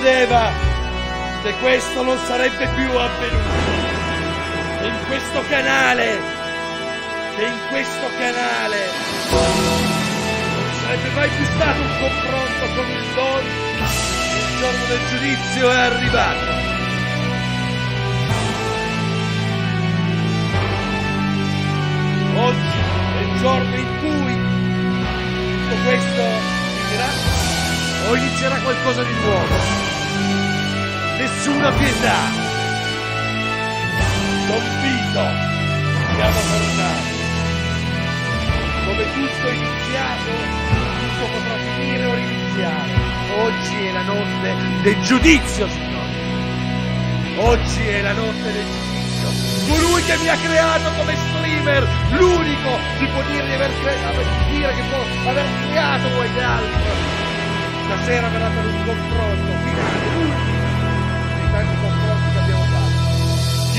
credeva che questo non sarebbe più avvenuto. in questo canale, che in questo canale non sarebbe mai più stato un confronto con il Don, il giorno del giudizio è arrivato. Oggi è il giorno in cui tutto questo finirà o inizierà qualcosa di nuovo nessuna pietà. Convito, siamo tornati. Come tutto è iniziato, tutto potrà finire o iniziare. Oggi è la notte del giudizio, Signore. Oggi è la notte del giudizio. Colui che mi ha creato come streamer, l'unico che può dire di aver creato, dire che può aver creato qualche altro. Stasera verrà per un confronto finale,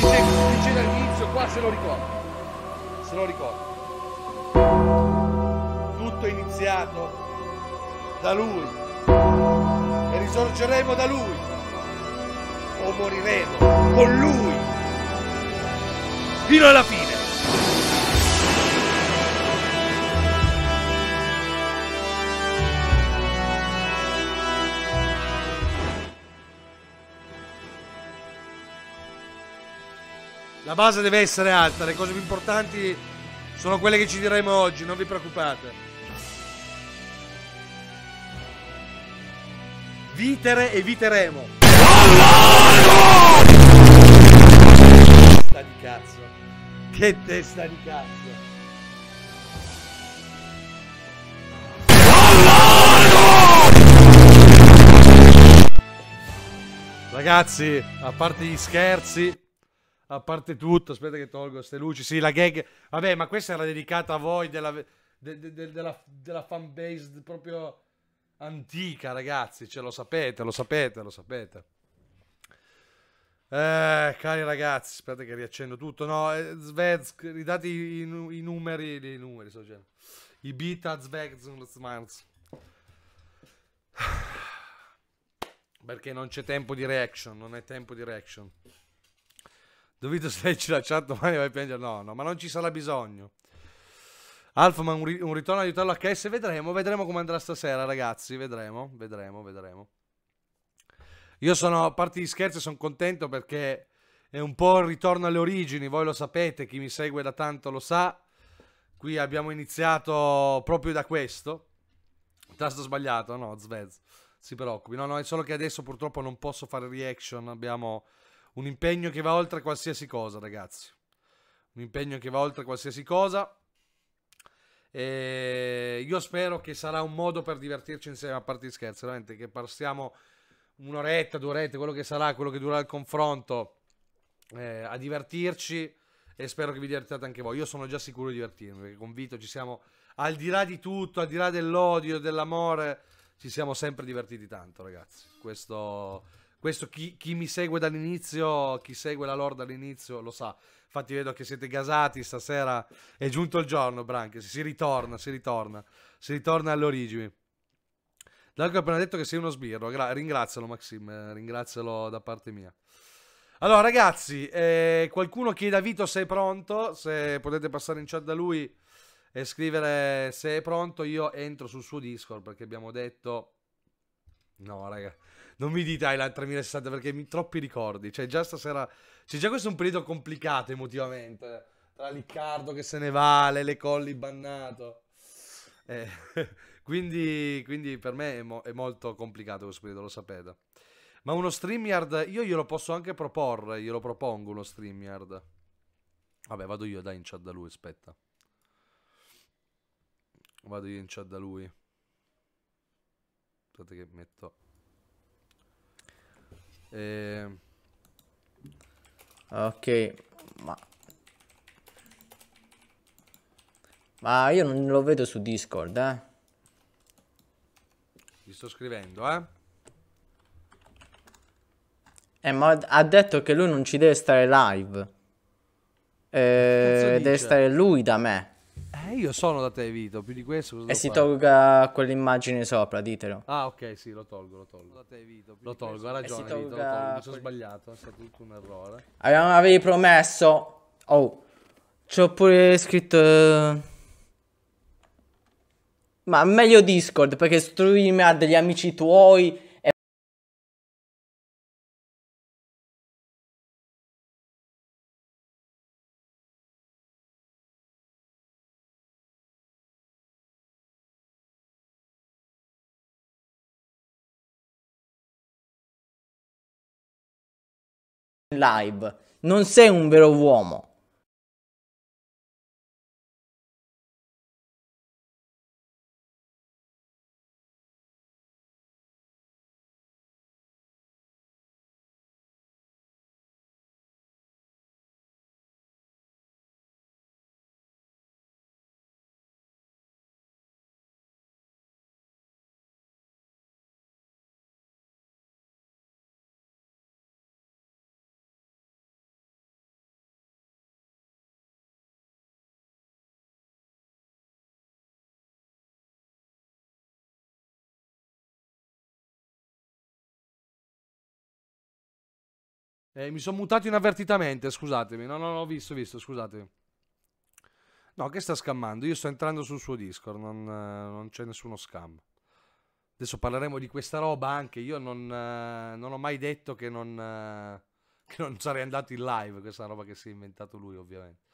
dicevo, dicevo all'inizio qua se lo ricordo. Se lo ricordo. Tutto è iniziato da Lui e risorgeremo da Lui o moriremo con Lui fino alla fine. La base deve essere alta, le cose più importanti sono quelle che ci diremo oggi, non vi preoccupate. Vitere e viteremo. Testa di cazzo. Che testa di cazzo. Ragazzi, a parte gli scherzi, a parte tutto, aspetta che tolgo queste luci. Sì, la gag. Vabbè, ma questa era dedicata a voi della, de, de, de, della, della fanbase proprio antica, ragazzi. Ce cioè, lo sapete, lo sapete, lo sapete. Eh, cari ragazzi, aspetta che riaccendo tutto. No, Svez, eh, ridate i, i, i numeri. I numeri, so genere. I beta Zvez Smarts. Perché non c'è tempo di reaction, non è tempo di reaction. Dovete leggi la chat domani vai a piangere. No, no, ma non ci sarà bisogno. Alfa, ma un, ri un ritorno aiutarlo a HS. Vedremo, vedremo come andrà stasera, ragazzi. Vedremo, vedremo, vedremo. Io sono, a parte gli scherzi, sono contento perché è un po' il ritorno alle origini. Voi lo sapete, chi mi segue da tanto lo sa. Qui abbiamo iniziato proprio da questo. Tasto sbagliato, no, Zvez. Si preoccupi. No, no, è solo che adesso purtroppo non posso fare reaction. Abbiamo un impegno che va oltre qualsiasi cosa, ragazzi. Un impegno che va oltre qualsiasi cosa. E io spero che sarà un modo per divertirci insieme, a parte gli scherzi, veramente, che passiamo un'oretta, due orette, quello che sarà, quello che durerà il confronto, eh, a divertirci e spero che vi divertiate anche voi. Io sono già sicuro di divertirmi, perché con Vito ci siamo, al di là di tutto, al di là dell'odio, dell'amore, ci siamo sempre divertiti tanto, ragazzi. Questo questo chi, chi, mi segue dall'inizio, chi segue la Lord dall'inizio lo sa. Infatti vedo che siete gasati stasera. È giunto il giorno, Branch. Si ritorna, si ritorna. Si ritorna alle origini. Darko ha appena detto che sei uno sbirro. Gra- ringrazialo, Maxim. Eh, ringrazialo da parte mia. Allora, ragazzi, eh, qualcuno chiede a Vito se è pronto. Se potete passare in chat da lui e scrivere se è pronto, io entro sul suo Discord perché abbiamo detto. No, raga. Non mi dite Highland 3060 perché mi, troppi ricordi. Cioè, già stasera. Cioè, già questo è un periodo complicato emotivamente. Tra Riccardo che se ne vale, le colli bannato. Eh, quindi, quindi, per me è, mo è, molto complicato questo periodo, lo sapete. Ma uno StreamYard, io glielo posso anche proporre, glielo propongo uno StreamYard. Vabbè, vado io, dai, in chat da lui, aspetta. Vado io in chat da lui. Aspetta che metto... Eh... Ok, ma... Ma io non lo vedo su Discord, eh. Ti sto scrivendo, eh. Eh, ma ha detto che lui non ci deve stare live. Eh, deve stare lui da me. Eh, io sono da te, Vito. Più di questo. e si fare? tolga quell'immagine sopra, ditelo. Ah, ok, sì, lo tolgo, lo tolgo. Da te, Vito, lo tolgo, ha ragione. Tolga... Vito, lo tolgo. Mi sono sbagliato, è stato tutto un errore. avevi promesso. Oh, c'ho pure scritto. Eh, ma meglio Discord perché streamer degli amici tuoi live. Non sei un vero uomo. Eh, mi sono mutato inavvertitamente, scusatemi. No, no, ho visto, visto, scusatemi. No, che sta scammando? Io sto entrando sul suo Discord, non, eh, non c'è nessuno scam. Adesso parleremo di questa roba anche. Io non, eh, non ho mai detto che non, che non sarei andato in live. Questa roba che si è inventato lui, ovviamente.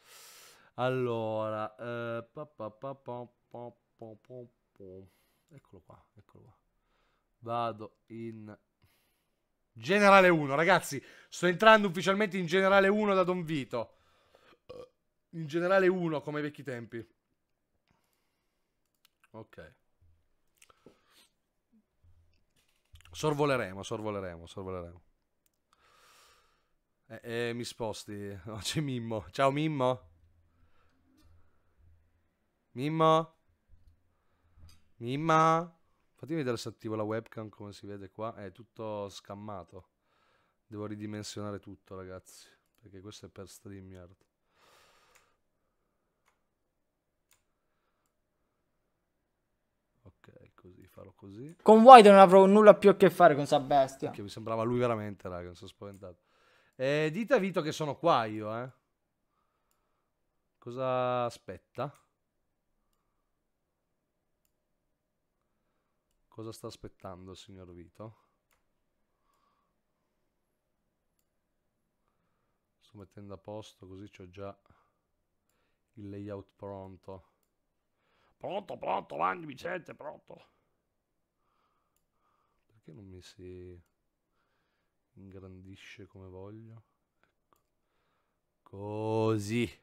Allora, eh, pa, pa, pa, eccolo qua, eccolo qua. Vado in Generale 1, ragazzi, sto entrando ufficialmente in Generale 1 da Don Vito. In Generale 1 come ai vecchi tempi. Ok. Sorvoleremo, sorvoleremo, sorvoleremo. E, eh, eh, mi sposti. No, c'è Mimmo. Ciao Mimmo. Mimmo. Mimmo. Fatemi vedere se attivo la webcam come si vede qua. È tutto scammato. Devo ridimensionare tutto, ragazzi. Perché questo è per StreamYard. Ok, così farò così. Con White non avrò nulla più a che fare con sa bestia. Che mi sembrava lui veramente, raga. Sono spaventato. Eh, dite a Vito che sono qua io, eh. Cosa aspetta? Cosa sta aspettando il signor Vito? Sto mettendo a posto così ho già il layout pronto. Pronto, pronto, Vanni Vicente, pronto. Perché non mi si ingrandisce come voglio? Ecco. Così.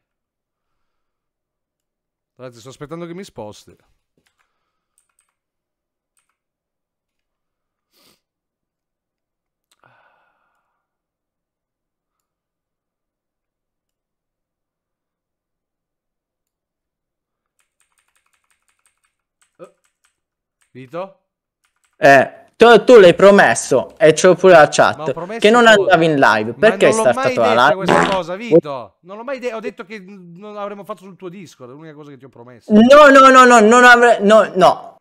Ragazzi, sto aspettando che mi sposti. Vito? Eh, tu, tu l'hai promesso, e c'ho pure la chat, che non andavi in live. Perché è stata la live? questa cosa, Vito. Non l'ho mai detto. Ho detto che non avremmo fatto sul tuo Discord. È l'unica cosa che ti ho promesso. No, no, no, no, non avrei... No, no.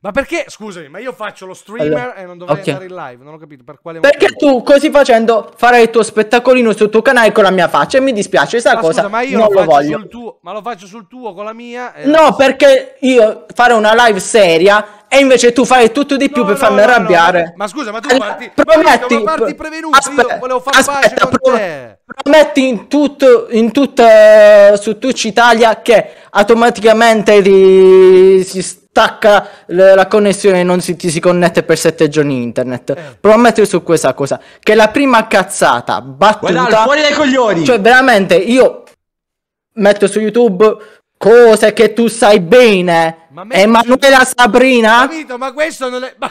Ma perché, scusami, ma io faccio lo streamer allora, e non dovrei okay. andare in live, non ho capito per quale motivo. Perché tu così facendo farai il tuo spettacolino sul tuo canale con la mia faccia e mi dispiace sta ma cosa, ma io non lo, lo voglio. Tuo, ma lo faccio sul tuo con la mia? No, la... perché io fare una live seria e invece tu fai tutto di più no, per no, farmi no, arrabbiare. Ma scusa, ma tu allora, parti, prometti, ma parti prevenuto, aspetta, io volevo far aspetta, pace con te. Prometti in tutto, in tutta, su Twitch Italia che automaticamente ti, si stacca la connessione e non si, ti si connette per sette giorni internet. Eh. Prometti su questa cosa, che la prima cazzata battuta... Guarda, fuori dai coglioni! Cioè, veramente, io metto su YouTube Cose che tu sai bene. Ma Emanuela Sabrina? Capito, ma questo non è... Ma...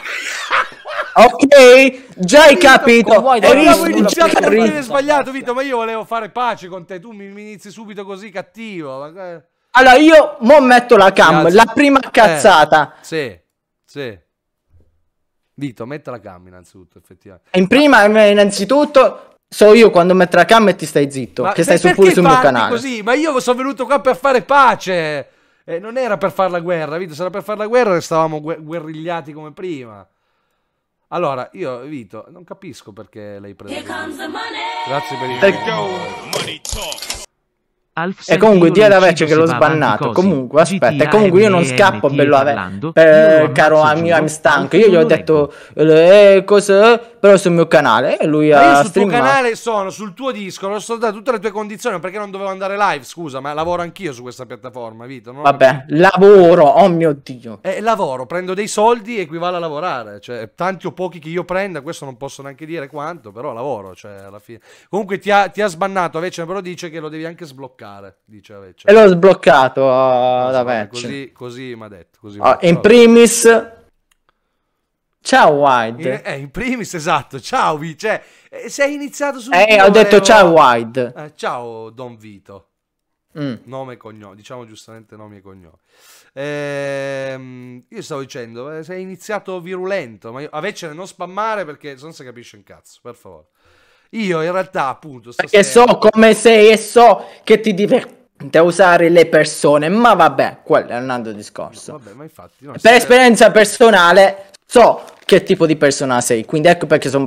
ok, già hai Vito, capito. Vuoi, hai visto? iniziato a sbagliato, Vito, ma io volevo fare pace con te. Tu mi, mi inizi subito così cattivo. Allora, io mo metto la cam, Grazie. la prima eh, cazzata. Eh, sì, sì. Vito, metta la cam innanzitutto, effettivamente. In prima, innanzitutto, so io quando metterà la cam e ti stai zitto, ma che stai su pure sul mio canale. così? Ma io sono venuto qua per fare pace. Eh, non era per fare la guerra, Vito, se era per fare la guerra restavamo gu guerrigliati come prima. Allora, io, Vito, non capisco perché l'hai preso. Grazie per il... Eh, e comunque dia da vecchio che l'ho sbannato. Comunque, aspetta, e comunque io non scappo, bello a caro amico, mi stanco. Io gli ho detto, eh, cosa? però sul mio canale e lui ha io sul streamato. tuo canale sono, sul tuo disco, l'ho soldato tutte le tue condizioni perché non dovevo andare live, scusa, ma lavoro anch'io su questa piattaforma, Vito. Vabbè, lavoro, oh mio Dio. Eh, lavoro, prendo dei soldi equivale a lavorare, cioè tanti o pochi che io prenda, questo non posso neanche dire quanto, però lavoro, cioè alla fine. Comunque ti ha, ti ha sbannato Avece, però dice che lo devi anche sbloccare, dice Avece. E l'ho sbloccato uh, da Vecce. Così, così mi ha detto. Così uh, in primis Ciao Wide. Eh, eh, in primis, esatto, ciao V, cioè, eh, sei iniziato su... Eh, ho detto ciao Wide. Eh, ciao Don Vito. Mm. Nome e cognome, diciamo giustamente nomi e cognome. Ehm, io stavo dicendo, eh, sei iniziato virulento, ma io, avvecene non spammare perché se non si capisce un cazzo, per favore. Io in realtà appunto... Stasera... Perché so come sei e so che ti diverti da usare le persone, ma vabbè, quello è un altro discorso. No, vabbè, infatti, no, per esperienza è... personale so che tipo di persona sei. Quindi ecco perché sono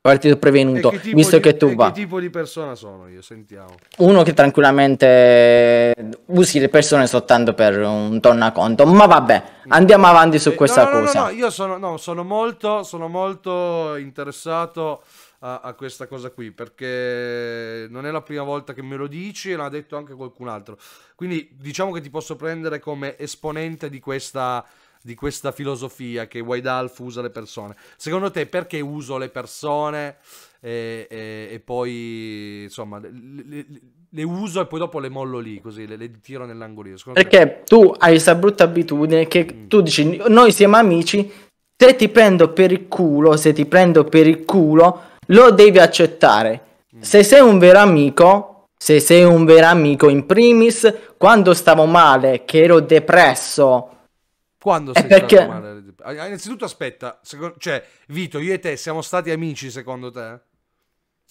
partito prevenuto, visto di, che tu va. Che tipo di persona sono io? Sentiamo. Uno che tranquillamente usi le persone soltanto per un tornaconto. Ma vabbè, andiamo avanti su eh, questa no, no, cosa. No, io sono, sono, molto, sono molto interessato a, a, questa cosa qui, perché non è la prima volta che me lo dici e l'ha detto anche qualcun altro. Quindi diciamo che ti posso prendere come esponente di questa di questa filosofia che Waidalf usa le persone. Secondo te perché uso le persone e, e, e poi insomma le, le, le, uso e poi dopo le mollo lì così le, le tiro nell'angolino? Secondo perché te... tu hai questa brutta abitudine che mm. tu dici noi siamo amici, se ti prendo per il culo, se ti prendo per il culo, lo devi accettare. Mm. Se sei un vero amico, se sei un vero amico in primis, quando stavo male, che ero depresso, quando eh, sei perché... stato male? Ah, innanzitutto aspetta, secondo... cioè Vito, io e te siamo stati amici secondo te?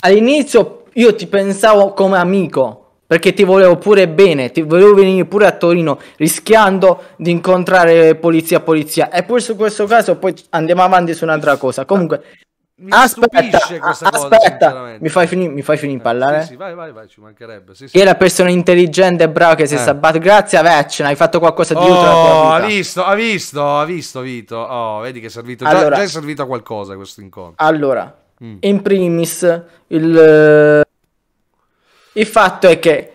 All'inizio io ti pensavo come amico, perché ti volevo pure bene, ti volevo venire pure a Torino, rischiando di incontrare polizia polizia. E poi su questo caso poi andiamo avanti su un'altra cosa. Comunque, mi aspetta, cosa, aspetta. Mi fai finire fini eh, parlare? Sì, sì, vai, vai, vai, ci mancherebbe. Sì, sì. Che la persona intelligente e brava che si eh. sabbat. Grazie, a Vecna, hai fatto qualcosa di oh, utile. Oh, ha visto, ha visto, ha visto, Vito. Oh, vedi che è servito. Allora, già, già, è servito a qualcosa questo incontro. Allora, mm. in primis, il, il fatto è che,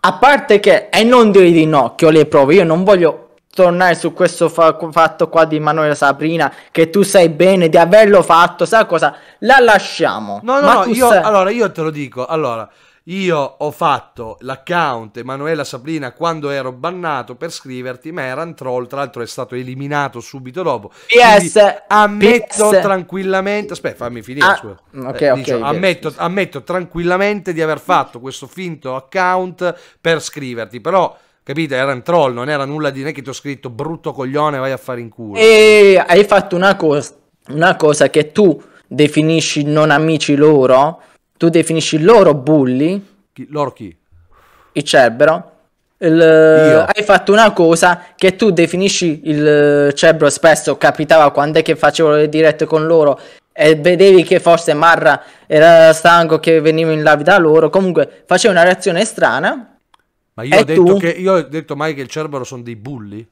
a parte che, e non dire di no, che ho le prove, io non voglio tornare su questo fa- fatto qua di Manuela Sabrina, che tu sai bene di averlo fatto, sai cosa? La lasciamo. No, no, Ma io, allora io te lo dico, allora... Io ho fatto l'account Emanuela Sabrina quando ero bannato per scriverti, ma era un troll, tra l'altro è stato eliminato subito dopo. PS, ammetto PS. tranquillamente, aspetta, fammi finire, ah, okay, eh, okay, dicio, okay, ammetto, ammetto tranquillamente di aver fatto questo finto account per scriverti, però capito? Era un troll, non era nulla di me che ti ho scritto brutto coglione, vai a fare in culo. E hai fatto una cosa, una cosa che tu definisci non amici loro, tu definisci loro bulli. Chi, loro chi? Il Cerbero. Il, hai fatto una cosa che tu definisci il Cerbero spesso capitava quando è che facevo le dirette con loro e vedevi che forse Marra era stanco che veniva in live da loro comunque faceva una reazione strana ma io, ho detto, che, io ho detto, mai che il Cerbero sono dei bulli?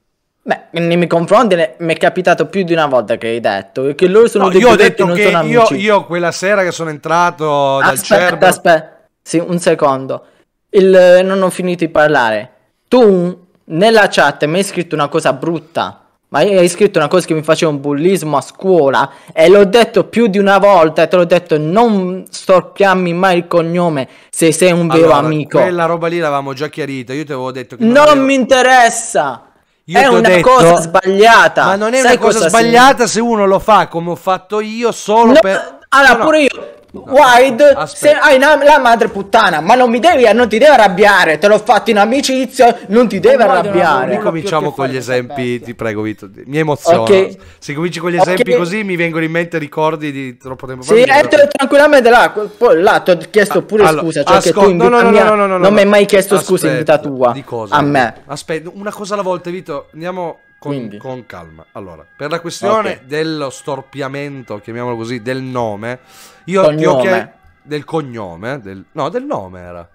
Beh, nei miei confronti mi è capitato più di una volta che hai detto che loro sono no, dei io ho detto che io, Io quella sera che sono entrato aspetta, dal Cerbero... Aspetta, sì, un secondo. Il, non ho finito di parlare. Tu nella chat mi hai scritto una cosa brutta ma io hai scritto una cosa che mi faceva un bullismo a scuola e l'ho detto più di una volta e te l'ho detto non storpiammi mai il cognome se sei un vero allora, amico. Quella roba lì l'avevamo già chiarita, io ti avevo detto che... Non, non avevo... mi interessa! Io è una detto, cosa sbagliata. Ma non è Sai una cosa sbagliata significa? se uno lo fa come ho fatto io solo no, per... Allora, no. pure io Wide, se, hai una, la madre puttana, ma non mi devi, non ti devi arrabbiare, te l'ho fatto in amicizia, non ti devi arrabbiare. Ricominciamo con gli esempi, ti prego Vito, mi emoziona. Okay. Se cominci con gli esempi okay. così mi vengono in mente ricordi di troppo tempo fa. Sì, eh, tranquillamente là, poi là ti ho chiesto ah, pure allora, scusa, cioè ascol- che tu no, no, no, mia, no, no, no, non mi hai mai chiesto aspetta, scusa in vita tua. Di cosa? A me. Aspetta, una cosa alla volta Vito, andiamo con, con, calma. Allora, per la questione okay. dello storpiamento, chiamiamolo così, del nome, io cognome. ti ho chiesto del cognome, del, no, del nome era.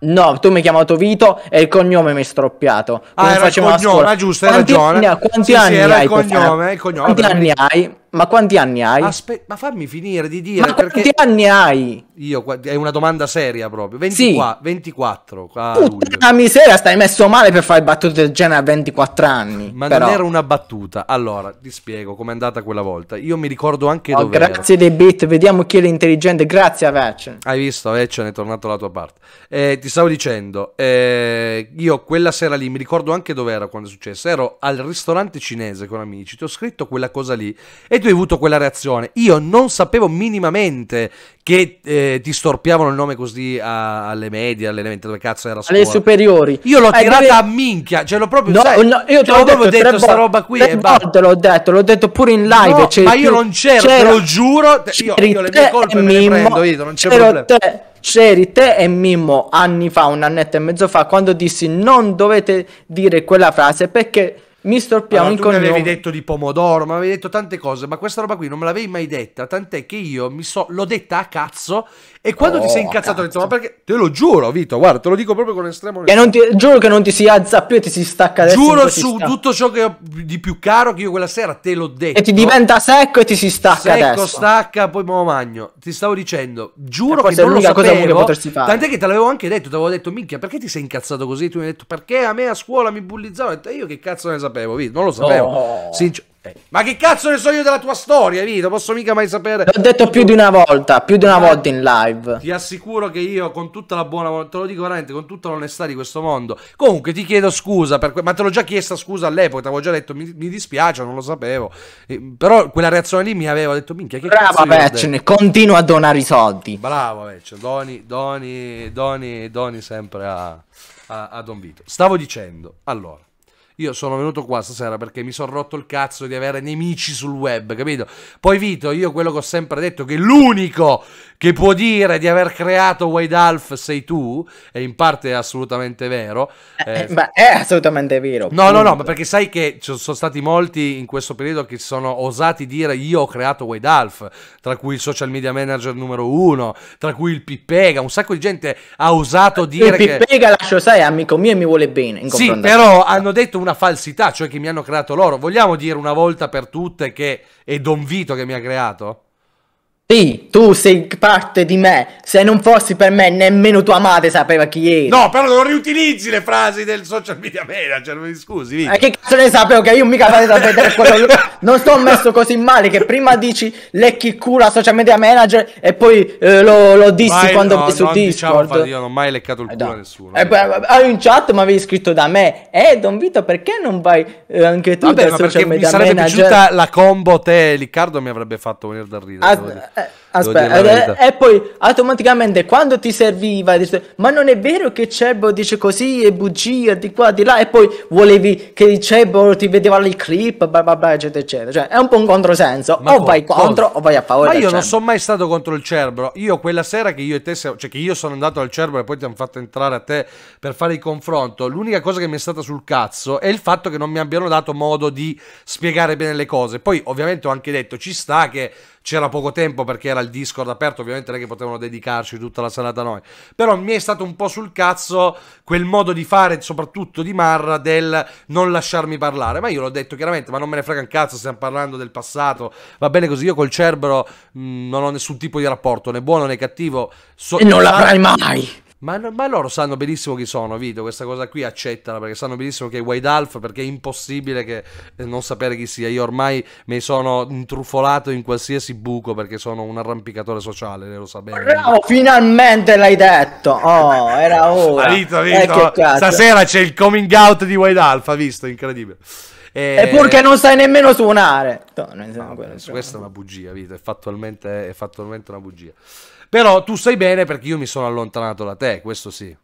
No, tu mi hai chiamato Vito e il cognome mi hai stroppiato. ah, era il cognome, ah, giusto, hai quanti, ragione. quanti sì, anni sì, hai? Il cognome, il cognome, quanti anni hai? Ma quanti anni hai? Aspe- ma fammi finire di dire. Ma quanti anni hai? Io, è una domanda seria proprio. 20 Sì. 24 ah, Puttana miseria, stai messo male per fare battute del genere a 24 anni. Ma però. non era una battuta. Allora, ti spiego com'è andata quella volta. Io mi ricordo anche oh, dove. Grazie dei beat, vediamo chi è l'intelligente. Grazie a Vecen. Hai visto, Vecen è tornato alla tua parte. Eh, ti stavo dicendo, eh, io quella sera lì mi ricordo anche dove era quando è successo. Ero al ristorante cinese con amici, ti ho scritto quella cosa lì. E tu hai avuto quella reazione. Io non sapevo minimamente che eh, ti storpiavano il nome così a, alle medie, alle all'elemento dove cazzo era scuola. Alle superiori. Io l'ho eh, tirata dove... a minchia, cioè l'ho proprio... No, sai, no, io cioè, te l'ho proprio detto, detto sta roba qui e basta. te l'ho detto, l'ho detto pure in live. No, cioè, ma io non c'ero, te lo giuro. Io, io le mie colpe me le prendo, Ito, non c'è problema. Te c'eri te e Mimmo anni fa, un annetto e mezzo fa, quando dissi non dovete dire quella frase perché mi storpiamo allora, in cognome. avevi detto di pomodoro, ma avevi detto tante cose, ma questa roba qui non me l'avevi mai detta, tant'è che io so, l'ho detta a cazzo e quando oh, ti sei oh, incazzato, cazzo. insomma, perché te lo giuro, Vito, guarda, te lo dico proprio con estremo. E non ti, giuro che non ti si alza più e ti si stacca adesso. Giuro su tutto ciò che ho di più caro che io quella sera te l'ho detto. E ti diventa secco e ti si stacca secco, adesso. stacca, poi mo magno. Ti stavo dicendo, giuro che non lo sapevo. Cosa che potresti fare. Tant'è che te l'avevo anche detto, ti avevo detto, minchia, perché ti sei incazzato così? Tu mi hai detto, perché a me a scuola mi bullizzavano. E io che cazzo ne sapevo, Vito? Non lo sapevo. No. Sincer- eh. Ma che cazzo ne so io della tua storia, Vito? Posso mica mai sapere. L'ho detto più di una volta, più di una volta in live. Ti assicuro che io, con tutta la buona, volontà, te lo dico veramente, con tutta l'onestà di questo mondo. Comunque ti chiedo scusa, per que- ma te l'ho già chiesta scusa all'epoca, ti avevo già detto mi, mi dispiace, non lo sapevo. Eh, però quella reazione lì mi aveva detto, minchia, che Bravo, cazzo. Bravo continua a donare i soldi. Bravo Vecene, doni, doni, doni, doni sempre a, a, a Don Vito. Stavo dicendo, allora. Io sono venuto qua stasera perché mi sono rotto il cazzo di avere nemici sul web, capito? Poi Vito, io quello che ho sempre detto, che l'unico che può dire di aver creato Wade Alf sei tu, e in parte è assolutamente vero. Eh, eh, eh, ma è assolutamente vero. No, punto. no, no, ma perché sai che ci sono stati molti in questo periodo che sono osati dire io ho creato Wade Alf, tra cui il social media manager numero uno, tra cui il Pipega, un sacco di gente ha osato dire... Il Pipega, che... lascio sai, è amico mio e mi vuole bene. sì, però hanno detto una falsità, cioè che mi hanno creato loro. Vogliamo dire una volta per tutte che è Don Vito che mi ha creato? Sì, tu sei parte di me. Se non fossi per me, nemmeno tua madre sapeva chi eri. No, però non riutilizzi le frasi del social media manager. Mi scusi, Ma che cazzo ne sapevo che io mica vado a vedere quello. non sto messo così male che prima dici lecchi cura social media manager e poi eh, lo, lo, dissi mai, quando no, su non diciamo Discord. Diciamo, io non ho mai leccato il eh, culo a nessuno. E poi in chat mi avevi scritto da me, eh, Don Vito, perché non vai eh, anche tu Vabbè, del social media manager? Mi sarebbe manager? piaciuta la combo te, Riccardo mi avrebbe fatto venire da ridere. Ad, ah, eh, aspetta, eh, eh, e poi automaticamente quando ti serviva, dice, ma non è vero che Cebo dice così e bugia di qua di là, e poi volevi che Cebo ti vedeva i clip, bla bla bla, eccetera, eccetera. Cioè, è un po' un controsenso. Ma o con, vai contro con... o vai a favore. Ma io non sono mai stato contro il Cerbero. Io quella sera che io e te, cioè che io sono andato al Cerbero e poi ti hanno fatto entrare a te per fare il confronto, l'unica cosa che mi è stata sul cazzo è il fatto che non mi abbiano dato modo di spiegare bene le cose. Poi, ovviamente, ho anche detto, ci sta che c'era poco tempo perché era il Discord aperto, ovviamente non è che potevano dedicarci tutta la serata a noi, però mi è stato un po' sul cazzo quel modo di fare, soprattutto di Marra, del non lasciarmi parlare, ma io l'ho detto chiaramente, ma non me ne frega un cazzo, stiamo parlando del passato, va bene così, io col Cerbero mh, mm, non ho nessun tipo di rapporto, né buono né cattivo. So- e non l'avrai mai! Ma, ma, loro sanno benissimo chi sono, Vito. Questa cosa qui accettala perché sanno benissimo che è Wade Alf. Perché è impossibile che, eh, non sapere chi sia. Io ormai mi sono intrufolato in qualsiasi buco perché sono un arrampicatore sociale. Lo sa bene. Bravo, finalmente l'hai detto. Oh, era ora. Vito, ah, Vito. Eh, stasera c'è il coming out di Wade Alf. Visto, incredibile. E... e purché non sai nemmeno suonare. No, no, quello, questa è una bugia, Vito. È fattualmente, è fattualmente una bugia. Però tu sai bene perché io mi sono allontanato da te, questo sì.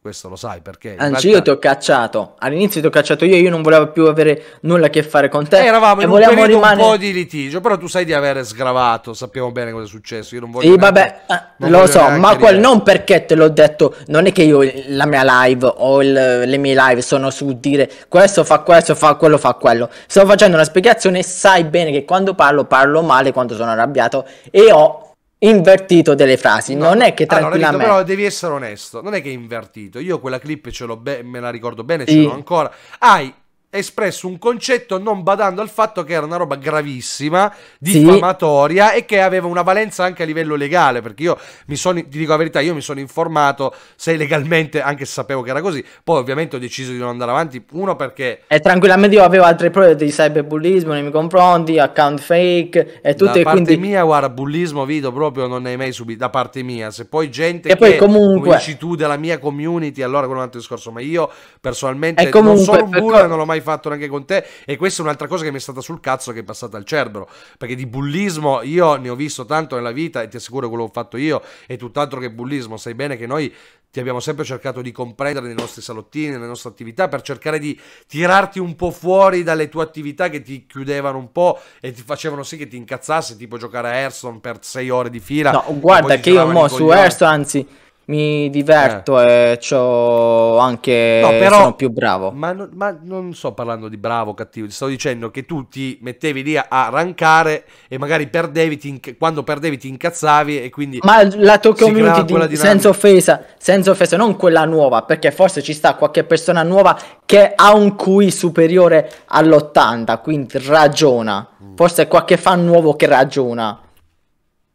Questo lo sai perché. Anzi, realtà... io ti ho cacciato. All'inizio ti ho cacciato io, io non volevo più avere nulla a che fare con te. Eh, eravamo e in un periodo rimanere... un po' di litigio, però tu sai di aver sgravato, sappiamo bene cosa è successo. Io non voglio. Sì, neanche, vabbè, non eh, lo so, ma quel, non perché te l'ho detto. Non è che io la mia live o il, le mie live sono su dire questo fa questo, fa quello, fa quello. Sto facendo una spiegazione. Sai bene che quando parlo, parlo male quando sono arrabbiato e ho invertito delle frasi. No, non è che tranquillamente. Allora, però devi essere onesto, non è che è invertito. Io quella clip ce l'ho be- me la ricordo bene, sì. ce l'ho ancora. Hai espresso un concetto non badando al fatto che era una roba gravissima, diffamatoria sì. e che aveva una valenza anche a livello legale, perché io mi sono, ti dico la verità, io mi sono informato se legalmente, anche se sapevo che era così, poi ovviamente ho deciso di non andare avanti, uno perché... E tranquillamente io avevo altre prove di cyberbullismo nei miei confronti, account fake e tutto. Da parte mia, guarda, bullismo video proprio non ne hai mai subito, da parte mia, se poi gente e che poi comunque... come dici tu della mia community, allora quello è un altro discorso, ma io personalmente comunque, non sono un bullo e non l'ho mai mai fatto neanche con te. E questa è un'altra cosa che mi è stata sul cazzo che è passata al cerbero. Perché di bullismo io ne ho visto tanto nella vita e ti assicuro quello che ho fatto io è tutt'altro che bullismo. Sai bene che noi ti abbiamo sempre cercato di comprendere nei nostri salottini, nelle nostre attività, per cercare di tirarti un po' fuori dalle tue attività che ti chiudevano un po' e ti facevano sì che ti incazzassi, tipo giocare a Airstone per sei ore di fila. No, guarda che io mo su Airstone, anzi mi diverto eh. e ho anche no, però, sono più bravo. Ma, ma, non sto parlando di bravo o cattivo, ti sto dicendo che tu ti mettevi lì a, rancare e magari perdevi, ti, quando perdevi ti incazzavi e quindi... Ma la tua community, di, senza offesa, senza offesa, non quella nuova, perché forse ci sta qualche persona nuova che ha un QI superiore all'80, quindi ragiona. Mm. Forse qualche fan nuovo che ragiona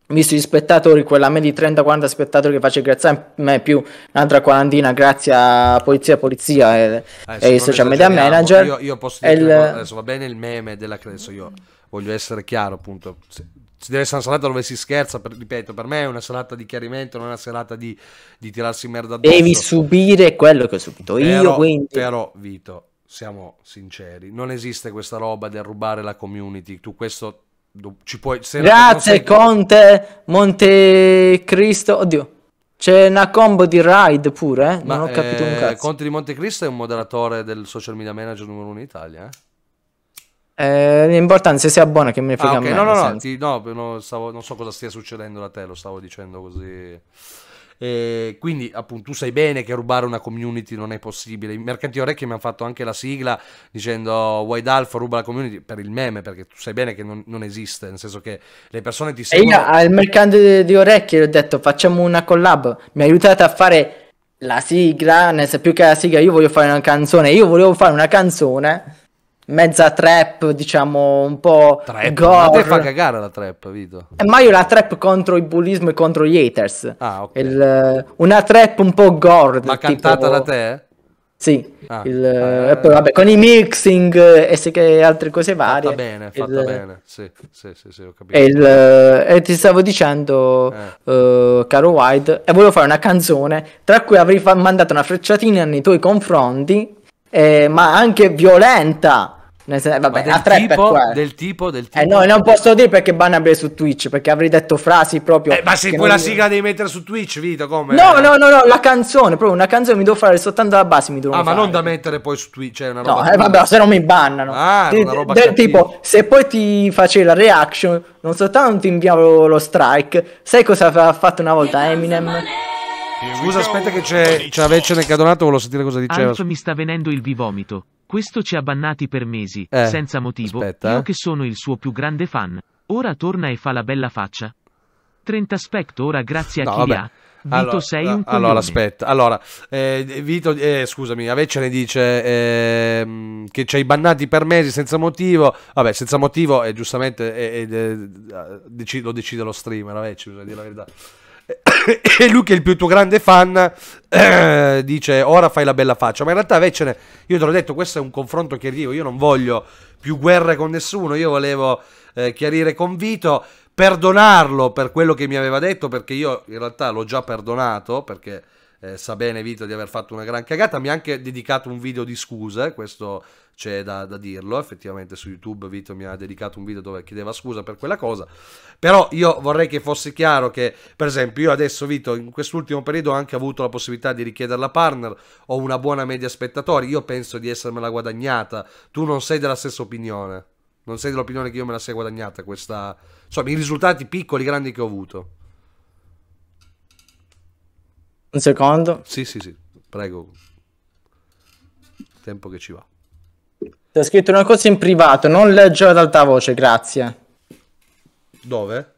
visto gli spettatori, quella media di 30-40 spettatori che face grazie a me, più un'altra quarantina grazie a Polizia Polizia e, ah, e i social media manager. Io, io posso dire il... adesso va bene il meme della credenza, io voglio essere chiaro appunto. Ci deve essere una serata dove si scherza, per, ripeto, per me è una serata di chiarimento, non è una serata di, di tirarsi merda addosso. Devi subire quello che ho subito però, io, quindi... Però, Vito, siamo sinceri, non esiste questa roba del rubare la community, tu questo ci puoi, se Grazie sei... Conte, Cristo. oddio. C'è una combo di ride pure, eh? Ma non ho capito eh, un cazzo. Conte di Monte Cristo è un moderatore del social media manager numero uno in Italia, eh? eh l'importante se sia abbona che me ne frega ah, okay. me, no, no, no, ti, no, no, stavo, non so cosa stia succedendo da te, lo stavo dicendo così. Eh, quindi, appunto, tu sai bene che rubare una community non è possibile. I mercanti orecchie mi hanno fatto anche la sigla dicendo oh, Wide Alpha ruba la community per il meme, perché tu sai bene che non, non esiste, nel senso che le persone ti seguono. E io al mercante di orecchie ho detto facciamo una collab, mi aiutate a fare la sigla, nel senso più che la sigla, io voglio fare una canzone, io volevo fare una canzone mezza trap, diciamo, un po' trap. gore. Ma te fa cagare la trap, Vito. Eh, ma io la trap contro il bullismo e contro gli haters. Ah, ok. Il, eh, una trap un po' gore. Ma tipo... cantata da te? Sì. Ah, il, ah, eh, eh... e poi vabbè, con i mixing e se che altre cose varie. Va bene, fatta il, bene. Sì, sì, sì, sì ho capito. E, eh, e, ti stavo dicendo, eh. uh, caro White, e volevo fare una canzone tra cui avrei fa- mandato una frecciatina nei tuoi confronti, ma anche violenta. Senso, vabbè, eh. del, tipo, del, tipo, del tipo, Eh, no, non posso dire perché banabile su Twitch, perché avrei detto frasi proprio... Eh, ma se quella non... sigla devi mettere su Twitch, vita come? No, no, no, no, la canzone, proprio una canzone mi devo fare soltanto la base, mi devo Ah, ma non da mettere poi su Twitch, cioè, è una roba... No, eh, vabbè, se no mi bannano. Ah, una roba Del cattiva. tipo, se poi ti facevi la reaction, non soltanto ti inviavo lo strike, sai cosa ha fatto una volta Eminem? Scusa, aspetta che c'è, c'è Aveccia nel cadonato, volevo sentire cosa diceva. Alf mi sta venendo il bivomito. Questo ci ha bannati per mesi, eh, senza motivo. Aspetta, Io che sono il suo più grande fan. Ora torna e fa la bella faccia. 30 aspetto ora grazie a no, chi ha. Vito allora, sei un coglione. Allora aspetta, allora eh, Vito, eh, scusami, Aveccia ne dice eh, che ci hai bannati per mesi senza motivo, vabbè senza motivo giustamente eh, lo decide lo streamer, Aveccia bisogna dire la verità. e lui che è il più tuo grande fan eh, dice ora fai la bella faccia ma in realtà Veccene io te l'ho detto questo è un confronto che arrivo io non voglio più guerre con nessuno io volevo eh, chiarire con Vito perdonarlo per quello che mi aveva detto perché io in realtà l'ho già perdonato perché eh, sa bene Vito di aver fatto una gran cagata, mi ha anche dedicato un video di scuse, questo c'è da, da, dirlo, effettivamente su YouTube Vito mi ha dedicato un video dove chiedeva scusa per quella cosa, però io vorrei che fosse chiaro che, per esempio, io adesso Vito in quest'ultimo periodo ho anche avuto la possibilità di richiederla a partner, ho una buona media spettatori, io penso di essermela guadagnata, tu non sei della stessa opinione, non sei dell'opinione che io me la sia guadagnata questa, insomma, i risultati piccoli, grandi che ho avuto. Un secondo. Sì, sì, sì, prego. Tempo che ci va. Ti ho scritto una cosa in privato, non leggere ad alta voce, grazie. Dove?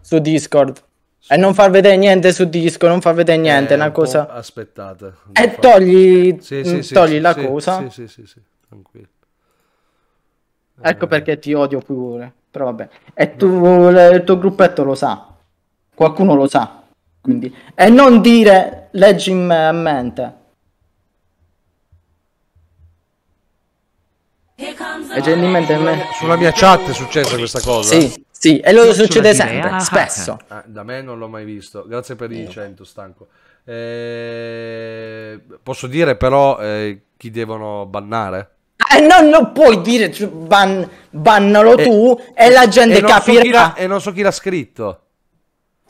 Su Discord. E non far vedere niente su Discord, non far vedere niente, è eh, una un cosa... Aspettate. E far... togli, sì, mm, sì, sì, togli la cosa. Sì, sì, sì, tranquillo. Ecco eh. perché ti odio pure, però vabbè. E tu, il tuo gruppetto lo sa. Qualcuno lo sa. Quindi, e non dire leggi me a mente. E generalmente a me. Sulla mia chat è successa questa cosa. Sì, sì, e lo succede sempre, ah, spesso. Ah, da me non l'ho mai visto. Grazie per il 100, stanco. Eh, posso dire però eh, chi devono bannare? Eh, non lo puoi dire, ban, bannalo eh, tu e, la gente capirà. So la, e non so chi l'ha scritto.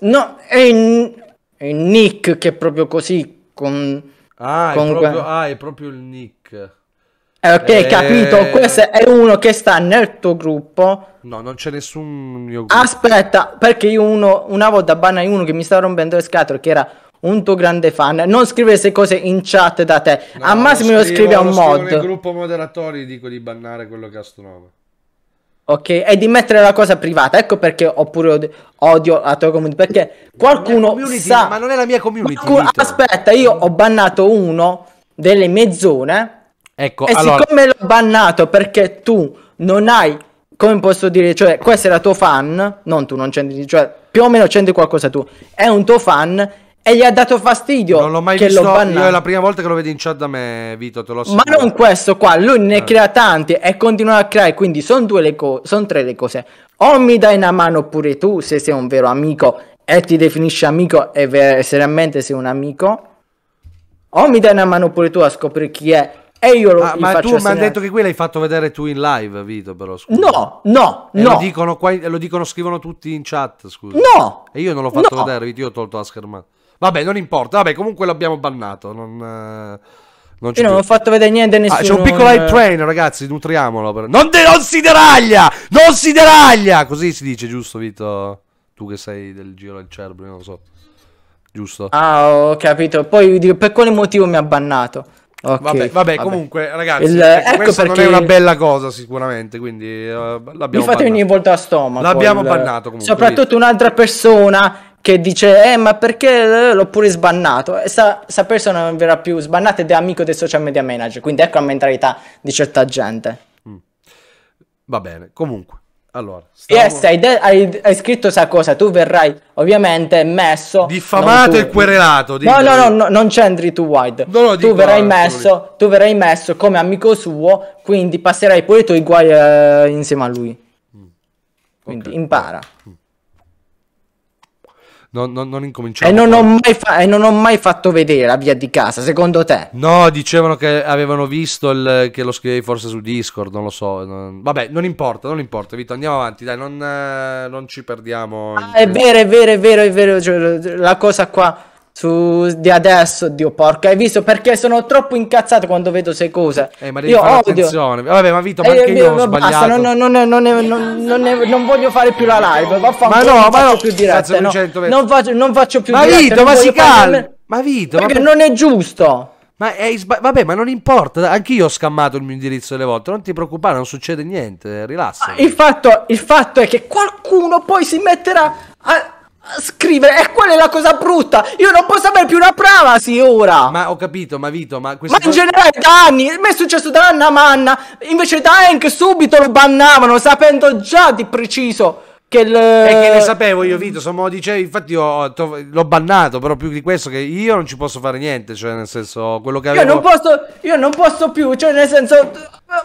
No, è, è Nick che è proprio così. Con... Ah, con... È proprio... ah, è proprio il Nick. Eh, ok, eh... capito. Questo è uno che sta nel tuo gruppo. No, non c'è nessun mio gruppo. Aspetta, perché io uno, una volta banai uno che mi stava rompendo le scatole, che era un tuo grande fan. Non scrivere queste cose in chat da te. No, a massimo lo, scrivi a un mod. Nel gruppo moderatori dico di bannare quello che ha sto nome. Ok, e di mettere la cosa privata. Ecco perché oppure odio la tua community. Perché qualcuno sa... Ma non è la mia community. Qualcuno... Aspetta, io ho bannato uno delle mie zone. Ecco, e allora... siccome l'ho bannato perché tu non hai... Come posso dire? Cioè, questo era tuo fan. Non tu, non c'entri... Cioè, più o meno c'entri qualcosa tu. È un tuo fan e gli ha dato fastidio. Non l'ho mai che visto. Io è la prima volta che lo vedi in chat da me, Vito. Te lo so. Ma non questo qua. Lui ne eh. crea tanti e continua a creare. Quindi sono due le cose. Sono tre le cose. O mi dai una mano pure tu se sei un vero amico e ti definisci amico e ver- seriamente sei un amico. O mi dai una mano pure tu a scoprire chi è. E io lo ah, Ma tu mi hai detto che qui l'hai fatto vedere tu in live, Vito, però scusa. No, no, e no. Lo dicono, qua, lo dicono, scrivono tutti in chat, scusa. No. E io non l'ho fatto no. vedere, Vito, io ho tolto la schermata. Vabbè, non importa. Vabbè, comunque l'abbiamo bannato. Non... Eh, non Io non ho fatto vedere niente a nessuno. Ah, c'è un piccolo eh. hype train, ragazzi, nutriamolo. Però. Non, de- non si deraglia! Non si deraglia! Così si dice, giusto, Vito? Tu che sei del giro del cerbro, non lo so. Giusto? Ah, ho capito. Poi dico, per quale motivo mi ha bannato? Okay, vabbè, vabbè, comunque, ragazzi, il, ecco questa perché... non è una bella cosa, sicuramente. Quindi uh, l'abbiamo Mi fate ogni volta a stomaco. L'abbiamo il... bannato comunque. Soprattutto un'altra persona che dice eh ma perché eh, l'ho pure sbannato e sta, sta, persona non verrà più sbannata ed è amico dei social media manager quindi ecco la mentalità di certa gente mm. va bene comunque allora, stavo... yes, hai, de- hai, hai scritto questa cosa, tu verrai ovviamente messo... Diffamato e querelato. No, no, no, no, non c'entri tu Wide. No, no, tu, verrai messo, tu verrai messo come amico suo, quindi passerai pure i tuoi guai eh, insieme a lui. Mm. Quindi okay. impara. Mm non, non, non incominciamo. E non, fa- e non, ho mai fatto vedere la via di casa, secondo te? No, dicevano che avevano visto il, che lo scrivevi forse su Discord, non lo so. Non, vabbè, non importa, non importa, Vito, andiamo avanti, dai, non, eh, ci perdiamo. Ah, è vero, è vero, è vero, è vero, cioè, la cosa qua su di adesso, Dio porca, hai visto? Perché sono troppo incazzato quando vedo queste cose. Eh, ma devi io fare odio. attenzione. Vabbè, ma Vito, ma eh, anche io, io Basta, non, non, non, non, voglio fare più la live, vaffanculo. Ma no, ma no, più dirette, no. Non, faccio, non faccio più ma dirette. Vito, ma si calma. Ma Vito, ma... non è giusto. Ma è vabbè, ma non importa, anch'io ho scammato il mio indirizzo delle volte, non ti preoccupare, non succede niente, rilassa. Il fatto, il fatto è che qualcuno poi si metterà a, scrivere. E qual è la cosa brutta. Io non posso avere più una privacy ora. Ma ho capito, ma Vito, ma questo. Ma in generale da anni. A me è successo da Anna Manna. Invece da Hank subito lo bannavano, sapendo già di preciso che il... che ne sapevo io, Vito, sono dicevo, cioè, infatti ho, l'ho bannato, però più di questo che io non ci posso fare niente, cioè nel senso quello che avevo... Io non posso, io non posso più, cioè nel senso...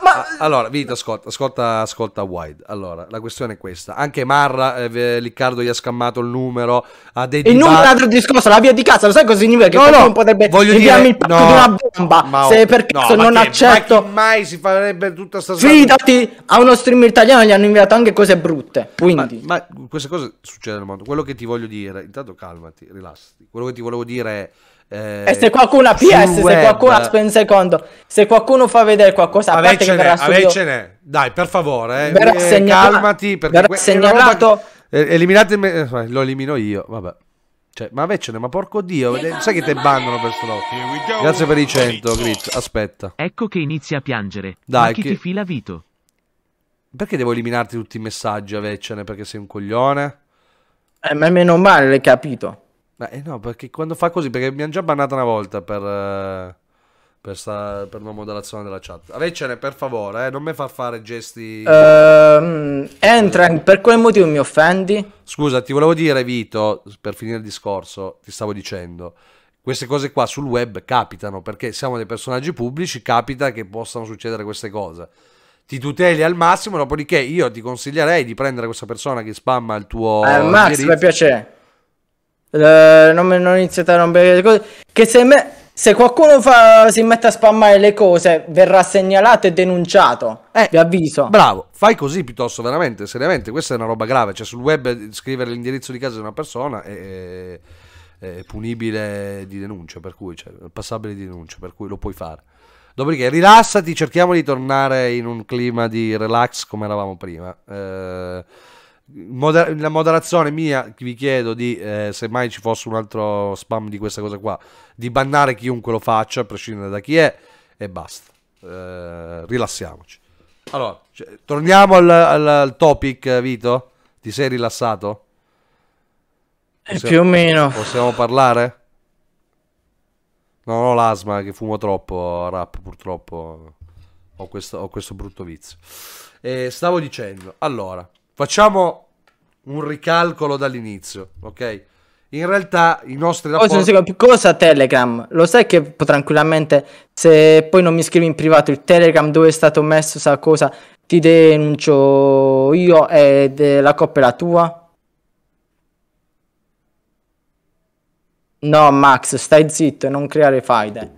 Ma... Allora, Vito, ascolta, ascolta, ascolta Wide. Allora, la questione è questa. Anche Marra, eh, Riccardo gli ha scammato il numero, ha dei Il numero è un altro discorso, la via di casa, lo sai cosa significa? Che no, no, potrebbe voglio dire... il pacco no, di una bomba, ma... se per cazzo no, non che, accetto... Ma mai si farebbe tutta questa. Fidati, a uno streamer italiano gli hanno inviato anche cose brutte, quindi... Ma ma queste cose succedono nel mondo. Quello che ti voglio dire, intanto calmati, rilassati. Quello che ti volevo dire è... Eh, e se qualcuno ha PS, se web... qualcuno... ha un secondo. Se qualcuno fa vedere qualcosa... A lei ce n'è, a lei ce n'è. Dai, per favore. Eh. Verrà eh, Calmati, perché... Verrà segnalato... Roba... Eh, eliminate... Me... Eh, lo elimino io, vabbè. Cioè, ma veccene, ma porco dio, sai che te bandano per stronzo. Grazie per i 100, Grit, aspetta. Ecco che inizia a piangere. Dai, ma chi che... ti fila Vito? Perché devo eliminarti tutti i messaggi a Veccene? Perché sei un coglione? Eh, ma meno male, l'hai capito. Ma eh no, perché quando fa così, perché mi hanno già bannata una volta per, eh, per, sta, per la moderazione della chat. Veccene, per favore, eh, non mi fa fare gesti... Uh, entra, per quale motivo mi offendi? Scusa, ti volevo dire, Vito, per finire il discorso, ti stavo dicendo queste cose qua sul web capitano perché siamo dei personaggi pubblici, capita che possano succedere queste cose ti tuteli al massimo, dopodiché io ti consiglierei di prendere questa persona che spamma il tuo... Al eh, massimo, mi piace. Uh, eh, non, non iniziate a rompere le cose. Che se, me, se qualcuno fa, si mette a spammare le cose, verrà segnalato e denunciato. Eh, Vi avviso. Bravo, fai così piuttosto, veramente, seriamente. Questa è una roba grave. Cioè, sul web scrivere l'indirizzo di casa di una persona è, è punibile di denuncia, per cui, cioè, passabile di denuncia, per cui lo puoi fare. Dopodiché rilassati, cerchiamo di tornare in un clima di relax come eravamo prima. Eh, moder- la moderazione mia, vi chiedo di, eh, se mai ci fosse un altro spam di questa cosa qua, di bannare chiunque lo faccia, a prescindere da chi è, e basta. Eh, rilassiamoci. Allora, cioè, torniamo al, al, al topic, eh, Vito? Ti sei rilassato? Eh, possiamo, più o meno. Possiamo parlare? Non ho l'asma che fumo troppo, rap, purtroppo. Ho questo, ho questo brutto vizio. E stavo dicendo, allora, facciamo un ricalcolo dall'inizio, ok? In realtà i nostri rapporti... Oh, cosa Telegram? Lo sai che tranquillamente se poi non mi scrivi in privato il Telegram dove è stato messo sa cosa, ti denuncio io e la coppia è la tua? No, Max, stai zitto e non creare faide.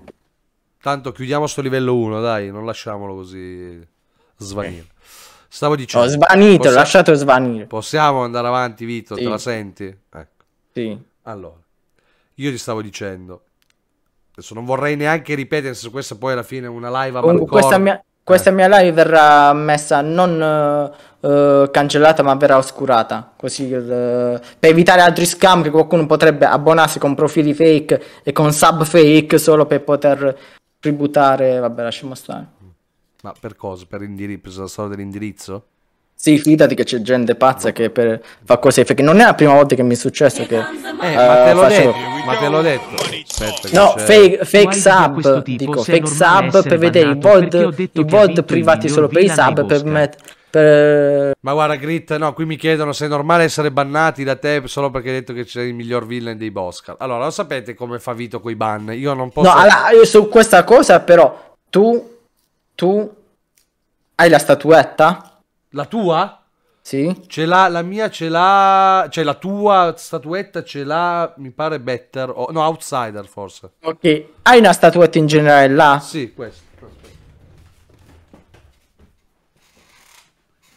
Tanto chiudiamo sto livello 1, dai, non lasciamolo così svanire. Stavo dicendo... Ho svanito, possiamo... lasciato svanire. Possiamo andare avanti, Vito, sì. te la senti? Ecco. Sì. Allora, io ti stavo dicendo... Adesso non vorrei neanche ripetere, se questa poi alla fine è una live a Comunque, questa mia, questa eh. mia live verrà messa non... Uh eh, cancellata ma verrà oscurata, così uh, per evitare altri scam che qualcuno potrebbe abbonarsi con profili fake e con sub fake solo per poter tributare, vabbè lasciamo stare. Ma per cosa? Per, indirizzo per la storia dell'indirizzo? Sì, fidati che c'è gente pazza che per... fa cose fake. Non è la prima volta che mi è successo che... Eh, uh, ma, te eh, l'ho facevo... detto, ma te l'ho detto. Aspetta, no, fake, fake sub, dico, fake sub per vedere i VOD, i VOD privati solo per i sub, per mettere per... Ma guarda, Grit, no, qui mi chiedono se è normale essere bannati da te solo perché hai detto che c'è il miglior villain dei Boscar. Allora, lo sapete come fa Vito coi ban? Io non posso. No, allora, io su questa cosa, però, tu. Tu. Hai la statuetta? La tua? Sì. Ce l'ha, la mia ce l'ha, cioè la tua statuetta ce l'ha, mi pare Better, o, no, Outsider forse. Ok, hai una statuetta in generale là? Sì, questa.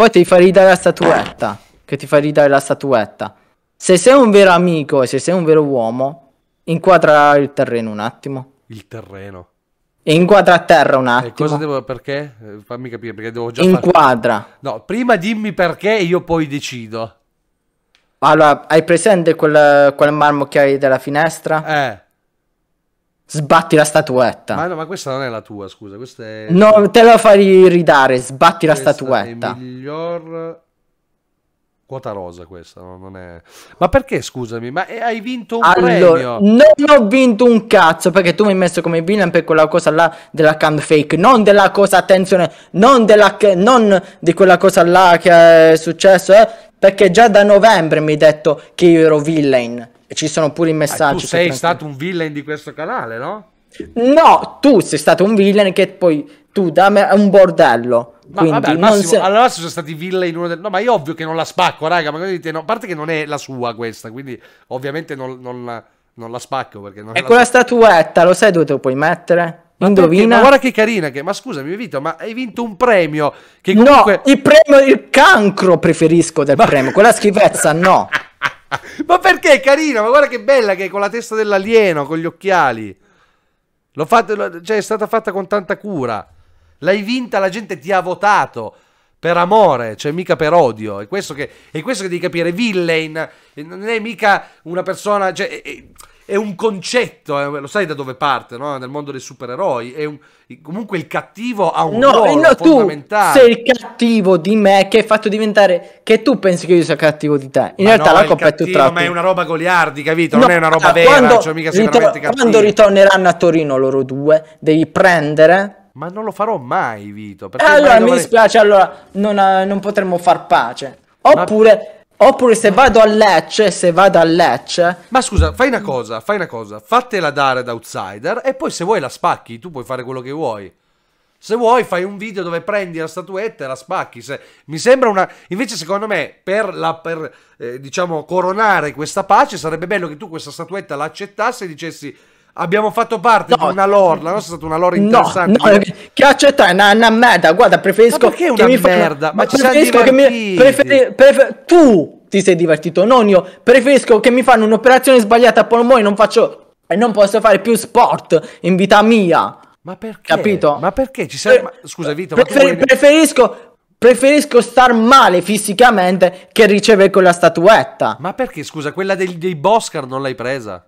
Poi ti fa ridare la statuetta. Che ti fa ridare la statuetta. Se sei un vero amico e se sei un vero uomo, inquadra il terreno un attimo. Il terreno. inquadra a terra un eh, attimo. E cosa devo perché? Eh, fammi capire perché devo già Inquadra. Far... No, prima dimmi perché e io poi decido. Allora, hai presente quel, quel marmo che hai della finestra? Eh. Sbatti la statuetta. Ma no, ma questa non è la tua, scusa. Questa è. No, te la fai ridare. Sbatti questa la statuetta. È miglior. Quota rosa questa, no, non è. Ma perché scusami? Ma hai vinto un allora, premio? Non ho vinto un cazzo perché tu mi hai messo come villain per quella cosa là della can fake. Non della cosa, attenzione, non, della, non di quella cosa là che è successo. Eh, perché già da novembre mi hai detto che io ero villain. E ci sono pure i messaggi. Ah, tu sei stato un villain di questo canale, no? No, tu sei stato un villain che poi tu da me è un bordello. Ma quindi vabbè, al massimo, se... allora sono stati villain uno del... No, ma è ovvio che non la spacco, raga, ma dite, no, a parte che non è la sua questa, quindi ovviamente non, non, la, non la, spacco perché non E quella sua. statuetta, lo sai dove te lo puoi mettere? Ma Indovina. Perché, ma guarda che carina che... Ma scusami, Vito, ma hai vinto un premio che comunque... No, il premio, il cancro preferisco del ma... premio, quella schifezza no. ma perché è carino? Ma guarda che bella che è con la testa dell'alieno, con gli occhiali. L'ho fatto, cioè è stata fatta con tanta cura. L'hai vinta, la gente ti ha votato per amore, cioè mica per odio. È questo che, è questo che devi capire. Villain non è mica una persona. Cioè, è, è un concetto, eh, lo sai da dove parte, no? Nel mondo dei supereroi. È Un, comunque il cattivo ha un no, ruolo no, fondamentale. Tu sei il cattivo di me che hai fatto diventare. Che tu pensi che io sia cattivo di te. In ma realtà no, la coppa è tutta. Ma è una roba goliardi, capito? Non no, è una roba vera. Quando, cioè mica ritor- quando ritorneranno a Torino loro due, devi prendere ma non lo farò mai, Vito. Eh, allora dovrei... mi dispiace, allora non, eh, non, potremmo far pace. Oppure Oppure se vado a Lecce, se vado a Lecce. Ma scusa, fai una cosa, fai una cosa, fatela dare ad outsider e poi se vuoi la spacchi, tu puoi fare quello che vuoi. Se vuoi fai un video dove prendi la statuetta e la spacchi. Se... Mi sembra una... Invece secondo me per, la, per eh, diciamo, coronare questa pace sarebbe bello che tu questa statuetta la accettassi e dicessi abbiamo fatto parte no. di una lore. La nostra è stata una lore interessante. No, no che accetta è una, una merda. Guarda, preferisco. Ma che una mi merda? Fa... Ma, ma ci preferisco che mi. Preferi... Prefer... Tu ti sei divertito, non io. Preferisco che mi fanno un'operazione sbagliata a polmoni. Non faccio. E non posso fare più sport in vita mia. Ma perché? Capito? Ma perché ci serve? Ma... Scusa, Vito. Prefer... Vuoi... Preferisco preferisco star male fisicamente che ricevere quella statuetta. Ma perché, scusa, quella dei, dei Boscar non l'hai presa?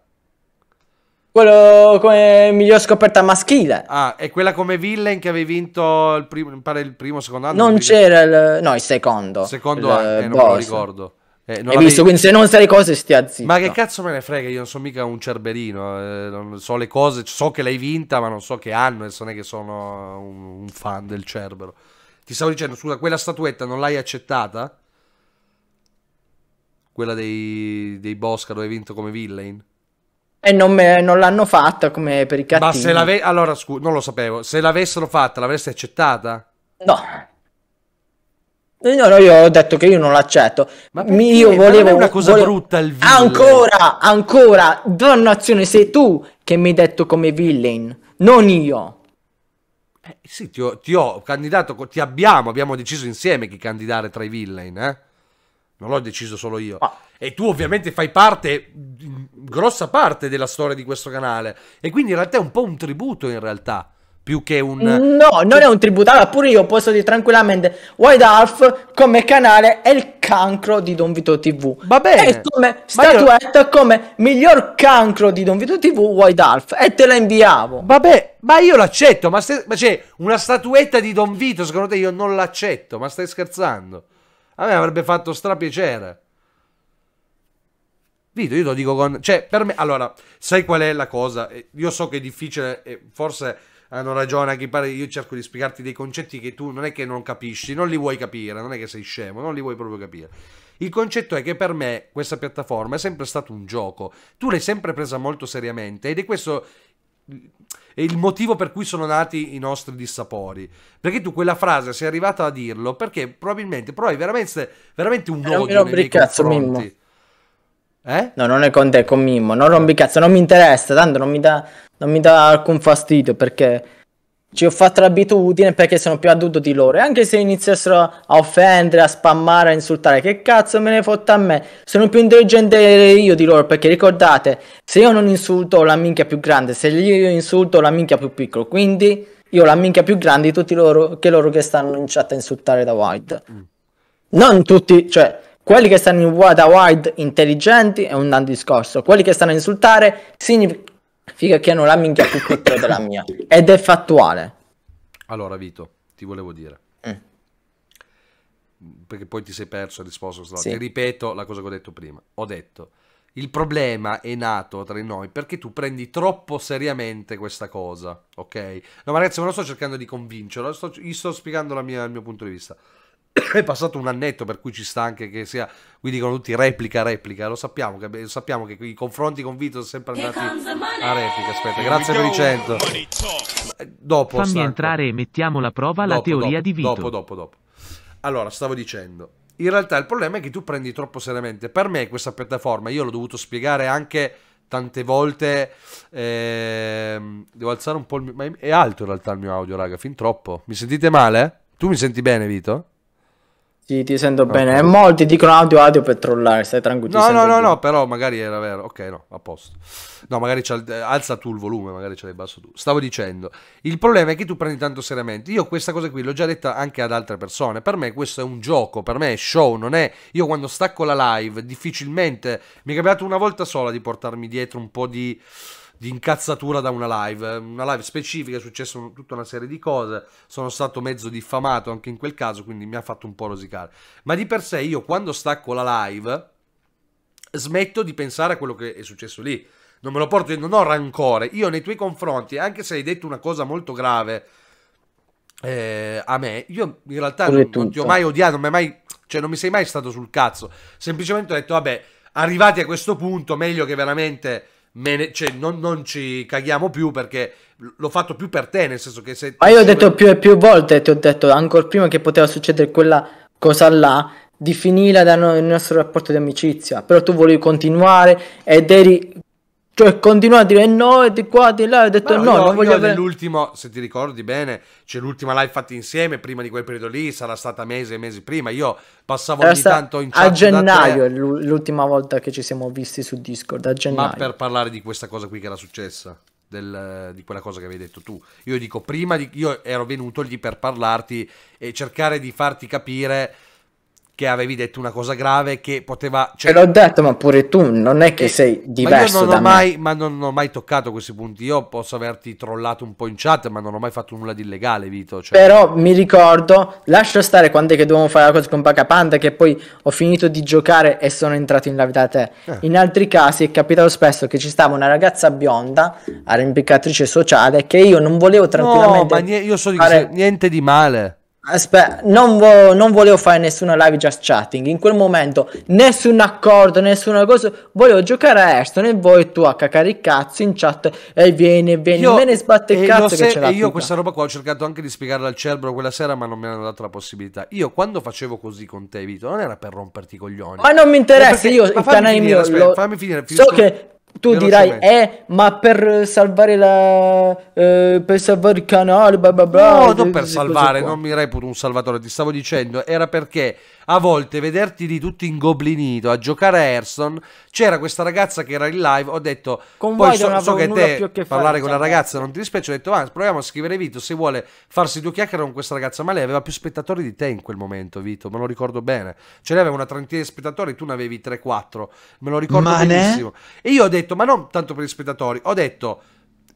Quello come miglior scoperta maschile. Ah, e quella come villain che avevi vinto il primo, pare il primo, secondo anno? Non, non c'era il... no, il secondo. Secondo il anno, eh, non me lo ricordo. Eh, non Hai visto, quindi se non sai le cose stia zitto. Ma che cazzo me ne frega, io non sono mica un cerberino, eh, non so le cose, so che l'hai vinta, ma non so che anno, non è che sono un, un fan del Cerbero. Ti stavo dicendo, scusa, quella statuetta non l'hai accettata? Quella dei, dei Bosca dove hai vinto come villain? e non, me, non, l'hanno fatta come per i cattivi. Ma se l'ave... Allora, scusa, non lo sapevo. Se l'avessero fatta, l'avresti accettata? No. No, no, io ho detto che io non l'accetto. Ma Mi, io volevo Ma una cosa volevo... brutta il villain. Ancora, ancora, dannazione, sei tu che mi hai detto come villain, non io. Eh, sì, ti ho, ti ho candidato, ti abbiamo, abbiamo deciso insieme chi candidare tra i villain, eh? Non l'ho deciso solo io. Ah e tu ovviamente fai parte, grossa parte della storia di questo canale e quindi in realtà è un po' un tributo in realtà più che un... No, cioè non è un tributo, allora pure io posso dire tranquillamente Wide Half come canale è il cancro di Don Vito TV. Va bene. E come statuetta io... come miglior cancro di Don Vito TV Wide Half e te la inviavo. Vabbè, ma io l'accetto, ma, se... ma c'è una statuetta di Don Vito, secondo te io non l'accetto, ma stai scherzando? A me avrebbe fatto strapiacere. Vito, io te lo dico con... Cioè, per me... Allora, sai qual è la cosa? Eh, io so che è difficile e eh, forse hanno ragione anche i pare. Io cerco di spiegarti dei concetti che tu non è che non capisci, non li vuoi capire, non è che sei scemo, non li vuoi proprio capire. Il concetto è che per me questa piattaforma è sempre stato un gioco. Tu l'hai sempre presa molto seriamente ed è questo è il motivo per cui sono nati i nostri dissapori. Perché tu quella frase sei arrivata a dirlo perché probabilmente, però hai veramente, veramente un odio. Era un cazzo, Mimmo. Eh? No, non è con te, è con Mimmo. Non rompi cazzo, non mi interessa, tanto non mi dà, non mi dà alcun fastidio perché ci ho fatto l'abitudine perché sono più adulto di loro. E anche se iniziassero a offendere, a spammare, a insultare, che cazzo me ne fotta a me? Sono più intelligente io di loro perché ricordate, se io non insulto ho la minchia più grande, se io insulto ho la minchia più piccola, quindi io ho la minchia più grande di tutti loro che loro che stanno in chat a insultare da White. Mm. Non tutti, cioè quelli che stanno in Wada wide intelligenti è un altro discorso. Quelli che stanno a insultare significa che hanno la minchia più piccola della mia. Ed è fattuale. Allora, Vito, ti volevo dire. Mm. Perché poi ti sei perso il risposto. Sì. Ti ripeto la cosa che ho detto prima. Ho detto, il problema è nato tra noi perché tu prendi troppo seriamente questa cosa, ok? No, ma ragazzi, non lo sto cercando di convincerlo, sto, gli sto spiegando mia, il mio punto di vista è passato un annetto per cui ci sta anche che sia qui dicono tutti replica replica lo sappiamo che, sappiamo che i confronti con Vito sono sempre andati a replica aspetta grazie per i 100 eh, dopo fammi stanco. entrare e mettiamo la prova dopo, la teoria dopo, di Vito dopo dopo dopo allora stavo dicendo in realtà il problema è che tu prendi troppo seriamente per me questa piattaforma io l'ho dovuto spiegare anche tante volte ehm, devo alzare un po' il mio ma è alto in realtà il mio audio raga fin troppo mi sentite male? tu mi senti bene Vito? Sì, ti sento okay. bene. E molti dicono audio audio per trollare, stai tranquillo. No, no, no, no, però magari era vero. Ok, no, a posto. No, magari alza tu il volume, magari ce l'hai basso tu. Stavo dicendo, il problema è che tu prendi tanto seriamente. Io questa cosa qui l'ho già detta anche ad altre persone. Per me questo è un gioco, per me è show, non è... Io quando stacco la live difficilmente... Mi è capitato una volta sola di portarmi dietro un po' di di incazzatura da una live, una live specifica, è successo tutta una serie di cose, sono stato mezzo diffamato anche in quel caso, quindi mi ha fatto un po' rosicare. Ma di per sé io quando stacco la live smetto di pensare a quello che è successo lì. Non me lo porto, io non ho rancore. Io nei tuoi confronti, anche se hai detto una cosa molto grave eh, a me, io in realtà non, non, ti ho mai odiato, non, mai, cioè non mi sei mai stato sul cazzo. Semplicemente ho detto, vabbè, arrivati a questo punto, meglio che veramente ne, cioè, non, non, ci caghiamo più perché l'ho fatto più per te, nel senso che se... Ma io ho detto più e più volte, ti ho detto, ancora prima che poteva succedere quella cosa là, di finire il nostro rapporto di amicizia, però tu volevi continuare ed eri cioè, continua a dire no, e di qua, di là, ho detto no, no, non voglio avere... L'ultimo, se ti ricordi bene, c'è cioè, l'ultima live fatta insieme, prima di quel periodo lì, sarà stata mesi e mesi prima, io passavo Era ogni tanto in chat A gennaio è l'ultima volta che ci siamo visti su Discord, a gennaio. Ma per parlare di questa cosa qui che era successa? Del, di quella cosa che avevi detto tu. Io dico, prima di, io ero venuto lì per parlarti e cercare di farti capire che avevi detto una cosa grave che poteva... Cioè... Te l'ho detto, ma pure tu non è che eh, sei diverso ma io non ho mai, me. Ma non ho mai toccato questi punti. Io posso averti trollato un po' in chat, ma non ho mai fatto nulla di illegale, Vito. Cioè... Però mi ricordo, lascia stare quando è che dovevo fare la cosa con Pacapanta, che poi ho finito di giocare e sono entrato in live da te. Eh. In altri casi è capitato spesso che ci stava una ragazza bionda, arrampicatrice sociale, che io non volevo tranquillamente... No, ma io so di fare... niente di male. Aspetta, non, vo- non, volevo fare nessuna live just chatting. In quel momento nessun accordo, nessuna cosa. Volevo giocare a Aston e voi tu a cacare il cazzo in chat. E vieni, vieni, io, me ne sbatte il cazzo. Se- che ce l'ha e io tutta. questa roba qua ho cercato anche di spiegarla al cerbero quella sera, ma non mi hanno dato la possibilità. Io quando facevo così con te, Vito, non era per romperti i coglioni. Ma non mi interessa, perché, io il canale mio. Aspetta, lo... Fammi finire. So che tu dirai, eh, ma per salvare la. Eh, per salvare il canale, bla bla bla. No, non per salvare, non mi reputo un salvatore, ti stavo dicendo, era perché a volte vederti lì tutto ingoblinito a giocare a Airson, c'era questa ragazza che era in live, ho detto, con poi so, so che te che parlare con la cioè. ragazza non ti dispiace, ho detto, ma ah, proviamo a scrivere Vito se vuole farsi due chiacchiere con questa ragazza, ma lei aveva più spettatori di te in quel momento, Vito, me lo ricordo bene, cioè aveva una trentina di spettatori, tu ne avevi 3-4, me lo ricordo ma benissimo. Ne? E io ho detto, ma non tanto per gli spettatori, ho detto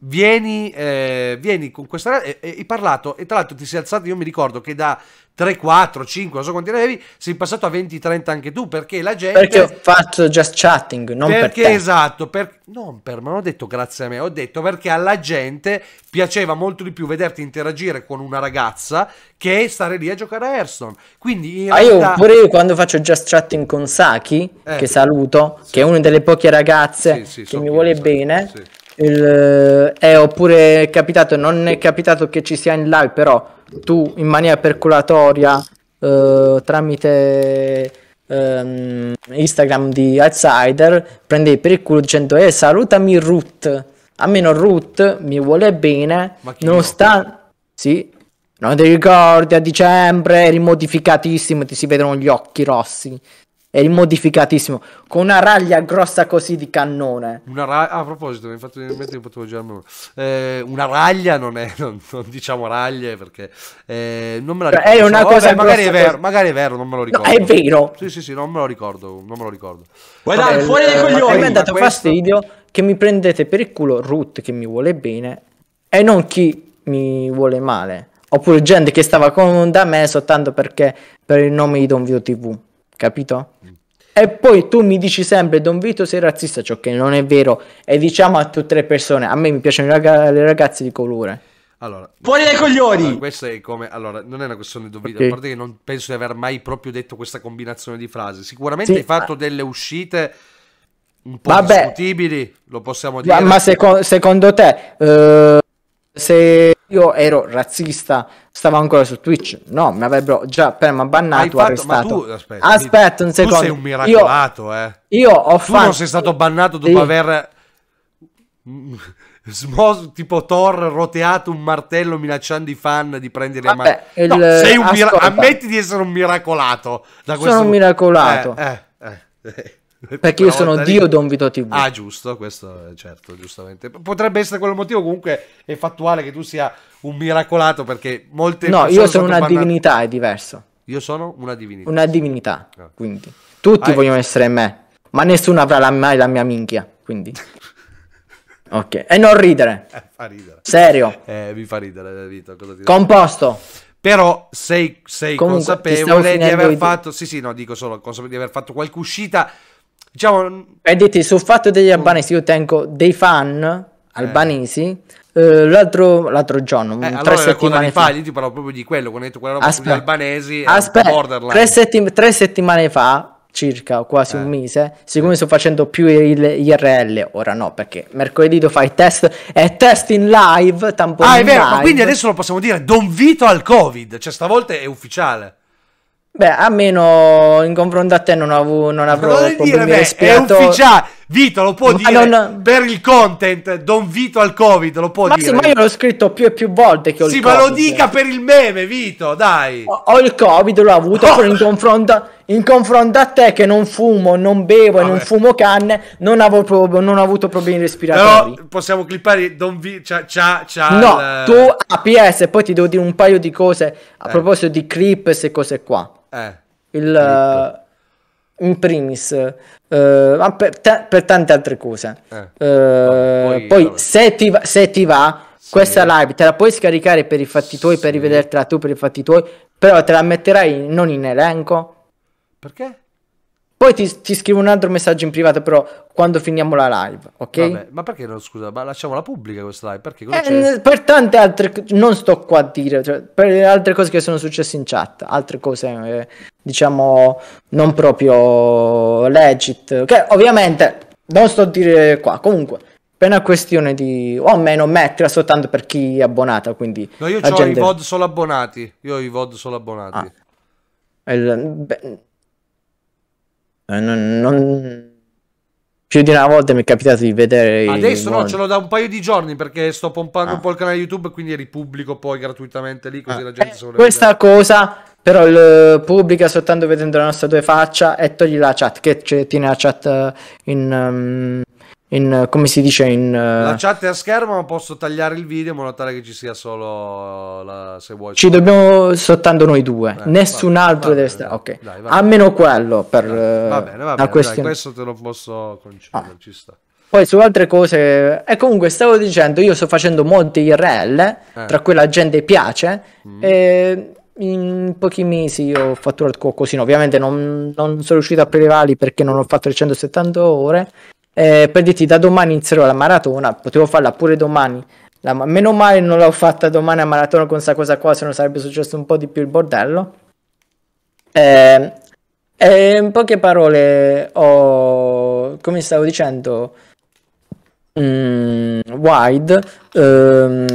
Vieni, eh, vieni, con questa e, e, hai parlato e tra l'altro ti sei alzato io mi ricordo che da 3, 4, 5 non so quanti ne avevi sei passato a 20, 30 anche tu perché la gente perché ho fatto just chatting non perché per te. esatto per, non per ma non ho detto grazie a me ho detto perché alla gente piaceva molto di più vederti interagire con una ragazza che stare lì a giocare a Airstone. quindi in ah, io pure io quando faccio just chatting con Saki eh, che saluto sì. che è una delle poche ragazze sì, sì, che so mi vuole bene Sì il, eh, è oppure è capitato, non è capitato che ci sia in live, però tu in maniera percolatoria eh, tramite ehm, Instagram di Outsider prendevi per il culo dicendo eh salutami Root, a meno Root mi vuole bene, nonostante... Sì, non ti ricordi a dicembre eri modificatissimo, ti si vedono gli occhi rossi. È immodificatissimo. Con una raglia grossa così di cannone. Una ra- ah, a proposito, mi è fatto in mente che potevo girarmi uno. Eh, una raglia non è. Non, non diciamo raglie perché. Eh, non me la cioè, ricordo. È una Vabbè, cosa. magari, è vero, cosa. magari è vero, non me lo ricordo. No, è vero. Sì, sì, sì, non me lo ricordo. Non me lo ricordo. Guarda, Vabbè, fuori dai eh, coglioni. Mi ha dato questo... fastidio che mi prendete per il culo Root che mi vuole bene e non chi mi vuole male. Oppure gente che stava con da me soltanto perché per il nome di Don Vio TV capito? Mm. E poi tu mi dici sempre, Don Vito sei razzista, ciò che non è vero, e diciamo a tutte le persone, a me mi piacciono raga- le ragazze di colore. Allora, fuori dai coglioni! Allora, questa è come. Allora, non è una questione di dubito. Okay. A parte che non penso di aver mai proprio detto questa combinazione di frasi. Sicuramente sì, hai fatto delle uscite un po' Vabbè. discutibili, lo possiamo dire. Ma, ma seco- secondo te, eh, se io ero razzista stavo ancora su Twitch no mi avrebbero già prima bannato fatto, arrestato tu, aspetta, aspetta, un secondo tu sei un miracolato io, eh. io ho fatto tu non sei stato bannato dopo sì. aver mm, Smos, tipo Thor roteato un martello minacciando i fan di prendere Vabbè, il no, sei un mira- ammetti di essere un miracolato da questo sono un miracolato eh, eh, eh. Perché io sono Dio lì... Don Vito TV. Ah, giusto, questo certo, giustamente. Potrebbe essere quello motivo, comunque è fattuale che tu sia un miracolato perché molte No, io sono una banna... divinità, è diverso. Io sono una divinità. Una divinità, ah. quindi. Tutti ah, vogliono è... Ecco. essere me, ma nessuno avrà la, mai la mia minchia, quindi. ok, e non ridere. Eh, fa ridere. Serio. Eh, mi fa ridere, eh, Vito, Composto però sei, sei Comunque, consapevole di aver fatto, sì, sì, no, dico solo consapevole di aver fatto qualche uscita diciamo... Hai detto sul fatto degli albanesi, io tengo dei fan albanesi. Eh. L'altro, l'altro giorno, eh, tre allora settimane fa, fa, io ti parlo proprio di quello, quando ho detto quella roba aspetta, sugli albanesi, aspetta, tre, settim- tre settimane fa circa quasi eh. un mese, siccome sto facendo più IRL, ora no, perché mercoledì tu fai test e test in live, tampone Ah, è vero, live. ma quindi adesso lo possiamo dire Don Vito al Covid, cioè stavolta è ufficiale. Beh, a meno in confronto a te non, avevo, non avrò problemi beh, respirato... È ufficiale, Vito lo può ma dire non... per il content, Don Vito al Covid, lo può ma dire. ma io l'ho scritto più e più volte che ho sì, ma COVID. lo dica per il meme, Vito, dai. Ho, ho il Covid, l'ho avuto, oh. però in confronto, in confronto, a te che non fumo, non bevo e non fumo canne, non, avevo, non ho avuto problemi respiratori. Però possiamo clippare Don Vito, c'ha, c'ha, c'ha No, il... tu APS, poi ti devo dire un paio di cose a eh. proposito di clips e cose qua. Eh. Il... Clip in primis, eh, ma ah, per, ta- per, tante altre cose. Eh. Eh, poi, poi se, ti va, se ti va sì. questa live te la puoi scaricare per i fatti tuoi, sì. per rivedertela tu per i fatti tuoi, però te la metterai non in elenco. Perché? Poi ti, ti, scrivo un altro messaggio in privato, però quando finiamo la live, ok? Vabbè, ma perché no, scusa, ma lasciamola pubblica questa live? Perché eh, per tante altre non sto qua a dire, cioè, per altre cose che sono successe in chat, altre cose, eh, diciamo, non proprio legit, che ovviamente non sto a dire qua, comunque. Per una questione di. o almeno metterla soltanto per chi è abbonata. Quindi. No, io ho gente... i VOD solo abbonati. Io ho i VOD solo abbonati. Ah. Il, beh, eh, non, non... Più di una volta mi è capitato di vedere. Adesso no, ce l'ho da un paio di giorni perché sto pompando ah. un po' il canale YouTube, quindi ripubblico poi gratuitamente lì così ah. la gente eh, Questa vedere. cosa però il pubblica soltanto vedendo la nostra due faccia e togli la chat che tiene la chat eh, in, um, in, come si dice in... Uh... La chat a schermo, posso tagliare il video in modo tale che ci sia solo la... se vuoi. Ci dobbiamo soltanto noi due, eh, nessun vabbè, altro vabbè, deve stare... Ok, dai, vabbè, almeno quello per... Va eh, bene, va bene, dai, questo te lo posso concedere, ah. ci sta. Poi su altre cose, e comunque stavo dicendo, io sto facendo molti IRL, eh. tra cui la gente piace, mm. e in pochi mesi io ho fatturato qualcosina. Ovviamente non, non, sono riuscito a prelevarli perché non ho fatto le 170 ore, eh, per dirti da domani inizierò la maratona, potevo farla pure domani, la, meno male non l'ho fatta domani a maratona con questa cosa qua, se non sarebbe successo un po' di più il bordello. Eh, eh, in poche parole, ho, come stavo dicendo, mh, mm, wide. Ehm,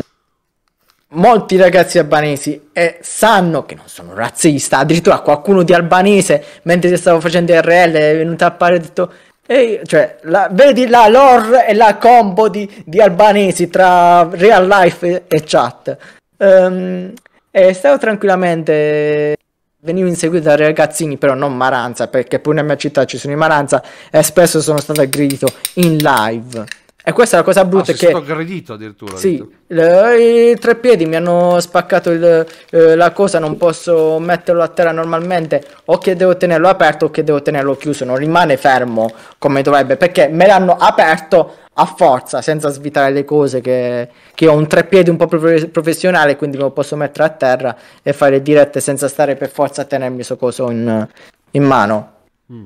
molti ragazzi albanesi eh, sanno che non sono razzista. Addirittura qualcuno di albanese, mentre stavo facendo RL, è venuto a parlare e ha detto: e cioè, la, vedi la lore e la combo di, di albanesi tra real life e, e chat. Um, e stavo tranquillamente. Venivo inseguito da ragazzini, però non Maranza, perché pure nella mia città ci sono i Maranza e spesso sono stato aggredito in live. E questa è la cosa ah, brutta. Ah, che... aggredito addirittura. Sì, le, i tre piedi mi hanno spaccato il, eh, la cosa, non posso metterlo a terra normalmente. O che devo tenerlo aperto o che devo tenerlo chiuso, non rimane fermo come dovrebbe, perché me l'hanno aperto a forza, senza svitare le cose, che, che ho un treppiedi un po' prof- professionale, quindi lo posso mettere a terra e fare dirette senza stare per forza a tenermi questo coso in, in mano. Mm.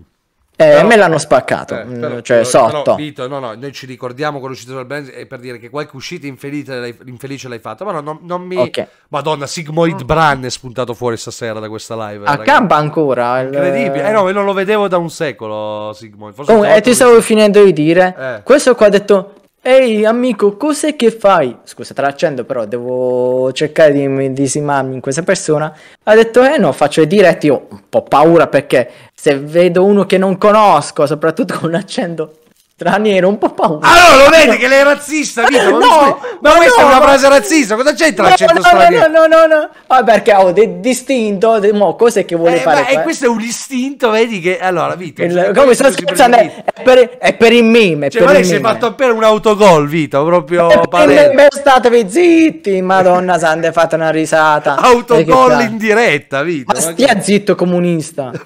Eh, però, me l'hanno spaccato, eh, mm, però, cioè però, sotto. Però, Vito, no, no, noi ci ricordiamo con l'uscita del brand e per dire che qualche uscita infelice l'hai, infelice l'hai fatta, ma no, non, non mi... Okay. Madonna, Sigmoid Bran è spuntato fuori stasera da questa live. A ragazzi. campa ancora. Incredibile. Il... Eh no, non lo vedevo da un secolo, Sigmoid. Forse Comunque, eh, ti stavo finendo di dire, eh. questo qua ha detto Ehi amico, cos'è che fai? Scusa, te l'accendo, però devo cercare di medesimarmi in questa persona. Ha detto, eh no, faccio i diretti. Io ho un po' paura perché se vedo uno che non conosco, soprattutto con un accento straniero, un po' paura. Allora ah, lo vedi che lei è razzista, Vito? Eh, ma, no, sp- ma, ma questa no, è una frase razzista, cosa c'entra no, l'accento no, No, no, no, no, ah, perché ho oh, distinto, de- mo, cose che vuole eh, fare. e questo è un istinto, vedi che... Allora, Vito... Il, cioè, come sto scherzando, è, è, per, è per il meme, Cioè, per ma lei si è fatto appena un autogol, Vito, proprio... Eh, eh, me, statevi zitti, madonna Sande, hai una risata. Autogol in diretta, Vito. Ma stia che... zitto, comunista.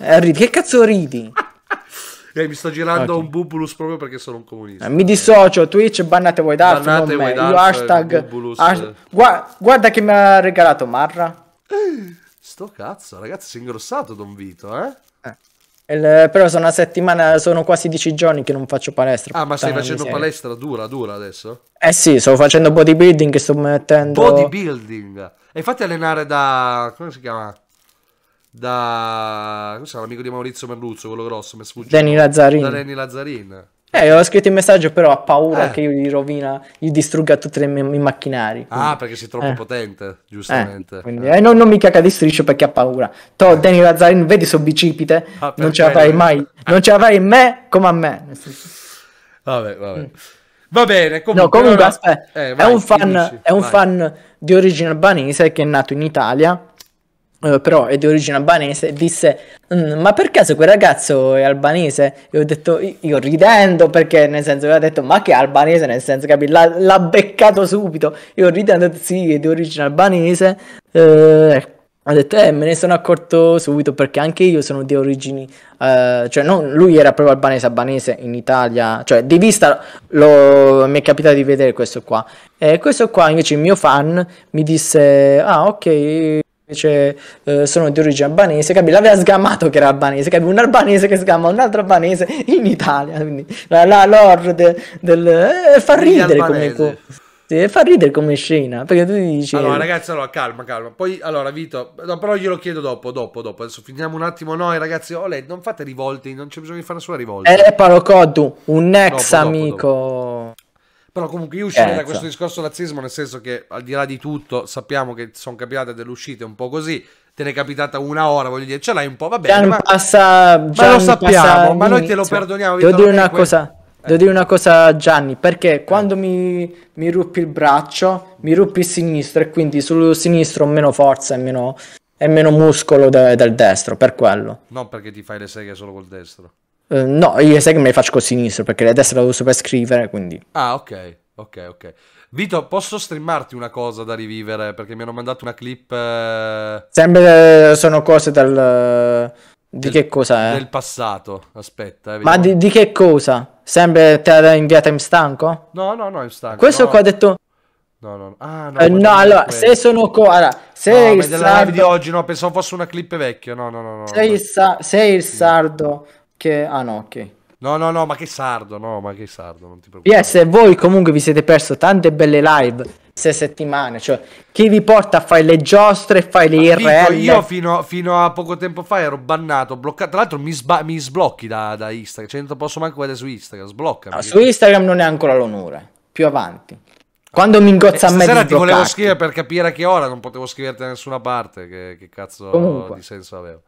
eh, ridi, che cazzo ridi? Eh, mi sto girando okay. un bubulus proprio perché sono un comunista. Eh, mi dissocio, Twitch, bannate voi darf, bannate voi darf, Io hashtag... Bubulus, hashtag guarda, guarda che mi ha regalato Marra. Eh, sto cazzo, ragazzi, si è ingrossato Don Vito, eh? eh. Il, però sono una settimana, sono quasi dieci giorni che non faccio palestra. Ah, ma stai facendo miseria. palestra dura, dura adesso? Eh sì, sto facendo bodybuilding, sto mettendo... Bodybuilding? E fate allenare da... come si chiama? da... Cos'è l'amico di Maurizio Merluzzo, quello grosso, mi sfugge. Danny Lazzarin. Da Danny Lazzarin. Eh, avevo scritto il messaggio, però ha paura eh. che io gli rovina, gli distrugga tutti i miei macchinari. Ah, quindi. Ah, perché sei troppo eh. potente, eh, giustamente. Eh, quindi, eh. non, non mi caga di striscio perché ha paura. To, eh. Danny Lazzarin, vedi suo bicipite, ah, non ce l'avrai mai. Non ce l'avrai in me come a me. Vabbè, vabbè. Mm. Va bene, comunque, no, comunque allora... aspetta, vai, eh, è un, fan, dici, è un fan di origine albanese che è nato in Italia eh, però è di origine albanese, disse: mm, Ma per caso quel ragazzo è albanese? E ho detto io ridendo perché, nel senso, aveva detto: Ma che è albanese? Nel senso, capi? L'ha, l'ha beccato subito. Io ridendo, sì, è di origine albanese. Eh, ecco. ha detto: Eh, me ne sono accorto subito perché anche io sono di origini. Uh, cioè, non, lui era proprio albanese, albanese in Italia. Cioè, di vista lo, mi è capitato di vedere questo qua. E questo qua invece, il mio fan, mi disse: Ah, ok invece eh, sono di origine albanese, capi? L'aveva sgamato che era albanese, capi? Un albanese che sgama un altro albanese in Italia, quindi la, la lore de, del... Eh, fa ridere come... Sì, fa ridere come scena, perché tu dici... Allora ragazzi, allora calma, calma. Poi, allora Vito, no, però glielo chiedo dopo, dopo, dopo. Adesso finiamo un attimo noi ragazzi. Ole, oh, non fate rivolti, non c'è bisogno di fare nessuna rivolta. E eh, Palo Coddu, un ex dopo, amico... Dopo, dopo. Però comunque io uscirei eh, da questo cioè. discorso razzismo nel senso che al di là di tutto sappiamo che sono capitate delle uscite un po' così, te ne è capitata una ora, voglio dire, ce l'hai un po', va bene. Ma, passa, ma lo sappiamo, ma noi te lo perdoniamo. Devo dire una cosa. Devo dire una cosa Gianni, perché eh. quando mi, mi ruppi il braccio, mi ruppi il sinistro e quindi sul sinistro ho meno forza e meno, meno muscolo de, del destro, per quello. Non perché ti fai le seghe solo col destro. Eh, no, io sai che me le faccio col sinistro perché la destra la uso per scrivere, quindi... Ah, ok, ok, ok. Vito, posso streamarti una cosa da rivivere? Perché mi hanno mandato una clip... Eh... Sempre eh, sono cose dal... Di del, che cosa è? Eh? Del passato, aspetta. Eh, Ma di, di, che cosa? Sempre te l'ha inviata in stanco? No, no, no, in stanco. Questo no. qua ha detto... No, no, ah, no, eh, no allora, se sono qua, allora, se no, il sardo... della live di oggi, no, pensavo fosse una clip vecchia, no, no, no, no. Se, il, sa... sei il sardo che... Ah no, ok. No, no, no, ma che sardo, no, ma che sardo, non ti preoccupare. Yes, e voi comunque vi siete perso tante belle live queste settimane, cioè chi vi porta a fare le giostre, fare le IRL? io fino, fino, a poco tempo fa ero bannato, bloccato, tra l'altro mi, sba- mi sblocchi da, da, Instagram, cioè non posso manco vedere su Instagram, sblocca. No, ah, su Instagram non è ancora l'onore, più avanti. Quando mi ingozza a eh, me di ti volevo scrivere per capire a che ora, non potevo scriverti da nessuna parte, che, che cazzo Comunque. di senso aveva.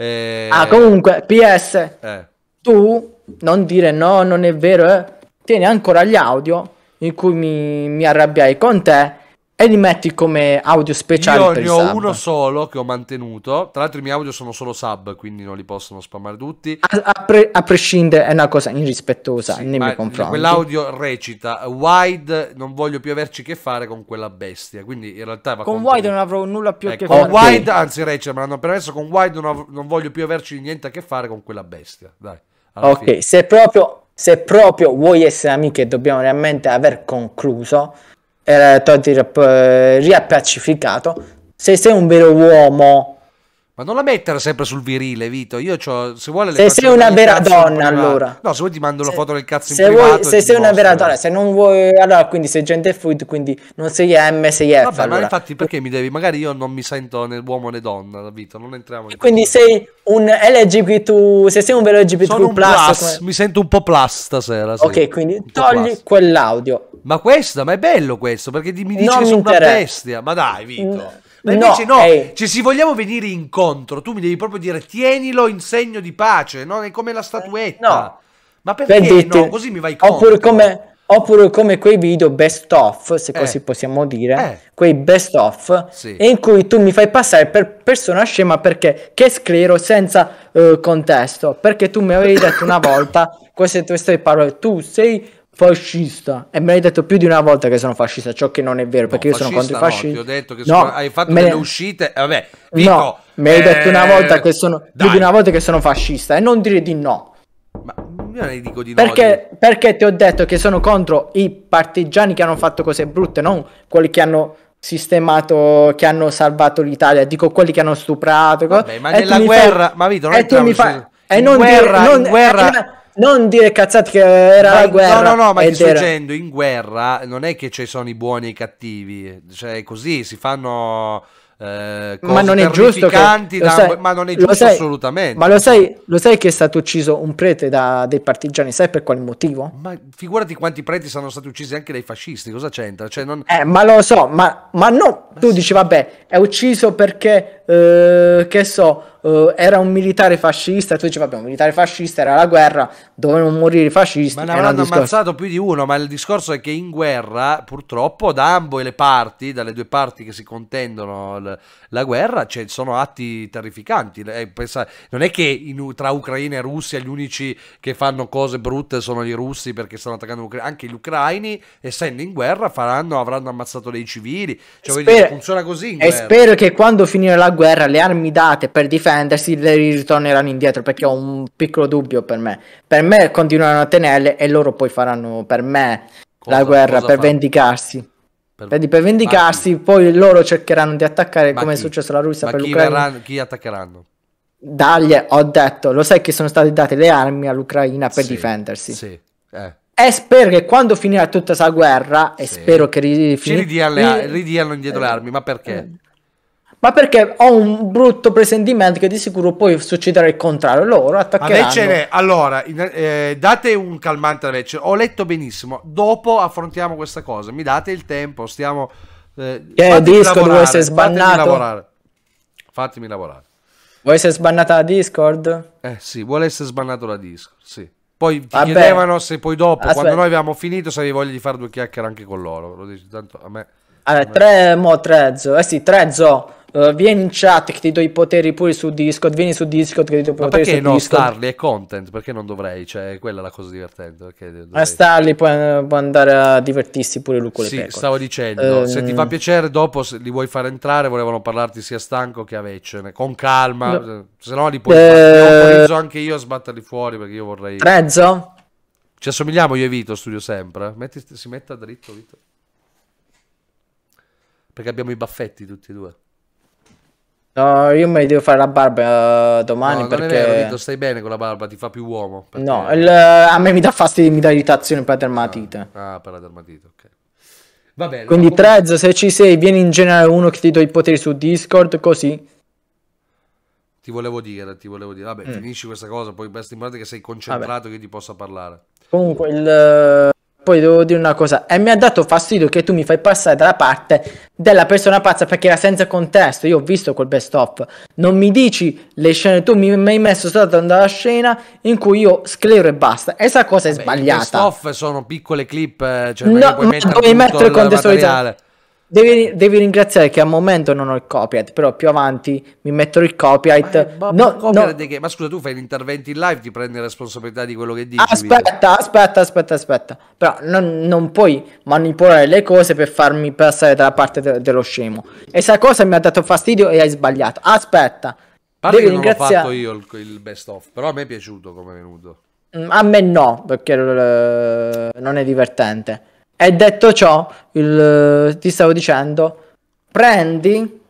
Eh... Ah, comunque, PS, eh. tu non dire no, non è vero, eh? tieni ancora gli audio in cui mi, mi arrabbiai con te e li metti come audio speciale. Io ne ho sub. uno solo che ho mantenuto. Tra l'altro, i miei audio sono solo sub, quindi non li possono spammare tutti. A, a, pre, a prescindere, è una cosa irrispettosa sì, nei miei confronti. Quell'audio recita Wide, non voglio più averci che fare con quella bestia. Quindi in realtà va Con Wide non avrò nulla più a ecco, che fare. Con Wide, anzi, recita, me l'hanno permesso. Con Wide non, av- non, voglio più averci niente a che fare con quella bestia. Dai. Ok, se proprio se proprio vuoi essere amiche e dobbiamo realmente aver concluso, era eh, Totti eh, riappacificato, se sei un vero uomo ma non la mettere sempre sul virile, Vito. Io ho. se vuole Se sei una vera donna, allora. No, se vuoi ti mando se, la foto del cazzo se in vuoi, Se sei una vera donna, se non vuoi allora quindi sei gente food, quindi non sei M, sei F. Vabbè, allora. ma infatti perché mi devi? Magari io non mi sento né uomo né donna, Vito, non entriamo in Quindi questo. sei un LGBT, se sei un vero LGBT Sono plus, plus come... mi sento un po' plus stasera, sì. Ok, quindi togli quell'audio. Ma questo, ma è bello questo, perché mi dice non che sono una bestia. Ma dai, Vito. No. Ma invece no, no. Eh. cioè se vogliamo venire incontro, tu mi devi proprio dire tienilo in segno di pace, non è come la statuetta. no. Ma perché Vedete, no? Così mi vai contro. Oppure come, oppure come quei video best of, se eh. così possiamo dire, eh. quei best of, sì. in cui tu mi fai passare per persona scema perché che sclero senza uh, contesto, perché tu mi avevi detto una volta queste tue parole, tu sei fascista e mi hai detto più di una volta che sono fascista, ciò che non è vero perché no, io sono contro i fascisti. No, ti ho detto che no, sono, hai fatto me... delle uscite, eh, vabbè, dico, no, mi hai eh... detto una eh, volta che sono Dai. più di una volta che sono fascista e non dire di no. Ma io ne dico di perché, no. Perché ti ho detto che sono contro i partigiani che hanno fatto cose brutte, non quelli che hanno sistemato che hanno salvato l'Italia, dico quelli che hanno stuprato. Vabbè, ma nella guerra, fai... ma Vito, non e tu mi fai... E non guerra, dire, non... guerra... È una non dire cazzate che era ma, la guerra. No, no, no, ma ti sto dicendo, in guerra non è che ci sono i buoni e i cattivi, cioè così si fanno... Eh, ma non è giusto che, da, sai, ma non è giusto sai, assolutamente ma lo sai, lo sai, che è stato ucciso un prete da dei partigiani sai per quale motivo? ma figurati quanti preti sono stati uccisi anche dai fascisti cosa c'entra? Cioè non... eh, ma lo so ma, ma no ma tu sì. dici vabbè è ucciso perché eh, che so uh, era un militare fascista, e tu dici vabbè un militare fascista era la guerra, dovevano morire i fascisti. Ma ne avranno ammazzato più di uno, ma il discorso è che in guerra purtroppo da ambo le parti, dalle due parti che si contendono la guerra, cioè, sono atti terrificanti. Eh, non è che in, tra Ucraina e Russia gli unici che fanno cose brutte sono i russi perché stanno attaccando l'Ucraina, anche gli ucraini essendo in guerra faranno, avranno ammazzato dei civili, cioè, spero, dire, funziona così. e guerra. spero che quando finirà la guerra le armi date per difendere difendersi, ritorneranno indietro perché ho un piccolo dubbio per me. Per me continueranno a tenerle e loro poi faranno per me cosa, la guerra per fa? vendicarsi. Per... Vedi, per vendicarsi, poi loro cercheranno di attaccare Ma come chi? è successo alla Russia Ma per chi l'Ucraina. Verranno, chi attaccheranno? Dagli, ho detto, lo sai che sono state date le armi all'Ucraina per sì, difendersi. Sì, eh. E spero che quando finirà tutta questa guerra, sì. e spero che ri- fin- ci ridiano, le- ridiano indietro eh. le armi, ma perché? Eh ma perché ho un brutto presentimento che di sicuro poi succederà il contrario. Loro attaccheranno. Lecce, eh, allora, eh, date un calmante a Lecce. Ho letto benissimo. Dopo affrontiamo questa cosa. Mi date il tempo. Stiamo. Eh, che disco dove essere sbannato? Fatemi lavorare. Fatemi lavorare. Vuoi essere sbannata da Discord? Eh sì, vuole essere sbannato da Discord, sì. Poi ti Vabbè. chiedevano se poi dopo, Aspetta. quando noi avevamo finito, se avevi voglia di fare due chiacchiere anche con loro. Lo dici tanto a me. Allora, tre, mo, trezzo. Eh sì, trezzo. Eh, vieni in chat, che ti do i poteri pure su Discord. Vieni su Discord, che ti do i poteri su no, Discord. Perché no, starli è content? Perché non dovrei? Cioè, quella è la cosa divertente. Dovrei... A eh, Starly può, andare a divertirsi pure lui con le Sì, pecore. stavo dicendo, um... se ti fa ehm, piacere, dopo se li vuoi far entrare, volevano parlarti sia stanco che a veccene. Con calma, no. se no li puoi uh... fare. Autorizzo eh, anche io a sbatterli fuori perché io vorrei... Prezzo? Ci assomigliamo io e Vito, studio sempre. Metti, si metta dritto, Vito. Perché abbiamo i baffetti tutti e due. No, io mi devo fare la barba eh, domani no, perché... non Vero, detto, stai bene con la barba, ti fa più uomo. Perché... No, il, eh, a me mi dà fastidio, mi dà irritazione per la dermatite. Ah, ah per la dermatite, ok. Va bene. Quindi comunque... Trez, se ci sei, vieni in generale uno che ti do i poteri su Discord, così. Ti volevo dire, ti volevo dire. Vabbè, mm. finisci questa cosa, poi basta imparare che sei concentrato Vabbè. che ti possa parlare. Comunque, il... Poi devo dire una cosa, e mi ha dato fastidio che tu mi fai passare dalla parte della persona pazza perché era senza contesto. Io ho visto quel best of. Non mi dici le scene, tu mi, mi hai messo soltanto dalla scena in cui io sclero e basta. E esa cosa è Vabbè, sbagliata. I best of sono piccole clip, eh, cioè no, puoi mettere, puoi mettere contestualizzare. Devi, devi, ringraziare che al momento non ho il copyright, però più avanti mi metterò il copyright. Ma, ma, no, copyright no. Che, ma scusa, tu fai gli interventi in live, ti prendi la responsabilità di quello che dici. Aspetta, Vito. aspetta, aspetta, aspetta. Però non, non, puoi manipolare le cose per farmi passare dalla parte de- dello scemo. E sta cosa mi ha dato fastidio e hai sbagliato. Aspetta. Parli devi che ringraziare... non l'ho fatto io il, il best of, però a me è piaciuto come è venuto. Mm, a me no, perché uh, non è divertente. E detto ciò, il, eh, ti stavo dicendo, prendi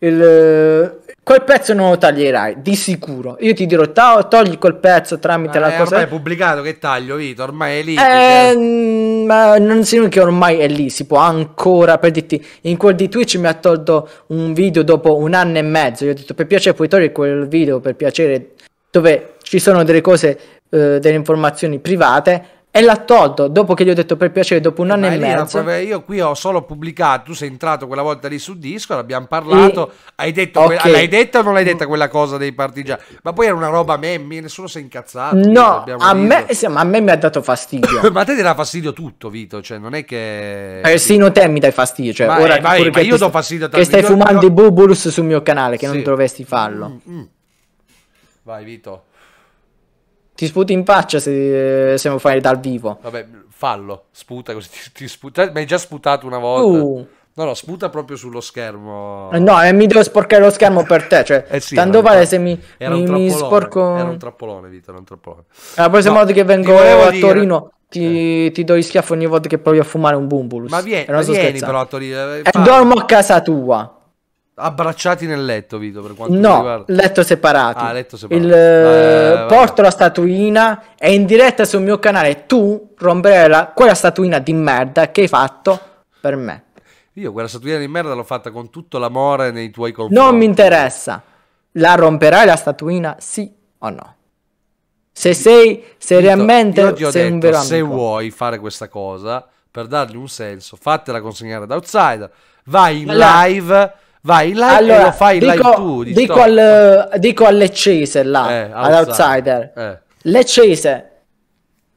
il, eh, quel pezzo non lo taglierai di sicuro. Io ti dirò, to- togli quel pezzo tramite eh, la cosa. Ormai è pubblicato che taglio, Vito. Ormai è lì. Eh, n- cioè. mm, ma non significa che ormai è lì. Si può ancora per dirti. In quel di Twitch mi ha tolto un video dopo un anno e mezzo. Gli ho detto, per piacere, puoi togliere quel video per piacere, dove ci sono delle cose, eh, delle informazioni private e l'ha tolto dopo che gli ho detto per piacere dopo un eh, anno e mezzo lì, io qui ho solo pubblicato tu sei entrato quella volta lì su disco abbiamo parlato e... hai detto okay. que- l'hai detta o non l'hai detta quella cosa dei partigiani ma poi era una roba a me nessuno si è incazzato no a me, sì, a me, mi ha dato fastidio ma a te ti dà fastidio tutto Vito cioè non è che persino eh, te mi dai fastidio cioè ma, ora eh, vai, ma io do fastidio che stai fumando io... i bubulus sul mio canale che sì. non dovresti farlo mm, mm. vai Vito ti sputi in faccia se, eh, se lo fai dal vivo. Vabbè, fallo, sputa così, ti, ti sputa. Mi hai già sputato una volta. Uh. No, no, sputa proprio sullo schermo. Eh, no, e eh, mi devo sporcare lo schermo per te. Cioè, eh sì, tanto vale se mi, era mi, mi sporco. Era un trappolone, Vito, era un trappolone. La ah, prossima no, volta che vengo a dire... Torino. Ti, eh. ti, do gli schiaffi ogni volta che provi a fumare un bumbulus. Ma vieni, ma vieni però a Torino. E dormo a casa tua abbracciati nel letto, Vito, per quanto no, riguarda... letto separato. Ah, letto separato. Il, eh, porto la statuina e in diretta sul mio canale tu romperai la, quella statuina di merda che hai fatto per me. Io quella statuina di merda l'ho fatta con tutto l'amore nei tuoi confronti. Non mi interessa. La romperai la statuina, sì o no? Se sei seriamente... Vito, io ti ho detto, se vuoi fare questa cosa, per dargli un senso, fatela consegnare da Outsider, vai in live Vai in live allora, lo fai dico, live tu. Di dico, al, dico all'eccese Cese là, eh, all'outsider. Eh. Le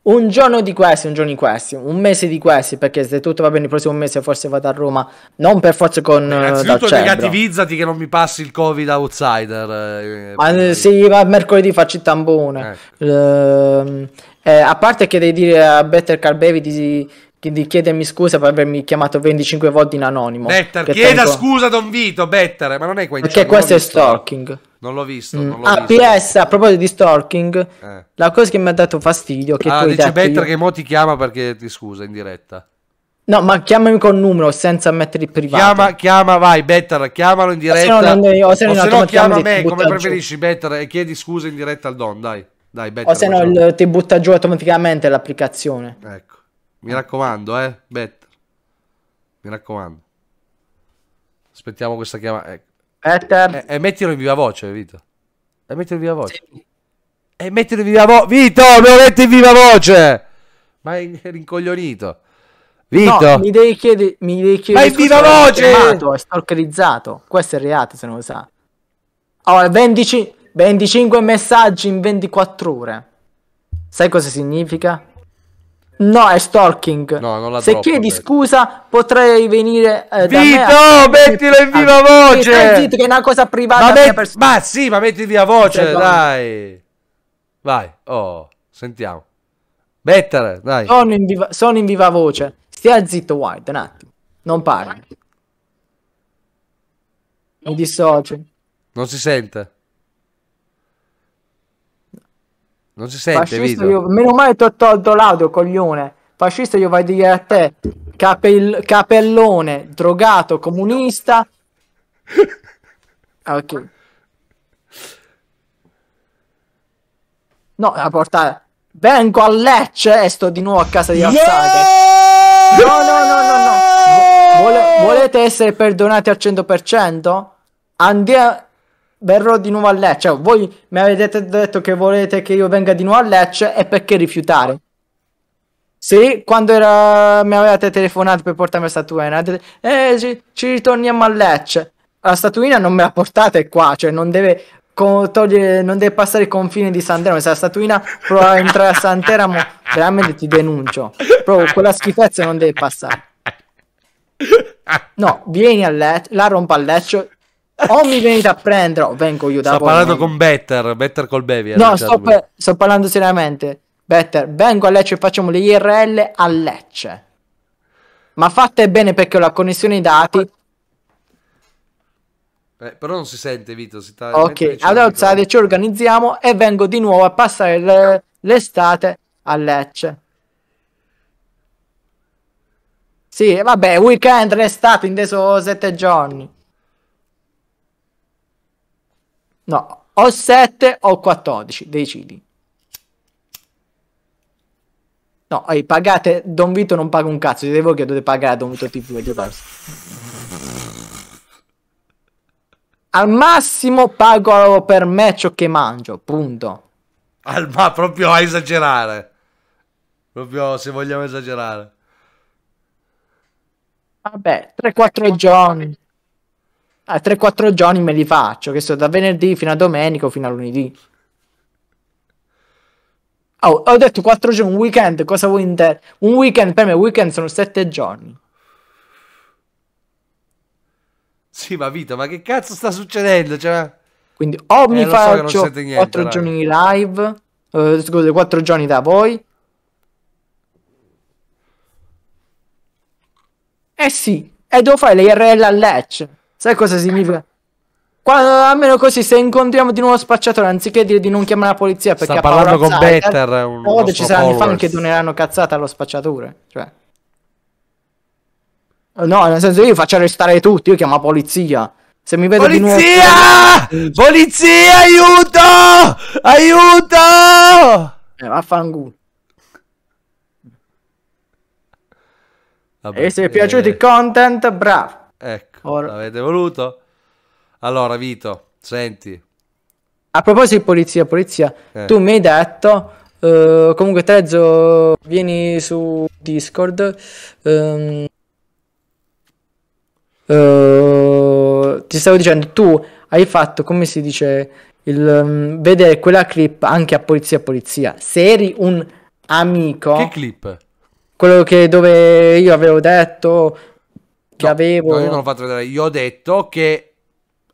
un giorno di questi, un giorno di questi, un mese di questi, perché se tutto va bene il prossimo mese forse vado a Roma, non per forza con... Eh, Innanzitutto negativizzati che non mi passi il covid outsider. Eh, ma eh, sì, ma mercoledì faccio il tampone. Ecco. Uh, eh, a parte che devi dire a Better Carbevi di, di chiedermi scusa per avermi chiamato 25 volte in anonimo. Better, chieda tengo... scusa Don Vito, Better, ma non è qua in Perché questo è stalking. Non l'ho visto, mm. non l'ho ah, visto. PS, a proposito di stalking, eh. la cosa che mi ha dato fastidio è che ah, dice Better io... che mo ti chiama perché ti scusa in diretta. No, ma chiamami col numero senza mettere il privato. Chiama, chiama, vai, Better, chiamalo in diretta. O se no, non, io, o se o se no chiama me come preferisci, Better, e chiedi scusa in diretta al Don, dai. Dai, Better. O se no ti butta giù automaticamente l'applicazione. Ecco. Mi raccomando, eh, Better. Mi raccomando. Aspettiamo questa chiamata. Ecco. Eh, Better. E, eh, e, eh, mettilo in viva voce, Vito. E mettilo in viva voce. Sì. E mettilo in viva voce. Vito, me lo metti in viva voce. Ma è rincoglionito. Vito. No, mi devi chiedere. Mi devi chiedere Ma in viva voce. È, chiamato, è stalkerizzato. Questo è reato se non lo sa. Allora, 25, 25 messaggi in 24 ore. Sai cosa significa? No, è stalking. No, non la Se troppo, chiedi detto. scusa, potrei venire eh, Vito, a... mettilo in viva ah, voce! Zitto, che è una cosa privata. Ma, met... pers- ma sì, ma metti in viva voce, sì, dai. Vai, oh, sentiamo. Mettere, dai. Sono in, viva... Sono in viva voce. Stia zitto, White, un attimo. Non parli. Mi dissocio. Non si sente. Non si sente, Fascista io... Meno male ti ho tolto l'audio, coglione. Fascista io vai a dire a te, capel... capellone, drogato, comunista. ok. No, a portare. Vengo a Lecce e sto di nuovo a casa di yeah! Alzate. No, no, no, no, no. Vol volete essere perdonati al 100%? Andiamo verrò di nuovo a Lecce. Cioè, voi mi avete detto che volete che io venga di nuovo a Lecce e perché rifiutare? Sì, quando era... mi avevate telefonato per portarmi la statuina, avete... eh, ci, ci ritorniamo a Lecce. La statuina non me la portate qua, cioè non deve Togliere, non deve passare i confini di Santeramo. Se la statuina prova a entrare a Santeramo, veramente ti denuncio. Proprio quella schifezza non deve passare. No, vieni a Lecce, la rompa a Lecce, o mi venite a prendere o vengo io da sto voi. Sto parlando con Better, Better col Bevi. Eh, no, sto, pa- sto, parlando seriamente. Better, vengo a Lecce e facciamo le IRL a Lecce. Ma fatte bene perché ho la connessione ai dati. Eh, però non si sente Vito, si sta... Ok, ad outside ci organizziamo e vengo di nuovo a passare le, l'estate a Lecce. Sì, vabbè, weekend, l'estate, inteso sette giorni. No, o 7 o 14, decidi. No, hai pagate, Don Vito non paga un cazzo, siete voi che dovete pagare a Don Vito TV Al massimo pago per me ciò che mangio, punto. Al ma proprio a esagerare. Proprio se vogliamo esagerare. Vabbè, 3-4 giorni a 3-4 giorni me li faccio, che so, da venerdì fino a domenica o fino a lunedì. Oh, ho detto 4 giorni, un weekend, cosa vuoi intendere? Un weekend, per me, un weekend sono 7 giorni. Sì, ma Vito, ma che cazzo sta succedendo? Cioè... Quindi o eh, mi faccio so niente, 4 raga. giorni live, eh, scusate, 4 giorni da voi. Eh sì, e devo fare le IRL a Lecce. Sai cosa significa? Quando, eh, almeno così, se incontriamo di nuovo spacciatore, anziché dire di non chiamare la polizia perché Sta parlando con Zayat, eh, Better. Poi ci saranno i fan che doneranno cazzate allo spacciatore. Cioè. Eh, no, nel senso io faccio arrestare tutti, io chiamo la polizia. Se mi vedo polizia! di nuovo... Polizia! Aiuto! Aiuto! Eh, vaffanculo. Vabbè, e se è piaciuto eh... il content, bravo. Ecco. Or- L'avete voluto? Allora, Vito, senti. A proposito di polizia, polizia, eh. tu mi hai detto... Uh, comunque Trezzo, vieni su Discord. Um, uh, ti stavo dicendo, tu hai fatto, come si dice, il, um, vedere quella clip anche a polizia polizia. Se eri un amico... Che clip? Quello che dove io avevo detto che no, avevo. No, io non l'ho fatto vedere. Io ho detto che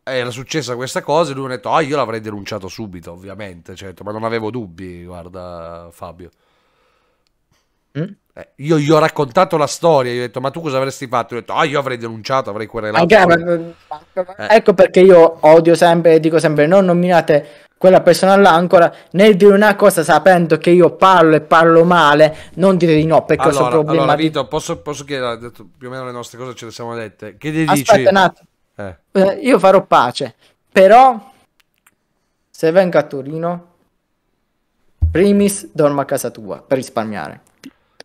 era successa questa cosa e lui mi ha detto, ah, oh, io l'avrei denunciato subito, ovviamente, certo, ma non avevo dubbi, guarda Fabio. Mm? Eh, io gli ho raccontato la storia, gli ho detto, ma tu cosa avresti fatto? Io ho detto, ah, oh, io avrei denunciato, avrei querelato. Anche, ma, ma, ma, eh. Ecco perché io odio sempre, dico sempre, non nominate quella persona all'ancora nel dire una cosa sapendo che io parlo e parlo male non dire di no perché allora, ho problemi allora Vito posso, posso chiedere più o meno le nostre cose ce le siamo dette che gli aspetta un attimo eh. eh. io farò pace però se vengo a Torino primis dormo a casa tua per risparmiare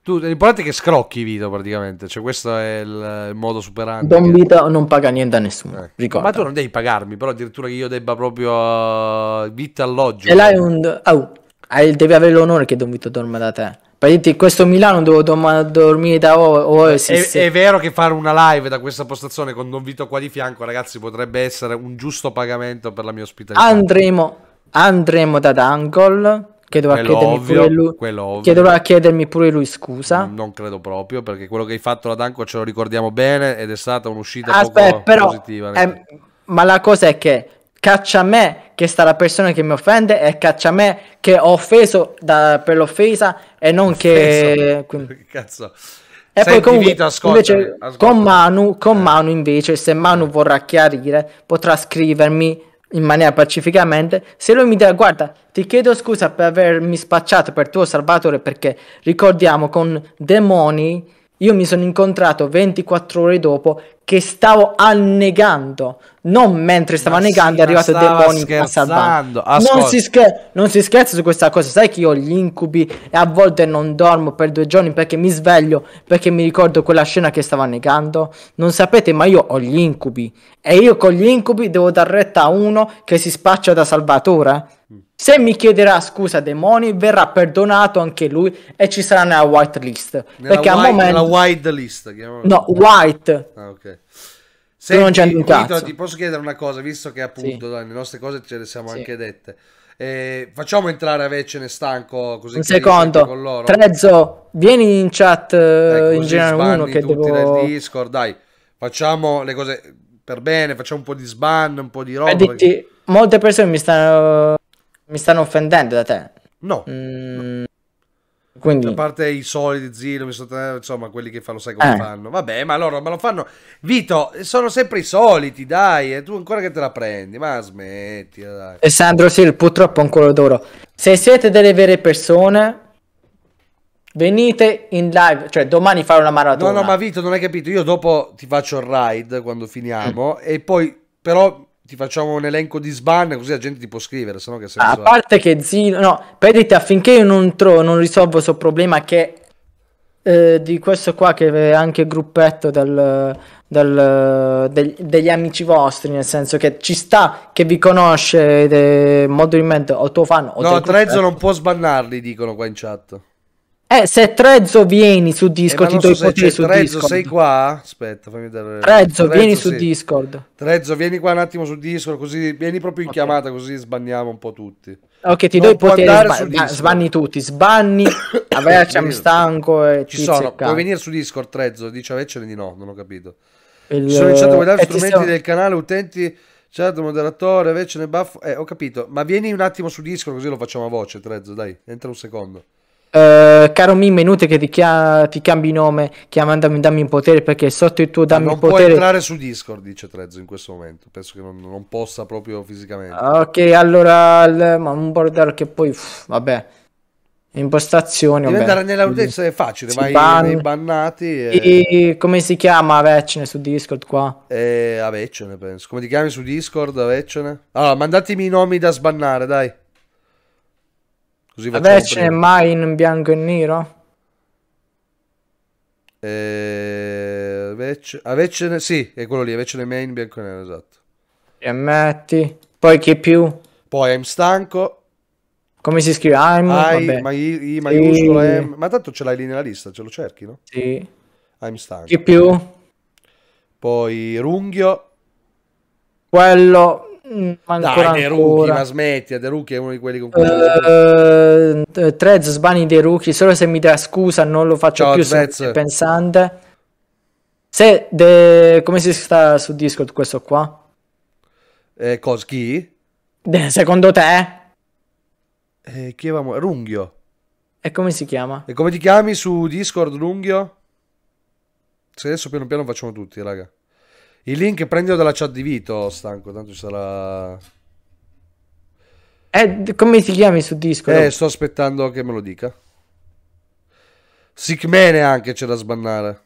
tu, l'importante è che scrocchi i video praticamente, cioè questo è il, il modo superante. Don Vito che... non paga niente a nessuno, eh. Ma tu non devi pagarmi, però addirittura che io debba proprio uh, eh, vita alloggio. E là è un... Oh, devi avere l'onore che Don Vito dorma da te. Praticamente questo Milano devo dormire da o, è, è, vero che fare una live da questa postazione con Don Vito qua di fianco, ragazzi, potrebbe essere un giusto pagamento per la mia ospitalità. Andremo, andremo da Dangol Chiedo a, ovvio, lui, chiedo a, chiedermi pure lui, scusa. Mm, non credo proprio, perché quello che hai fatto la Danco ce lo ricordiamo bene ed è stata un'uscita Aspetta, però, positiva. Ehm, ma la cosa è che caccia me che sta la persona che mi offende e caccia me che ho offeso da, per l'offesa e non Offeso. che... Cazzo. E Senti, poi comunque, Vito, invece, Con, Manu, con eh. Manu invece, se Manu eh. vorrà chiarire, potrà scrivermi in maniera pacificamente, se lui mi dirà guarda ti chiedo scusa per avermi spacciato per tuo salvatore perché ricordiamo con demoni io mi sono incontrato 24 ore dopo che stavo annegando, non mentre stavo ma annegando sì, è arrivato il demonio a salvarmi. Non si, scher- non si scherza su questa cosa, sai che io ho gli incubi e a volte non dormo per due giorni perché mi sveglio, perché mi ricordo quella scena che stavo annegando. Non sapete, ma io ho gli incubi e io con gli incubi devo dar retta a uno che si spaccia da salvatore. Mm. Se mi chiederà scusa Demoni, verrà perdonato anche lui e ci sarà nella white list. Nella perché white, al momento... Nella white list, chiamavamo. No, white. Ah, ok. Senti, non c'è un cazzo. ti posso chiedere una cosa, visto che appunto sì. dai, le nostre cose ce le siamo sì. anche dette. Eh, facciamo entrare a Vecene stanco così. Un secondo. Con loro. Trezzo, vieni in chat ecco, in generale uno che devo... nel Discord, dai. Facciamo le cose per bene, facciamo un po' di sban, un po' di roba. Perché... Molte persone mi stanno mi stanno offendendo da te? No. Mm, no. Quindi... A parte i soliti Zino, insomma, quelli che fanno, sai come eh. fanno. Vabbè, ma loro ma lo fanno. Vito, sono sempre i soliti, dai. E tu ancora che te la prendi, ma smetti. Dai. Alessandro Sil, purtroppo ancora d'oro. Se siete delle vere persone, venite in live, cioè domani fare una maratona. No, no, ma Vito, non hai capito. Io dopo ti faccio il ride quando finiamo. Mm. E poi, però, ti facciamo un elenco di sban così la gente ti può scrivere, sennò che senso A parte che Zino, no, Pedit affinché io non, tro- non risolvo questo problema che eh, di questo qua che è anche gruppetto del, del, del, degli amici vostri, nel senso che ci sta che vi conosce de, modo in mente o tuo fan o No, Trezzo non può sbannarli, dicono qua in chat. Eh, se Trezzo vieni su eh, Discord, eh, ti do so i su Trezzo, Discord. sei qua? Aspetta, fammi vedere. Trezzo, Trezzo vieni sì. su Discord. Trezzo, vieni qua un attimo su Discord, così vieni proprio in okay. chiamata, così sbanniamo un po' tutti. Ok, ti non do i poteri, sba- sbanni tutti, sbanni, Aveciam stanco e Ci sono, secca. puoi venire su Discord, Trezzo, dice Aveciam eh, di no, non ho capito. Il... Ci sono in chat guardare eh, strumenti siamo... del canale, utenti, certo, moderatore, Aveciam baffo... Eh, ho capito, ma vieni un attimo su Discord, così lo facciamo a voce, Trezzo, dai, entra un secondo. Uh, caro Mimmo, inutile che ti, chia- ti, cambi nome, chiama dammi, dammi in potere perché sotto il tuo dammi un potere... Non puoi entrare su Discord, dice Trezzo in questo momento, penso che non, non possa proprio fisicamente. Ah, ok, allora, l- ma un bordello che poi, uff, vabbè, impostazioni... Devi vabbè. andare nell'audienza, è facile, si vai ban... nei bannati e... e... Come si chiama Aveccene su Discord qua? Eh, penso, come ti chiami su Discord Aveccene? Allora, mandatemi i nomi da sbannare, dai. Così Vabbè, ce n'è mai in bianco e nero? Eh, Avece... Sì, è quello lì, Avecene main, bianco e nero, esatto. E metti. Poi chi più? Poi I'm stanco. Come si scrive? I'm, I, vabbè. ma I, I sì. M. Ma tanto ce l'hai lì nella lista, ce lo cerchi, no? Sì. I'm stanco. Chi più? Poi Runghio. Quello ma mm, ancora Dai, De Rookie, ma smetti, De Rookie è uno di quelli con cui... Uh, eh, eh, Trez sbani De Rookie, solo se mi dà scusa non lo faccio Ciao, più, sono pensante. Se, de... come si sta su Discord questo qua? Eh, cos secondo te? Eh, chi avevamo? Runghio. E come si chiama? E come ti chiami su Discord, Runghio? Se adesso piano piano facciamo tutti, raga. Il link prendilo dalla chat di Vito, stanco, tanto ci sarà... Eh, come ti chiami su disco? Eh, sto aspettando che me lo dica. Sicmene anche c'è da sbannare.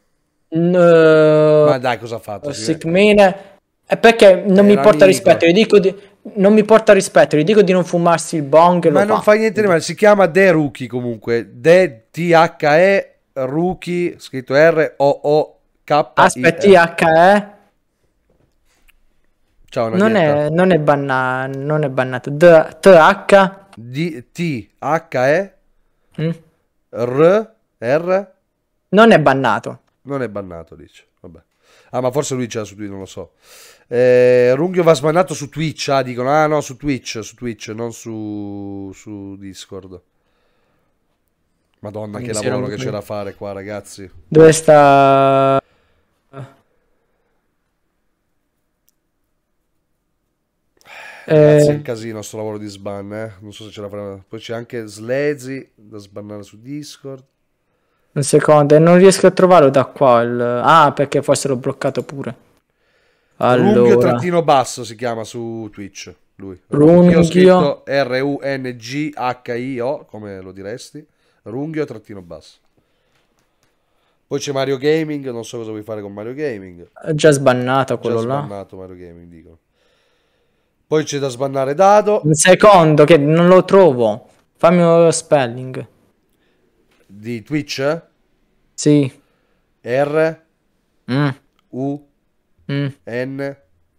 No. Eh, Ma dai, cosa ha fatto? Sicmene... È eh, perché non mi porta amico. rispetto, gli dico di... Non mi porta rispetto, gli dico di non fumarsi il bong. Ma non fa, fa niente di male, si chiama The Rookie comunque. De T-H-E Rookie, scritto R-O-O-K. Aspetta, T-H-E? Ciao, non, è, non, è banna- non è bannato. D- H. D- T. H. E. Mm? R. R. Non è bannato. Non è bannato, dice. Vabbè. Ah, ma forse lui c'è su Twitch, non lo so. Eh, Runghio va sbannato su Twitch. Ah, dicono. Ah, no, su Twitch, su Twitch, non su, su Discord. Madonna, che lavoro che c'era da fare qua, ragazzi. Dove sta Grazie, eh, è un casino sto lavoro di sban, eh. non so se ce la faremo. Poi c'è anche Slezi da sbannare su Discord. Un secondo, e non riesco a trovarlo da qua. Il... Ah, perché forse l'ho bloccato pure. Allora. Runghio trattino basso si chiama su Twitch. Lui. Runghio. R-U-N-G-H-I-O, come lo diresti. Runghio trattino basso. Poi c'è Mario Gaming, non so cosa vuoi fare con Mario Gaming. già sbannato quello già là. Sbannato Mario Gaming, dico. Poi c'è da sbannare Dado. Un secondo che non lo trovo. Fammi lo spelling. Di Twitch? Sì. R mm. U mm. N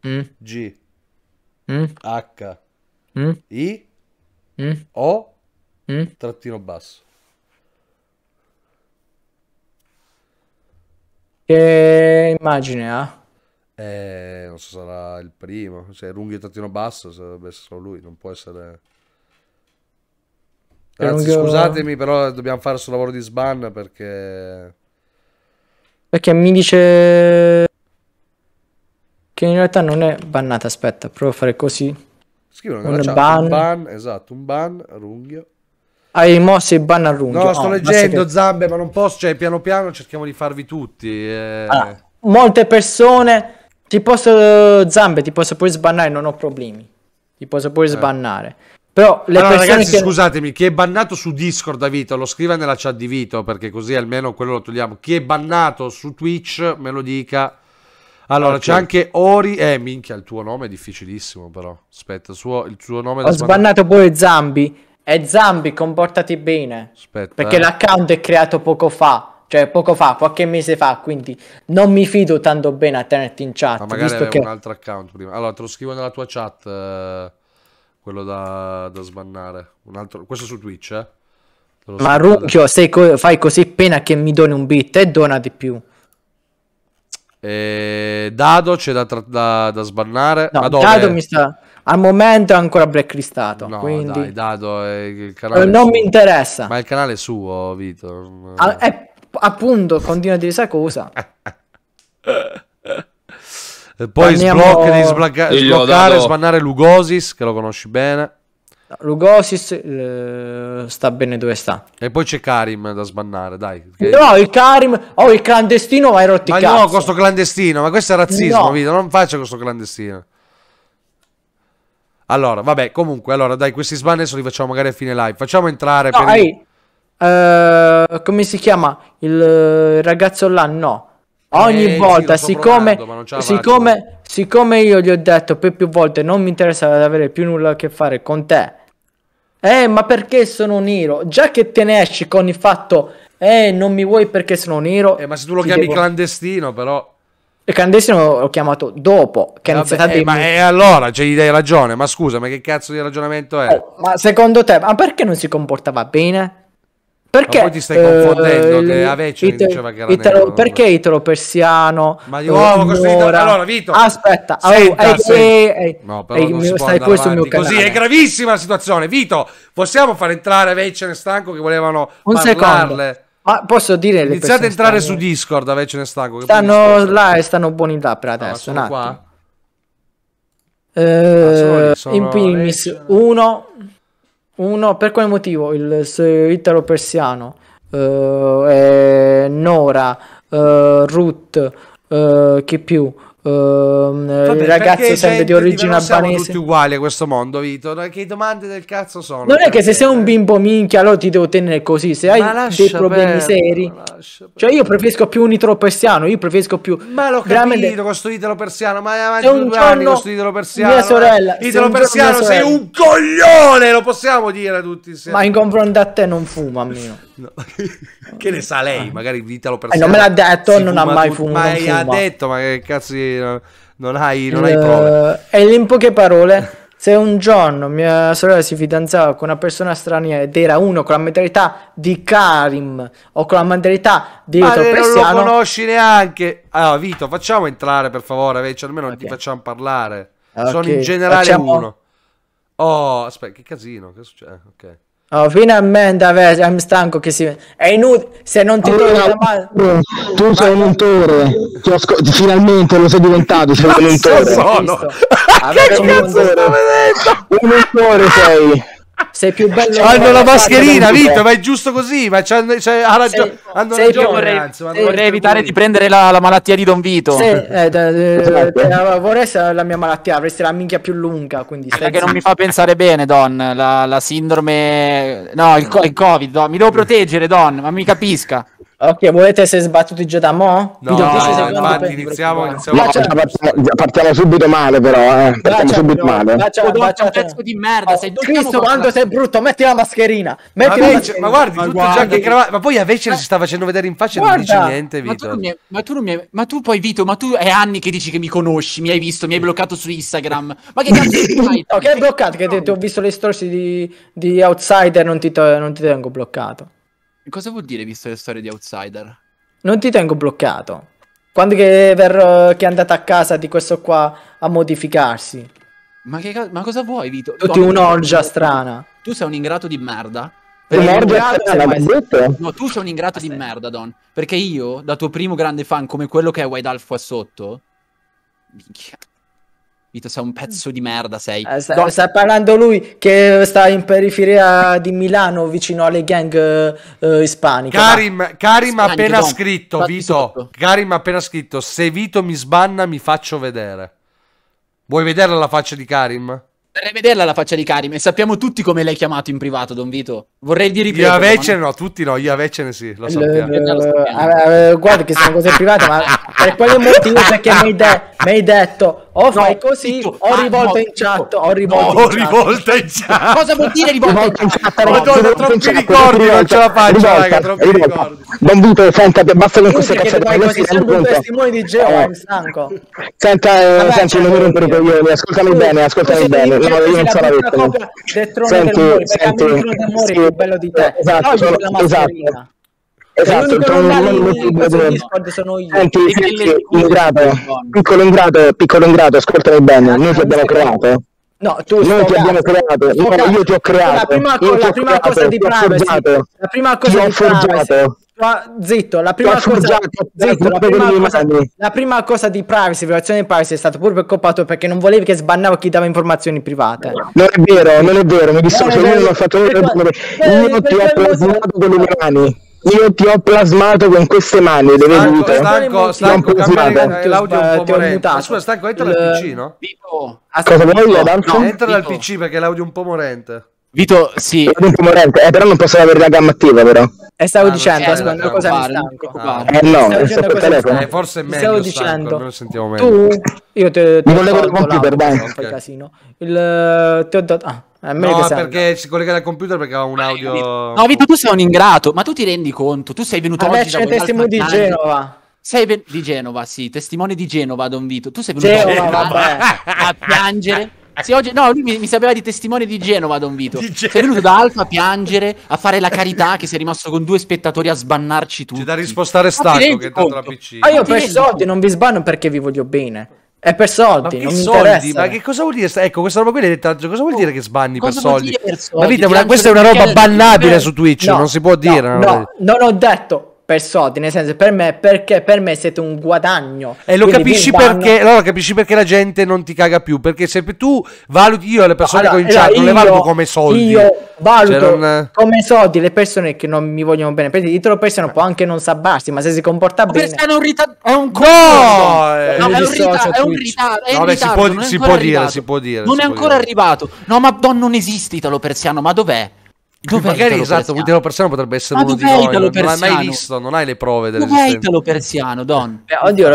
mm. G mm. H mm. I mm. O trattino basso. Che immagine ha? Eh? Eh, non so, sarà il primo. Se è Runghi trattino basso, sarebbe solo lui, non può essere... Ragazzi, scusatemi, però dobbiamo fare sul lavoro di Sban perché... Perché mi dice... Che in realtà non è bannata, aspetta, provo a fare così. Scrivono un ban. ban, esatto, un ban, Runghio. Hai mosso il ban a Runghio. No, sto oh, leggendo, che... Zambe, ma non posso, cioè piano piano cerchiamo di farvi tutti. E... Eh. Allora, ah, molte persone ti posso eh, zampe, ti posso pure sbannare, non ho problemi. Ti posso pure eh. sbannare. Però le allora, ragazzi, che... scusatemi, chi è bannato su Discord da Vito, lo scriva nella chat di Vito, perché così almeno quello lo togliamo. Chi è bannato su Twitch, me lo dica. Allora, okay. c'è anche Ori. Eh, minchia, il tuo nome è difficilissimo, però. Aspetta, il, suo, il suo nome è Ho sbannato pure Zambi. E Zambi, comportati bene. Aspetta. Perché eh. l'account è creato poco fa cioè poco fa, qualche mese fa, quindi non mi fido tanto bene a tenerti in chat. Ma magari visto che... un altro account prima. Allora, te lo scrivo nella tua chat, eh, quello da, da sbannare. Altro... Questo su Twitch, eh. Ma Rucchio, se co fai così pena che mi doni un bit e dona di più. E... Eh, Dado c'è da, da, da, sbannare. No, Dado eh. mi sta... Al momento è ancora blacklistato. No, quindi... dai, Dado, è... il canale... Non suo. mi interessa. Ma il canale è suo, Vito. Ah, è appunto, continua a dire questa cosa. poi sblocca, di sblocca- sbloccare, sbannare Lugosis, che lo conosci bene. Lugosis eh, sta bene dove sta. E poi c'è Karim da sbannare, dai. Che... No, il Karim, oh il clandestino vai rotti Ma cazzo. no, questo clandestino, ma questo è razzismo, no. Vito, non faccio questo clandestino. Allora, vabbè, comunque, allora, dai, questi sbanni adesso li facciamo magari a fine live. Facciamo entrare no, per... Ehi, Uh, come si chiama il eh, ragazzo là? No. Ogni eh, volta, sì, siccome, provando, siccome, siccome, io gli ho detto per più volte non mi interessa ad avere più nulla a che fare con te. Eh, ma perché sono nero? Già che te ne esci con il fatto, eh, non mi vuoi perché sono nero. Eh, ma se tu lo chiami devo... clandestino, però. Il clandestino l'ho chiamato dopo che Vabbè, è eh, Ma e eh, allora, cioè, gli dai ragione? Ma scusa, ma che cazzo di ragionamento è? Oh, ma secondo te, ma perché non si comportava bene? Perché? Ma poi ti stai confondendo eh, che Avecini Ita- diceva che era Italo, nero, Perché italo persiano? Ma di nuovo questo italo... Allora, Vito. Aspetta, senta, eh, eh, eh, stai pure sul mio canale. Così è gravissima la situazione. Vito, possiamo far entrare Avecini e Stanco che volevano Un parlarle? Secondo. Ma posso dire Iniziate ad entrare stanno... su Discord, Avecini e Stanco. Stanno là e stanno buoni là per ah, adesso, no, un attimo. Eh, ah, sono, sono in primis, uno uno, per quale motivo il italo-persiano, eh, Nora, eh, Ruth, eh, che più, Ehm, Vabbè, ragazzo sempre cioè, di origine albanese. Siamo tutti uguali a questo mondo, Vito. Che domande del cazzo sono? Non è che se sei un eh. bimbo minchia, allora ti devo tenere così. Se hai dei problemi per, seri, cioè io preferisco più un italo persiano. Io preferisco più. Ma l'ho veramente... capito, questo italo persiano. Ma è avanti due giorno, anni questo italo persiano. Mia eh. sorella, eh. italo persiano, mia sei un coglione. Lo possiamo dire tutti insieme. Ma in confronto a te, non fuma. Mio. no. che ne sa lei? Ah. Magari italo persiano. Eh, non me l'ha detto, non ha mai fumato. Ma ha detto, ma che cazzo non hai, non hai eh, prove. E in poche parole, se un giorno mia sorella si fidanzava con una persona straniera ed era uno con la mentalità di Karim o con la mentalità di Vito Pressiano... non lo conosci neanche. Allora, Vito, facciamo entrare per favore, invece, almeno okay. ti facciamo parlare. Okay. Sono in generale facciamo... uno. Oh, aspetta, che casino, che succede? Ok. Oh, finalmente avete, I'm stanco che si è inutile se non ti allora, trovi mano... tu, tu sei un untore asco... finalmente lo sei diventato sei un ah, untore so, no. che cazzo un untore sei sei più bello. Hanno la mascherina, Vito, ma è giusto così. Ma c'è, c'è, ha ragio- sei, hanno sei ragione. Vorrei, anzi, sei, vorrei evitare di prendere la, la, malattia di Don Vito. Sì, eh, d- d- eh, esatto. vorrei essere la mia malattia, avresti la minchia più lunga. Quindi Perché zitto. non mi fa pensare bene, Don. La, la sindrome. No, il, il Covid. Don. Mi devo proteggere, Don, ma mi capisca. Ok, volete essere sbattuti già da mo? No, no, infatti iniziamo, iniziamo. Partiamo subito male però, eh. Partiamo bacia, subito bro. male. Bacia, un pezzo di merda, oh, sei Cristo, quando sei brutto, metti la mascherina. Metti ma, la mascherina. ma guardi, ma tutto già che crava... Ma poi a Vecchia si sta facendo vedere in faccia guarda. e non dice niente, Vito. Ma tu, mi... ma tu, hai... ma tu poi, Vito, ma tu è anni che dici che mi conosci, mi hai visto, mi hai bloccato su Instagram. Ma che cazzo fai? ok, hai bloccato, che ti, ho visto le storie di, di Outsider, non ti, non ti tengo bloccato. Cosa vuol dire visto le storie di Outsider? Non ti tengo bloccato. Quando che, verrò, che è andata a casa di questo qua a modificarsi. Ma, che, ma cosa vuoi, Vito? Tutti un'orgia strana. Tu sei un ingrato di merda. Per ingrato, strana, no, tu sei un ingrato di merda, Don. Perché io, da tuo primo grande fan come quello che è Wide Alf qua sotto, minchia, Vito, sei un pezzo mm. di merda, sei. Eh, sta, no. sta, parlando lui che sta in periferia di Milano, vicino alle gang eh, ispaniche. Karim, Karim ha appena don. scritto, Fatti Vito, Karim ha appena scritto, se Vito mi sbanna mi faccio vedere. Vuoi vedere la faccia di Karim? vorrei vederla la faccia di Karim. E sappiamo tutti come l'hai chiamato in privato, Don Vito. Vorrei dire Io a Vecene, no, tutti no, io a Vecene sì, lo eh, sappiamo. Eh, eh, guarda che sono cose private, ma per quale motivo? Perché mi hai, detto o fai così, o rivolta in chat, o rivolto in chat. Cosa vuol dire rivolta in chat? Madonna, troppi ricordi, non ce la faccio, raga, troppi ricordi. Don Vito, senta, basta con queste Ma Perché sembra un testimone di Geo. Senta, senta, cioè, non mi rompere ascoltami bene, ascoltami bene no, io non so la lettera. Senti, senti, d'amore sì, più bello di te. Eh, esatto, no, sono, la esatto. Esatto, il cioè, trono molto bello. Sono io. Senti, senti, ingrato, piccolo ingrato, piccolo ingrato, ascoltami bene, noi ti esatto, abbiamo creato. No, tu noi ti abbiamo creato, io ti ho creato. La prima, cosa di privacy, la prima cosa di privacy la, zitto, la prima, cosa, zitto, zitto, la, prima cosa, la prima cosa di privacy, violazione di privacy è stato pure preoccupato perché non volevi che sbannavo chi dava informazioni private. Non è vero, non è vero, mi dissocio, eh, io non ho eh, fatto nulla. Eh, io ti ho plasmato con le mani. Io ti ho plasmato con queste mani, le vedute. Stanco, stanco, cambiare l'audio un po' morente. Scusa, stanco, entra dal PC, no? Cosa voglio, Danzo? Entra dal PC perché l'audio è un po' morente. Vito, sì. Eh, però non posso avere la gamma attiva, però. E eh, stavo ah, dicendo, aspetta, una cosa mi stanco. Ah. Eh no, è stato il telefono. Eh, forse è meglio stavo dicendo, stanco, meglio. Tu, io te, te mi collego al computer, dai. Non fai Casino. Il, eh, ti ho dato... Ah. A me no, perché si collega al computer perché ha un audio. No, Vito, tu sei un ingrato, ma tu ti rendi conto? Tu sei venuto Vabbè, oggi c'è da testimone di Genova. Sei ven- di Genova, sì, testimone di Genova, Don Vito. Tu sei venuto Genova, a, a piangere Ah, sì, oggi, no, lui mi, mi, sapeva di testimone di Genova, Don Vito. Di Genova. venuto da Alfa a piangere, a fare la carità, che si è rimasto con due spettatori a sbannarci tutti. C'è da rispostare Stacco che tanto la PC. Ma ah, io per soldi non vi sbanno perché vi voglio bene. È per soldi, ma non mi soldi, interessa. Ma che cosa vuol dire? Ecco, questa roba qui l'hai detta. Cosa vuol dire che sbanni per soldi? per soldi? La vita, una, questa è una roba bannabile su Twitch, no, non si può dire. No, no, non ho detto per soldi, nel senso per me, perché per me siete un guadagno. E lo capisci perché, allora, capisci perché la gente non ti caga più, perché se tu valuti io le persone allora, che ho in chat, non le valuto come soldi. Io valuto cioè, non... come soldi le persone che non mi vogliono bene, perché dietro persona può anche non sabbarsi, ma se si comporta ma bene... È un ritardo, è un conto. No, eh, è, un ritardo, è un ritardo, si, può, dire, si può, dire, non è ancora arrivato. No, ma non esiste Italo Persiano, ma dov'è? Dov'è magari esatto, Italo Persiano potrebbe essere ma uno di noi, non l'hai mai visto, non hai le prove delle Dov'è Italo Persiano, Don? Eh, oddio,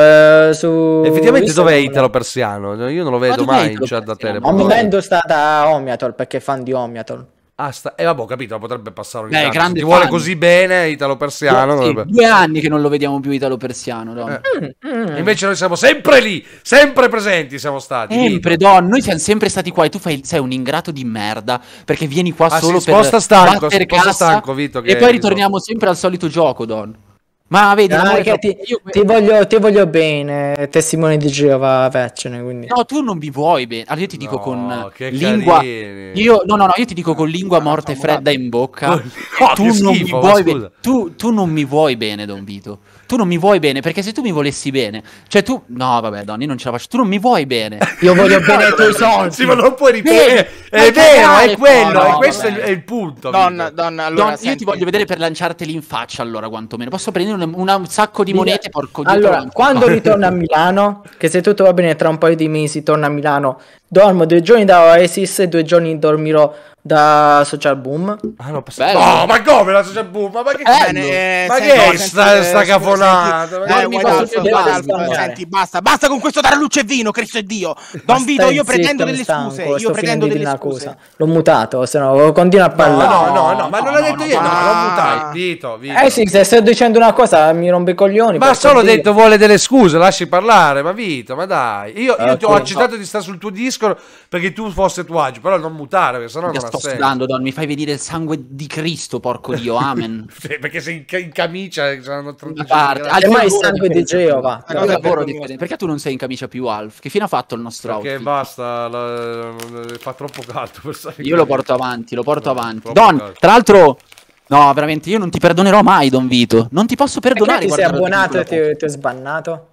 eh, su... Effettivamente dov'è Italo Persiano? Io non lo vedo mai, cioè, da teleporto. Al momento sta da Omiatol, perché è fan di Omiatol. Ah, sta... Eh, vabbè, ho capito, potrebbe passare un Beh, Ti vuole così bene Italo Persiano. Sì, Due anni che non lo vediamo più Italo Persiano. Don. Eh. Mm. Invece noi siamo sempre lì, sempre presenti siamo stati. Sempre, Don, noi siamo sempre stati qua e tu fai, sei un ingrato di merda perché vieni qua ah, solo sì, sposta per sposta stanco, sposta cassa, stanco, Vito, che... E poi ritorniamo sempre al solito gioco, Don. Ma vedi, ah, troppo... ti, io... ti, voglio, ti, voglio, bene, testimone di Giova Veccene. Quindi. No, tu non mi vuoi bene. Allora io ti dico no, con lingua. Io, no, no, no, io ti dico con ah, lingua morte fredda in bocca. Oh, tu, schifo, non mi vuoi bene. Tu, tu non mi vuoi bene, Don Vito tu non mi vuoi bene, perché se tu mi volessi bene, cioè tu, no vabbè Donny, non ce la faccio, tu non mi vuoi bene, io voglio bene i tuoi soldi. Sì, ma non puoi ripetere, è, vero, è quello, no, no, questo vabbè. è il punto. Donna, donna, allora, Don, io ti voglio vedere per lanciarteli in faccia allora, quantomeno, posso prendere un, una, un sacco di monete, porco di Allora, tronco. quando ritorno a Milano, che se tutto va bene tra un paio di mesi torno a Milano, dormo due giorni da Oasis e due giorni dormirò da Social Boom. Ah, no, passato. Oh, ma come la Social Boom? Ma, che, eh, bene, eh, ma eh, che è sta, sta cafonata? Senti, dai, mi posso basta, senti, basta, basta con questo dare luce e vino, Cristo e Dio. Don Vito, io pretendo delle scuse. Io pretendo delle scuse. Cosa. L'ho mutato, se no continua a parlare. No, no, no, no ma non l'ho detto io, no, l'ho mutato. Vito, Vito. Eh sì, se sto dicendo una cosa mi rompe i coglioni. Ma solo ho detto vuole delle scuse, lasci parlare, ma Vito, ma dai. Io, eh, ti ho accettato di stare sul tuo disco perché tu fossi tuo agio, però non mutare, perché sennò non sto sudando, Don, mi fai vedere il sangue di Cristo, porco Dio, amen. perché sei in, in camicia saranno 30 parte. Al mai il sangue di Geova. Perché tu non sei in camicia più, Alf? Che fine ha fatto il nostro perché outfit? basta, la, eh, fa troppo caldo per stare Io lo porto avanti, lo porto no, avanti. Don, caldo. tra l'altro... No, veramente, io non ti perdonerò mai, Don Vito. Non ti posso perdonare. Perché ti sei abbonato e ti, ti ho sbannato?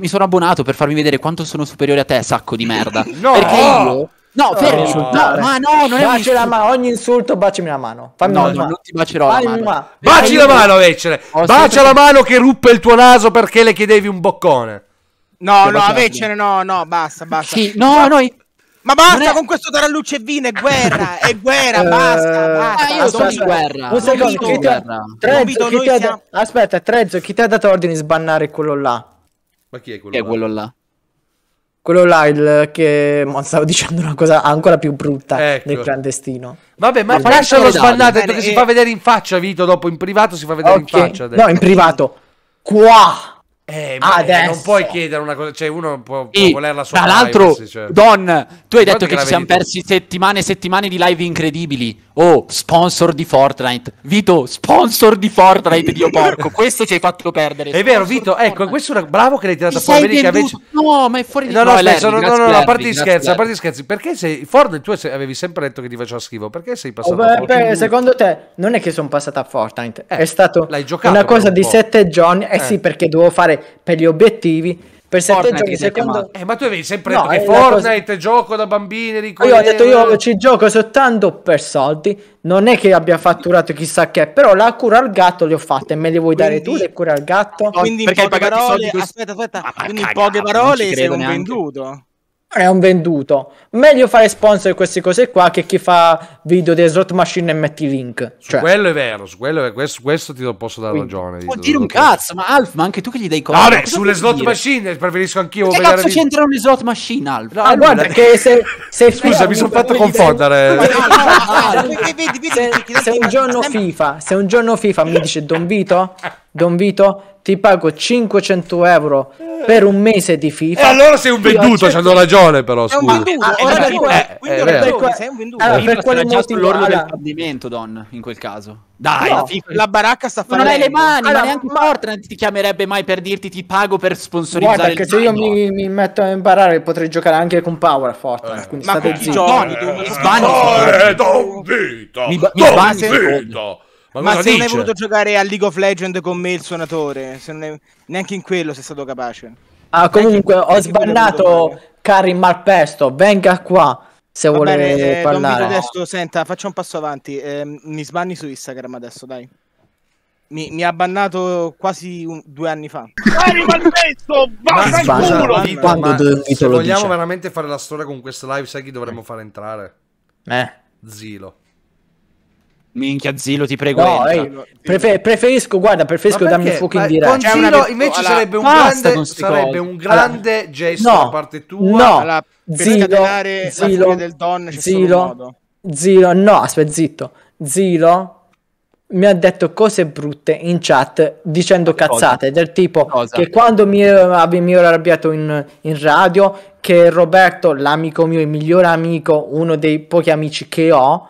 mi sono abbonato per farmi vedere quanto sono superiore a te, sacco di merda. No! Perché io No, fermi, no, no, ma no, non è Baci la mano, ogni insulto baciami la mano. Fammi no, la no, mano. non ti bacerò Fammi la mano. mano. Baci la mano, Veccele. Oh, Bacia la mano che ruppe il tuo naso perché le chiedevi un boccone. No, no, Veccele, no, no, basta, basta. Sì, no, ma... noi ma basta è... con questo taralluccio e vino, è guerra, è guerra, eh, basta, eh, basta. io sono di guerra. Un secondo, chi ti Trezzo, chi ti ha... Aspetta, Trezzo, chi ti ha dato ordine di sbannare quello là? Ma chi è quello, chi là? È quello là? Quello là il, che stavo dicendo una cosa ancora più brutta ecco. del clandestino. Vabbè, ma lascialo sbannato, perché e... si eh. fa vedere in faccia Vito dopo in privato si fa vedere okay. in faccia. Adesso. No, in privato. Qua eh, ma ah, eh, Adesso. non puoi chiedere una cosa, cioè uno può, può volerla sua Tra l'altro, cioè. Don, tu hai detto che, ci siamo persi settimane e settimane di live incredibili. Oh, sponsor di Fortnite. Vito, sponsor di Fortnite, Dio porco. Questo ci hai fatto perdere. È vero, Vito, ecco, questo è bravo che l'hai tirato fuori. Vedi che invece... No, ma è fuori di No, no, no, Larry, no, no, no, a parte gli scherzi, a parte gli scherzi. Perché sei Fortnite, tu avevi sempre detto che ti faceva schifo, perché sei passato oh, a Fortnite? secondo te non è che sono passato a Fortnite, è eh, stato una cosa di sette giorni. Eh sì, eh. perché dovevo fare fare per gli obiettivi per Fortnite sette giochi secondo eh, ma tu avevi sempre no, perché Fortnite cosa... gioco da bambini ricordo. io ho detto io ci gioco soltanto per soldi non è che abbia fatturato chissà che però la cura al gatto le ho fatte me le vuoi quindi... dare tu le cure al gatto quindi in poche parole aspetta aspetta quindi in poche parole sei un neanche. venduto è un venduto. Meglio fare sponsor di queste cose qua che chi fa video di slot machine e metti link. Cioè. quello è vero, su quello, è, questo, questo ti posso dare Quindi, ragione. Vuol dire un cazzo, ma Alf, ma anche tu che gli dai conto. Vabbè, sulle slot dire? machine preferisco anch'io che vedere. Che cazzo c'entrano le slot machine, Alf? No, ah, guarda, che se, se Scusa, mi sono fatto confondere. Se un giorno FIFA, se un giorno FIFA mi dice Don Vito, Don Vito ti pago 500 euro per un mese di FIFA. E eh, allora sei un venduto, accetto... c'hanno ragione però, scusa. Ah, eh, eh, eh, sei un venduto. Allora, per quale motivo? L'orlo allora... del fallimento, Don, in quel caso. Dai, no. la, FIFA, la, baracca sta facendo. Non hai le mani, allora, ma neanche ma... Fortnite ti chiamerebbe mai per dirti ti pago per sponsorizzare Guarda, perché se io mi, mi, metto a imparare potrei giocare anche con Power Fortnite, eh. quindi ma state zitti. Don, mi sbagli. Mi sbagli. Ma, Ma se dice? non hai voluto giocare a League of Legends con me, il suonatore, hai... neanche in quello sei stato capace. Ah, comunque neanche, ho sbannato Karim Malpesto, venga qua se Va vuole bene, eh, parlare. Adesso, senta, faccio un passo avanti, eh, mi sbanni su Instagram adesso, dai. Mi, mi, ha bannato quasi un, due anni fa. Quando ma, se vogliamo dice. veramente fare la storia con questa live, sai chi dovremmo eh. far entrare? Eh. Zilo. Minchia, Zillo, ti prego. No, io, prefer- preferisco, guarda, preferisco darmi un fuoco in diretta. Con cioè, Zillo invece alla... sarebbe, un grande, sarebbe un grande allora, gesto no, da parte tua. No, alla, per Zilo, del Don c'è Zilo, Zilo, no, aspetta, zitto. Zilo mi ha detto cose brutte in chat dicendo Cosa? cazzate del tipo Cosa? che quando mi, ero, mi ero arrabbiato in, in, radio che Roberto, l'amico mio, il migliore amico, uno dei pochi amici che ho,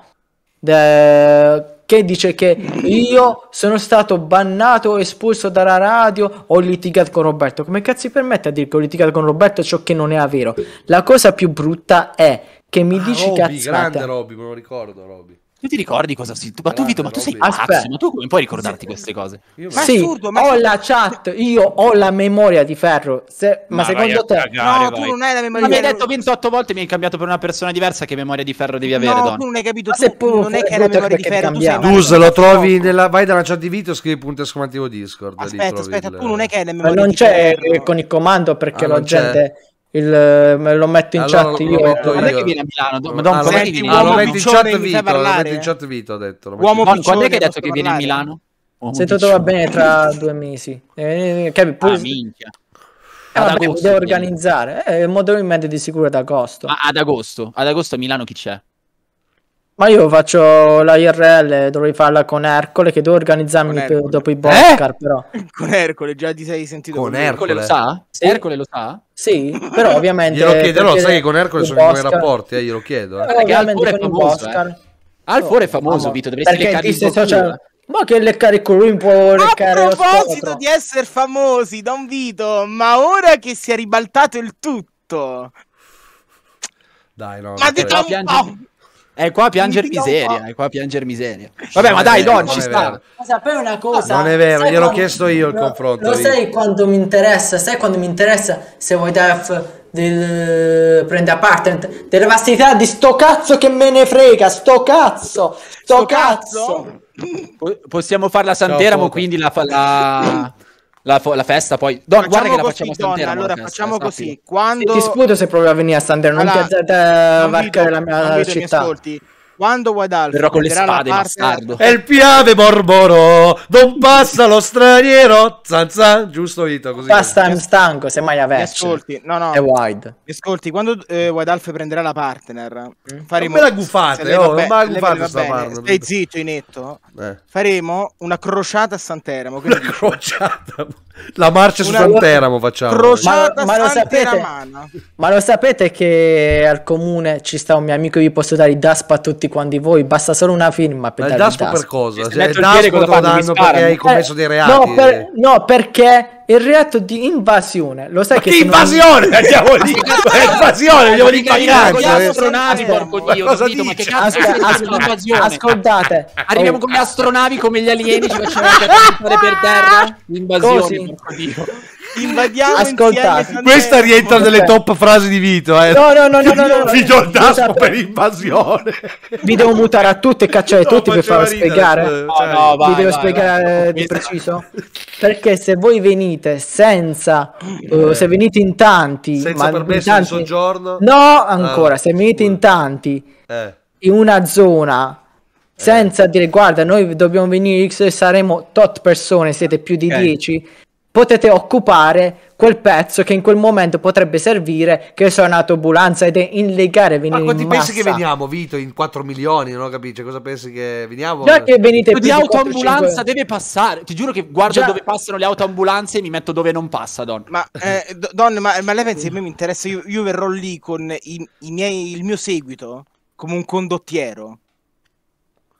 De... che dice che io sono stato bannato, espulso dalla radio, ho litigato con Roberto. Come cazzo si permette a dire che ho litigato con Roberto ciò che non è vero? La cosa più brutta è che mi ah, dici Robby, cazzate. grande Robby, me lo ricordo Robby. Tu ti ricordi cosa si... Tu, ma tu Vito, ma tu sei pazzo, ma tu come puoi ricordarti queste cose? Ma sì, assurdo, ma ho la chat, io ho la memoria di ferro, se... ma, ma, secondo te... Cagare, no, vai. tu non hai la memoria di ferro. Ma Mi hai detto 28 volte, mi hai cambiato per una persona diversa che memoria di ferro devi avere, No, donna. tu non hai capito, tu, tu non è che è la memoria di ferro, tu sei... lo trovi nella... Vai dalla chat di Vito, scrivi punto esclamativo Discord. Aspetta, aspetta, tu non è che è la memoria di ferro. Ma non c'è con il comando perché ah, la gente il, me lo metto in allora, chat lo, io. Lo io. che viene a Milano? Do, allora, Don, allora, ah, lo metti in chat Vito, lo metti in chat Vito ha detto. Uomo Don, quando è che hai detto che viene a Milano? Uomo Se tutto va bene tra due mesi. Eh, che, ah, poi... Ah, minchia. Eh, ad vabbè, agosto, devo organizzare. Eh, il modello in mente di sicuro ad agosto. Ma ad agosto? Ad agosto a Milano chi c'è? Ma io faccio la IRL, dovrei farla con Ercole, che devo organizzarmi per, dopo i Boscar, eh? però. Con Ercole, già ti sei sentito con, con Ercole. Ercole lo sa? Sì. Ercole lo sa? Sì, però ovviamente... glielo chiedo, no, sai che con Ercole sono i in rapporti, eh, glielo chiedo. Eh. perché Alfor è famoso, eh. Alfor è famoso, Vito, dovresti leccare il social... Ma che leccare il curriculum può leccare A proposito di essere famosi, Don Vito, ma ora che si è ribaltato il tutto... Dai, no. Ma ti fa un po'... È qua a pianger miseria, è qua a pianger miseria. Vabbè, non ma dai, Don, ci sta. Ma poi una cosa... Non è vero, gliel'ho chiesto io il confronto. Lo sai quando mi interessa? Sai quando mi interessa se vuoi dare... Del... prende appartenent della vastità di sto cazzo che me ne frega sto cazzo sto, sto cazzo, cazzo. possiamo farla a Santeramo quindi la, la... La, la, festa poi Don, guarda che la facciamo così, Donna, allora facciamo eh, così sappi. quando ti, ti sputo se provi a venire a Santer non allora, ti azzate a varcare la mia città mi ascolti. Quando Guadalfo però con le spade bastardo. Parte... il piave Borboro, non passa lo straniero. Zan, zan giusto Vito così. Basta, mi stanco, se mai avessi Ascolti, no, no. È wide. ascolti, quando eh, Guadalfo prenderà la partner, mm. faremo Non me la gufate, oh, non me la gufate sta parla. Stai zitto, Inetto. Eh. Faremo una crociata a Santeramo, una dico? crociata. La marcia su Santeramo facciamo. Crociata ma, ma, sapete, ma lo sapete che al comune ci sta un mio amico, io posso dare i DASP a tutti quanti voi, basta solo una firma per dare il DASP. Cioè, il DASP per cosa? Cioè, il DASP lo danno perché hai commesso dei eh, reati. No, per, no perché il reato di invasione. Lo sai ma che, invasione? Non... Andiamo lì. invasione, andiamo lì pagare. Con astronavi, porco dio. ma che cazzo Ascol- Ascoltate. Arriviamo oh. con le astronavi come gli alieni, ci facciamo cazzare per terra. L'invasione, Così. porco dio. Invadiamo Ascoltate. Questa rientra nelle top frasi di Vito, eh. No, no, no, no, no. Vito il daspo esatto. per invasione. Vi devo mutare a tutti e cacciare tutti per farlo spiegare. Cioè, no, no, Vi devo spiegare eh, di preciso. Perché se voi venite venite senza, eh, eh. se venite in tanti, senza permesso tanti, di soggiorno, no, ancora, ah, se venite in tanti eh. in una zona eh. senza dire guarda noi dobbiamo venire X saremo tot persone, siete più di okay. 10, potete occupare quel pezzo che in quel momento potrebbe servire, che sono una ambulanza ed è in legare venire Ma quanti pensi che veniamo, Vito, in 4 milioni, non ho capito, cioè, cosa pensi che veniamo? Già che venite di autoambulanza 5... deve passare, ti giuro che guardo Già. dove passano le autoambulanze e mi metto dove non passa, Don. Ma, eh, Don, ma, ma lei pensa che a me mi interessa, io, io verrò lì con i, i miei, il mio seguito, come un condottiero,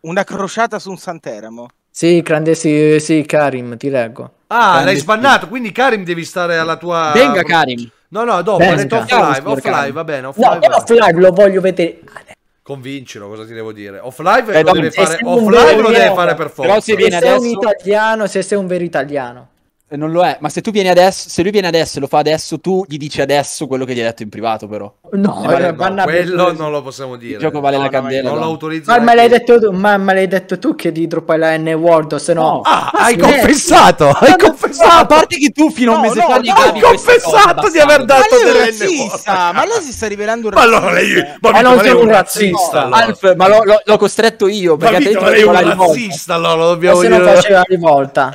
una crociata su un Santeramo. Sì, grande, sì, sì, Karim, ti leggo. Ah, l'hai sbannato, quindi Karim devi stare alla tua... Venga Karim. No, no, dopo, Venga. ho detto offline, offline, va bene, offline. No, offline lo voglio vedere. Convincilo, cosa ti devo dire? Offline lo deve fare, offline lo deve fare per forza. Però se viene se adesso... sei un italiano, se sei un vero italiano non lo è, ma se tu vieni adesso, se lui viene adesso e lo fa adesso, tu gli dici adesso quello che gli hai detto in privato, però. No, eh, vale, eh, no, no quello per... non lo possiamo dire. Il gioco vale no, la candela. Non lo autorizzo. Ma me l'hai detto tu, ma l'hai detto tu che di droppai la N-word, se no. Ah, ah, hai confessato, hai confessato. A parte che tu fino a un mese fa gli Hai confessato di aver dato delle N-word. Ma lei si sta rivelando un razzista. Ma allora lei, ma eh, non sei un razzista. Alf, ma l'ho costretto io perché te lei è un razzista, allora dobbiamo dire. Se non faceva rivolta.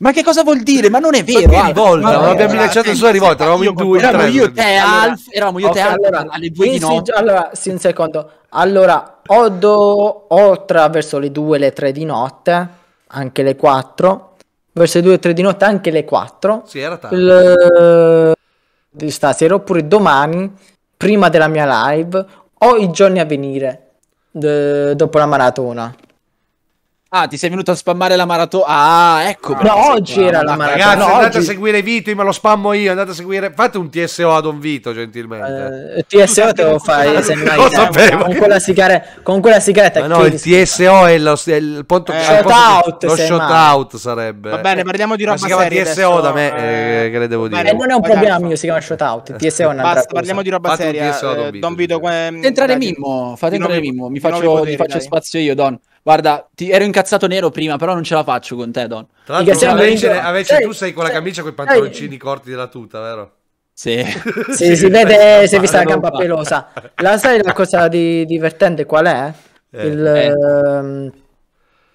Ma che cosa vuol dire? Ma non è vero. Ma rivolta, allora, abbiamo minacciato eh, sulla rivolta, eravamo in due. Eravamo io e te, Alf, eravamo io e te, allora, alle due di notte. Allora, sì, un secondo. Allora, o, do, o verso le 2 le 3 di notte, anche le 4, verso le 2 e 3 di notte anche le 4. Sì, era tardi. Di eh, stasera, oppure domani, prima della mia live, o i giorni a venire, de... dopo la maratona. Ah, ti sei venuto a spammare la maratona. Ah, ecco. No, oggi era la maratona. Ragazzi, no, andate oggi... a seguire Vito, ma lo spammo io. Andate a seguire. Fate un TSO a Don Vito, gentilmente. Uh, eh, TSO te lo fai se Lo sapevo. Con quella, sigare... con quella sigaretta. no, il TSO è, lo, è il punto. Eh, shot out. Lo shout out sarebbe. Va bene, parliamo di roba seria. si chiama seria. TSO adesso, da me, eh, eh, che le devo dire. Bene, eh, non è un problema mio, si chiama shout out. TSO è Basta, parliamo di roba Fate seria. Eh, Don Vito. Don Vito. Entrare Mimmo. Fate entrare Mimmo. Mi faccio spazio io, Don. Guarda, ti, ero incazzato nero prima, però non ce la faccio con te, Don. Tra l'altro, Invece, avece, avece sei, tu sei con la camicia con i pantaloncini corti della tuta, vero? Sì. sì, si vede se vi sta la gamba pelosa. La sai la cosa di, divertente qual è? Eh. Il, eh. Ehm,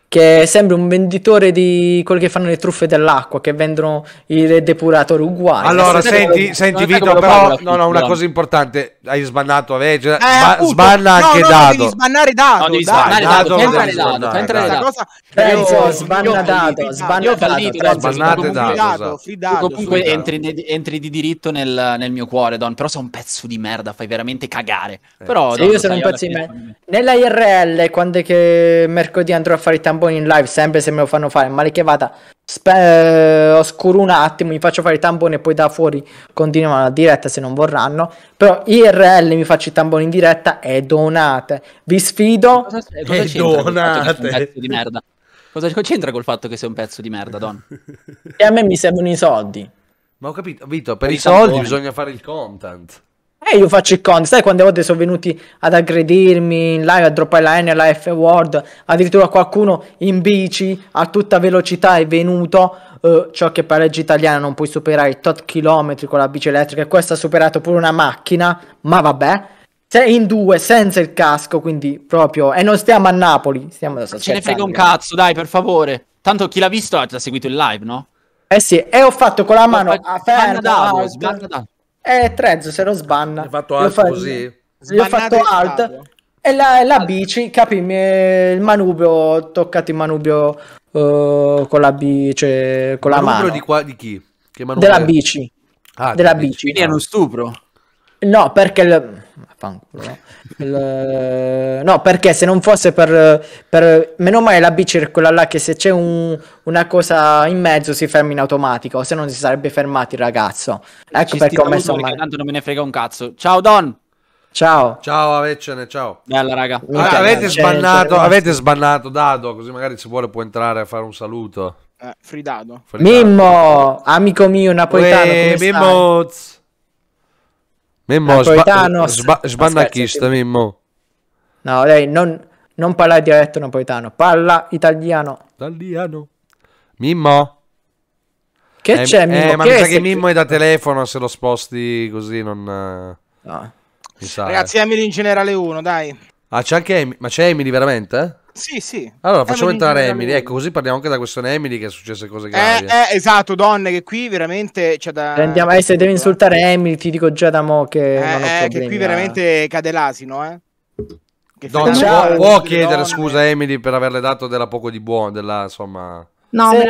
che è sempre un venditore di quelli che fanno le truffe dell'acqua, che vendono i depuratori uguale. Allora, senti, senti Vito, però, no, no, una cosa importante, hai sbannato Vecchio, eh, sba- sbanna anche no, no, Dado. No, devi sbannare Dado. No, devi sbannare Dado, entra Dado, entra Dado. Penso, sbanna Dado, sbanna Dado. Eh, sbannate Dado. Comunque entri di diritto nel mio cuore, Don, però sei un pezzo di merda, fai veramente cagare. Eh. Però io sono un pezzo di merda. Nella IRL, quando è che mercoledì andrò a fare i tamburi, tempo in live, sempre se me lo fanno fare, male che vada, spe- eh, oscuro un attimo, mi faccio fare il tampone e poi da fuori continuano la diretta se non vorranno, però IRL mi faccio il tampone in diretta e donate. Vi sfido. Cosa, cosa e donate. Di merda? Cosa c'entra col fatto che sei un pezzo di merda, Don? e a me mi servono i soldi. Ma ho capito, Vito, per, per i soldi bisogna fare il content. E io faccio il conto, sai quante volte sono venuti ad aggredirmi in live, a droppare la N, alla F World, addirittura qualcuno in bici a tutta velocità è venuto, uh, ciò che per legge italiana non puoi superare i tot chilometri con la bici elettrica, e questo ha superato pure una macchina, ma vabbè, Sei in due senza il casco, quindi proprio. E non stiamo a Napoli. Stiamo adesso Ce cioè, ne frega un cazzo, dai, per favore. Tanto chi l'ha visto ha già seguito il live, no? Eh sì, e ho fatto con la mano aperta e Trezzo se lo sbanna. Hai fatto alt fatto, così? Io ho fatto alt e la, la bici, capì, il manubrio, toccato il manubrio uh, con la bici, cioè, con il la mano. Di, qua, di chi? Della bici. Ah, della bici. Quindi è uno stupro. No, perché Fanculo, no? Il, no, perché se non fosse per, per meno male la bici è quella là che se c'è un, una cosa in mezzo si ferma in automatico, se non si sarebbe fermato il ragazzo. Ecco Ci perché ho messo male. Tanto non me ne frega un cazzo. Ciao Don. Ciao. Ciao Aveccene, ciao. Bella raga. Allora, ah, avete, sbannato, cioè, avete sbannato Dado, così magari se vuole può entrare a fare un saluto. Eh, Fridado. Fridado. Mimmo, amico mio napoletano, Uè, come Mimmo. Stai? Mimmo, sba- eh, sba- sbannacchista, Mimmo. No, lei non, non parla dialetto napoletano, parla italiano. Italiano. Mimmo? Che eh, c'è, Mimmo? Eh, ma che mi sa che Mimmo è da telefono, se lo sposti così non... No. Eh, sa, Ragazzi, eh. Emily in generale uno, dai. Ah, c'è anche Emily, ma c'è Emily veramente? Sì, sì. Allora eh, facciamo Emily entrare Emily. Ecco, così parliamo anche della questione Emily che è successe cose eh, gravi. Eh, eh, esatto, donne, che qui veramente c'è da... Andiamo, eh, se devi insultare Emily, ti dico già da mo che... Eh, eh che qui veramente cade l'asino, eh. Che Don, può, può chiedere donne. scusa a Emily per averle dato della poco di buono, della insomma... No, se...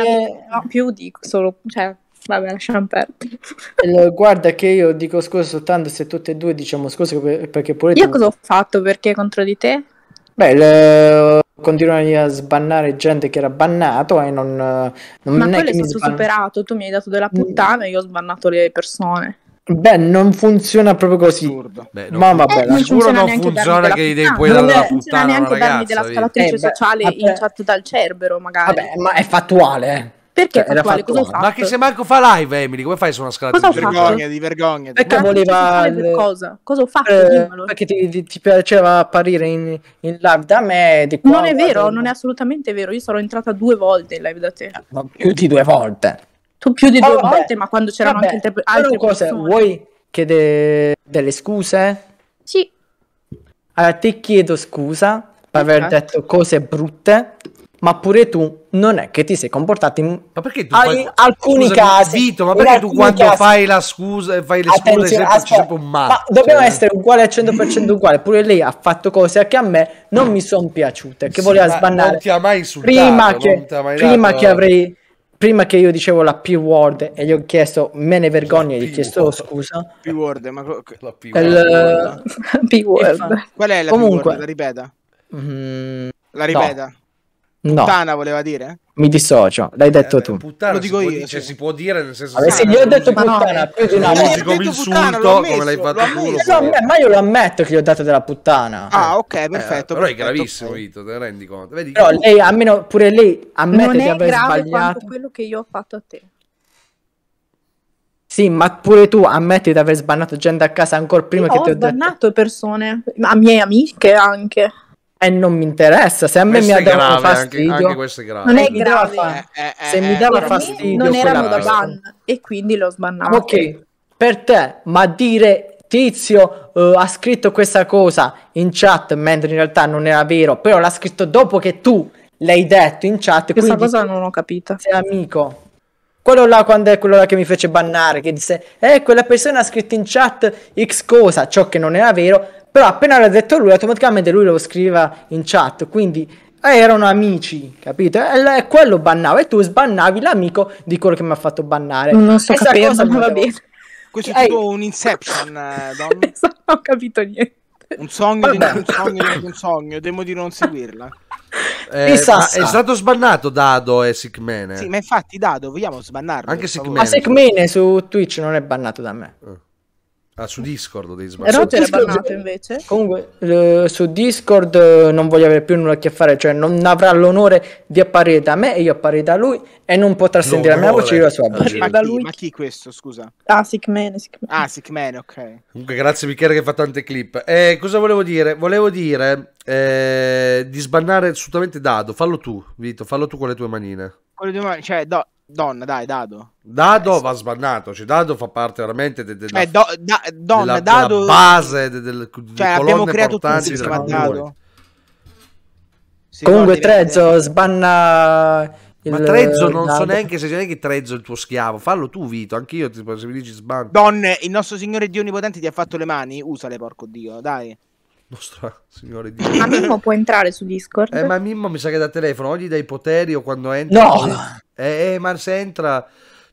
no più dico solo... Cioè, vabbè, lasciamo perdere. guarda che io dico scusa soltanto se tutte e due diciamo scusa perché pure... Io tu... cosa ho fatto perché contro di te? Beh, le... continuano a sbannare gente che era bannato e non... non Ma quello è, stato sbann- superato, tu mi hai dato della mm. puttana e io ho sbannato le persone. Beh, non funziona proprio così. Beh, non, ma vabbè, eh, non sicuro non funziona che gli puoi dare della puttana. Non funziona neanche darmi della scalatrice eh, sociale vabbè. in chat dal Cerbero, magari. Vabbè, ma è fattuale, eh. Perché cioè, fattuale, cosa fatto? Ma che se manco fa live, Emily, come fai su una scala cosa di vergogna? Di vergogna. Perché voleva... Per cosa? cosa ho fatto? Eh, perché ti, ti, ti, piaceva apparire in, in live da me? Qua, non è vero, non è assolutamente vero. Io sono entrata due volte in live da te. No, eh, più di due volte. Tu più di oh, due vabbè. volte, ma quando c'erano vabbè. anche inter- altre cose. Persone. Vuoi chiedere delle scuse? Sì. Allora, ti chiedo scusa per aver detto cose brutte ma pure tu non è che ti sei comportato in ma perché tu fai... alcuni Scusami, casi. Vito, ma perché tu quando casi... fai la scusa e fai le scuse sempre, aspetta, sempre male, Ma dobbiamo cioè... essere uguali al 100% uguali. Pure lei ha fatto cose che a me non mi sono piaciute, che sì, voleva sbandare. Non ti ha mai insultato, prima che, prima dato... che avrei prima che io dicevo la P-word e gli ho chiesto me ne vergogno e gli ho chiesto scusa P-word ma la P-word, Il... P-word. qual è la Comunque... P-word la ripeta mm, la ripeta no. No. Puttana voleva dire? Mi dissocio, l'hai detto eh, tu. Puttana, lo dico io. Cioè, si può dire nel senso. Vabbè, se eh, gli ho detto puttana no, più di una volta. come insulto, come l'hai fatto tu. ma io lo ammetto che gli ho dato della puttana. Ah, ok, eh, perfetto. Eh, però è gravissimo, Vito, te ne rendi conto. Vedi, però come... lei, almeno pure lei, ammette di aver sbagliato. Non è quello che io ho fatto a te. Sì, ma pure tu ammetti di aver sbannato gente a casa ancora prima io che ti ho detto. Ho sbannato persone, ma mie amiche anche. E eh, non mi interessa, se a me questo mi ha dato grave, fastidio, anche, anche è grave. Non è mi grave. Fa... Eh, eh, se eh, mi dava eh, fastidio, non erano da ban e quindi lo sbannato. Ok, per te, ma dire tizio uh, ha scritto questa cosa in chat mentre in realtà non era vero, però l'ha scritto dopo che tu l'hai detto in chat. Questa cosa non ho capito Sei amico. Quello là quando è quello là che mi fece bannare, che disse, eh, quella persona ha scritto in chat X cosa, ciò che non era vero, però appena l'ha detto lui, automaticamente lui lo scriveva in chat, quindi erano amici, capito? E quello bannava e tu sbannavi l'amico di quello che mi ha fatto bannare. Non so Questa capendo, cosa ma va bene. Questo è tipo un Inception, eh, esatto, non ho capito niente. Un sogno, di, un sogno di un sogno, devo dire non seguirla. Eh, è stato sbannato Dado e Sicmene. Sì, ma infatti Dado, vogliamo sbannarlo. Anche Sicmene. Ma Sicmene su Twitch non è bannato da me. Uh. Ah, su Discord devi sbagliare. Roger è bannato invece. Comunque, eh, su Discord eh, non voglio avere più nulla a che fare, cioè non avrà l'onore di apparire da me e io apparire da lui e non potrà sentire l'onore. la mia voce e la sua voce. Ma, chi, ma chi questo, scusa? Ah, Sickman. Ah, Sickman, ok. Comunque, grazie Michele che fa tante clip. Eh, cosa volevo dire? Volevo dire eh, di sbannare assolutamente Dado. Fallo tu, Vito, fallo tu con le tue manine. Con le tue manine, cioè, do, Donna, dai, Dado. Dado eh, va sbannato, cioè Dado fa parte veramente de, de, cioè, do, da, donna, della, Dado... della base de, de, cioè, abbiamo creato tutto insieme Dado. Comunque Trezzo che... sbanna Ma Trezzo non so neanche se c'è neanche Trezzo il tuo schiavo, fallo tu Vito, anch'io se mi dici sbanna. Donne, il nostro Signore Dio Onnipotente ti ha fatto le mani, usale porco Dio, dai nostra signora di Ma Mimmo può entrare su Discord? Eh, ma Mimmo mi sa che da telefono, gli dai poteri o quando entra... No! Eh, eh, ma se entra...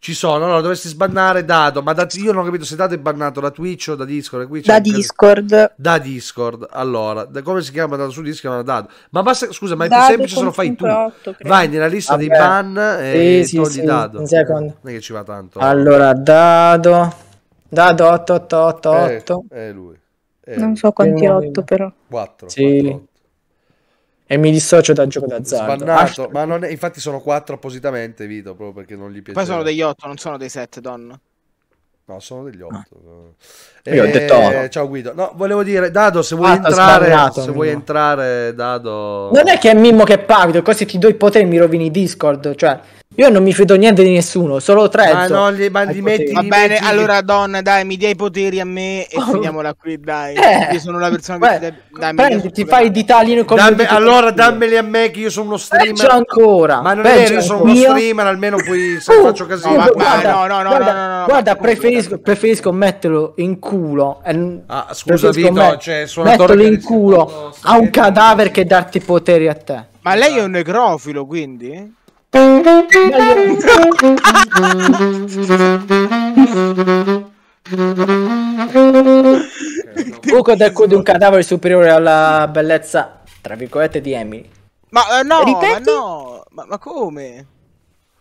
Ci sono, no, dovresti sbannare Dado, ma da, io non ho capito se Dado è bannato da Twitch o da Discord. Qui da Discord. Cal... Da Discord, allora, da, come si chiama Dado su Discord? Dado. Ma basta, scusa, ma è più Dado semplice se lo fai tu. Credo. Vai nella lista Vabbè. dei ban e sì, togli sì, Dado. Un secondo. Non è che ci va tanto. Allora, Dado... Dado 8888. Eh, è eh, lui. Eh, non so quanti 8 però. 4. Sì. E mi dissocio dal gioco d'azzardo. Sbannato, ma non è, infatti sono 4 appositamente, Vito, proprio perché non gli piace. Poi sono degli 8, non sono dei 7, donna. No, sono degli 8. Ah. Eh, Io ho detto oh. Ciao Guido. No, volevo dire, Dado, se vuoi ah, entrare, se vuoi entrare, Dado... Non è che è Mimmo che pago, così ti do i poteri e mi rovini Discord, cioè... Io non mi fido niente di nessuno, solo tre. Ma no, li, ma li metti, Va bene, metti. allora donna, dai, mi dia i poteri a me e oh. finiamola qui, dai. Eh. Io sono la persona Beh, che dai, prendi, ti fai di tagli come Damme, Allora dammeli a me che io sono uno streamer. Peggio ancora. Ma non è vero, io sono uno streamer, almeno poi uh, se uh, faccio casino. Ma, guarda, no, no, no, guarda, no, no, no, guarda preferisco, preferisco, metterlo in culo. ah, scusa Vito, me- cioè, metterlo in culo a un cadavere che darti poteri a te. Ma lei è un necrofilo, quindi? Comunque del culo di un cadavere superiore alla bellezza, tra virgolette, di Emily. Ma eh, no, Ripeti? ma no, ma, ma come?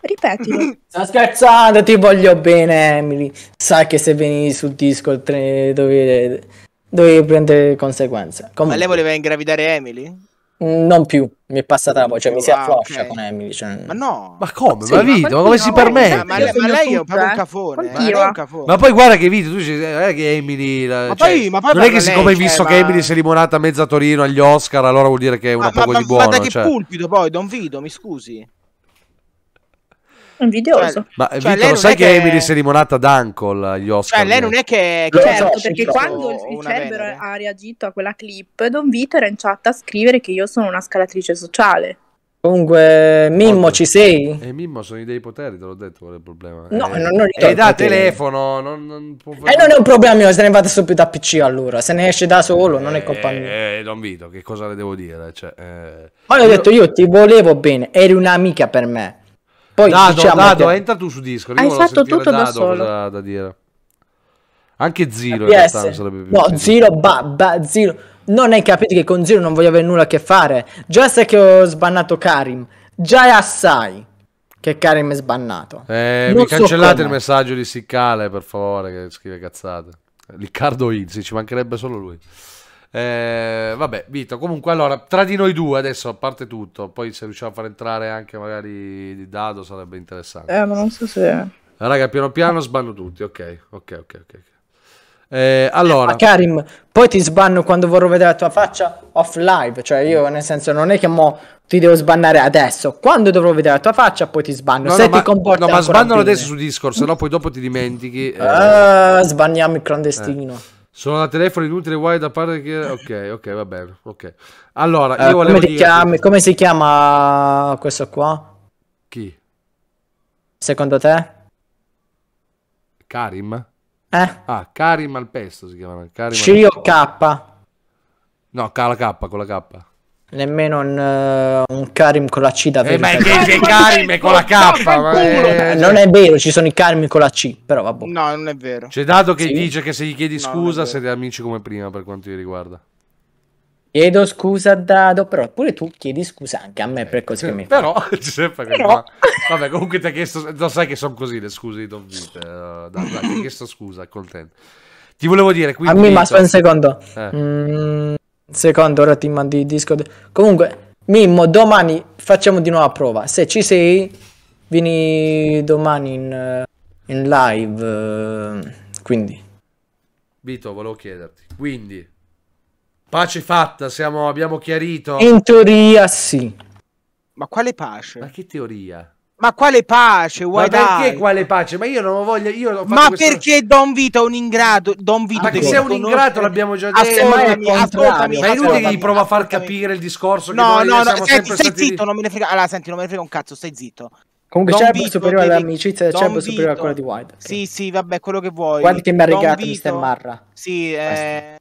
Ripetilo. Sta scherzando, ti voglio bene, Emily. Sai che se venivi sul Discord dovevi, dovevi prendere conseguenze. Comunque. Ma lei voleva ingravidare Emily? Non più, mi è passata la voce, cioè, mi si ah, affloscia okay. con Emily. Cioè... Ma no, ma come? Sì, ma Vito, ma come si permette? Ma, lei, ma lei è un, un cafone, eh? un cafone. Ma poi guarda che Vito, tu dici, eh, che Emily. La, ma cioè, poi, ma poi non è che siccome hai visto cioè, che Emily si è limonata a mezza Torino agli Oscar, allora vuol dire che è una poco di buono. Ma da che cioè. pulpito poi, Don Vito, mi scusi? invidioso. Cioè, ma cioè, Vittor, lo sai che, Emily si è limonata ad Uncle agli Oscar? Cioè, lei non è che... Certo, no, perché quando il cerbero ha reagito a quella clip, Don Vito era in chat a scrivere che io sono una scalatrice sociale. Comunque, Mimmo, ci sei? E eh, Mimmo sono i dei poteri, te l'ho detto qual è il problema. No, eh, non, non È da telefono, non, non può eh, fare... Eh, non è un problema mio, se ne vado subito a PC allora, se ne esce da solo, eh, non è eh, colpa mia. Eh, Don Vito, che cosa le devo dire? Cioè, eh... Ma l'ho io... detto io, ti volevo bene, eri un'amica per me. Poi, Dado, diciamo Dado che... entra tu su Discord. Hai fatto tutto Dado da solo. Da, da dire. Anche Zero in realtà non più. No, Zero, ba, ba, Zero. Non hai capito che con Zero non voglio avere nulla a che fare. Già sai che ho sbannato Karim. Già è assai che Karim è sbannato. Eh, mi cancellate come. il messaggio di Siccale, per favore, che scrive cazzate. Riccardo Inzi, ci mancherebbe solo lui. Eh, vabbè, Vito, comunque allora, tra di noi due adesso, a parte tutto, poi se riusciamo a far entrare anche magari di Dado sarebbe interessante. Eh, ma non so se... Raga, piano piano sbanno tutti, ok, ok, ok, ok. Eh, allora... Ma Karim, poi ti sbanno quando vorrò vedere la tua faccia off live, cioè io mm. nel senso non è che mo ti devo sbannare adesso, quando dovrò vedere la tua faccia poi ti sbanno, no, se no, ti ma, comporti No, ma sbannalo bene. adesso su Discord, sennò poi dopo ti dimentichi. Eh... Uh, sbanniamo il clandestino. Eh. Sono al telefono inutile guai da parte che... Ok, ok, va bene. Okay. Allora, eh, io eh, volevo come, dire... chiami, come si chiama questo qua? Chi? Secondo te? Karim? Eh? Ah, Karim al pesto si chiama. Karim C o K? No, con la K, con la K. Nemmeno un, uh, un, Karim con la C da eh, Ma è cioè. che Karim è con la K. È... Eh, non è vero, ci sono i Karim con la C, però vabbè. No, non è vero. C'è Dato che sì. dice che se gli chiedi no, scusa siete amici come prima per quanto gli riguarda. Chiedo scusa a Dado, però pure tu chiedi scusa anche a me eh, per cose che mi però, fai. Giuseppe, però... Ma... Vabbè, comunque ti ha chiesto... Lo sai che sono così le scuse di Don Vite. Uh, Dado, ti ha chiesto scusa, contento. Ti volevo dire, quindi... A me, ma aspetta un secondo. Eh. Mm... Secondo, ora ti mandi il Discord. Comunque, Mimmo, domani facciamo di nuovo la prova. Se ci sei, vieni domani in, in live. Eh, quindi. Vito, volevo chiederti. Quindi, pace fatta, siamo, abbiamo chiarito. In teoria sì. Ma quale pace? Ma che teoria? Ma quale pace? Vuoi ma perché dai? quale pace? Ma io non voglio. Io ma questo... perché Don Vito è un ingrato? Don Vito ma che sia un ingrato l'abbiamo già detto. Ascoltami, ascoltami, ma è inutile che gli prova a far capire il discorso. No, no, no, no senti, stai zitto, non me ne frega. Allora, senti, non me ne frega un cazzo, stai zitto. Comunque c'è Cerbo è superiore deve... all'amicizia del Cerbo è superiore a quella di Wide. Okay. Sì, sì, vabbè, quello che vuoi. Guardi che mi ha regalato Vito... Mr. Marra. Sì, eh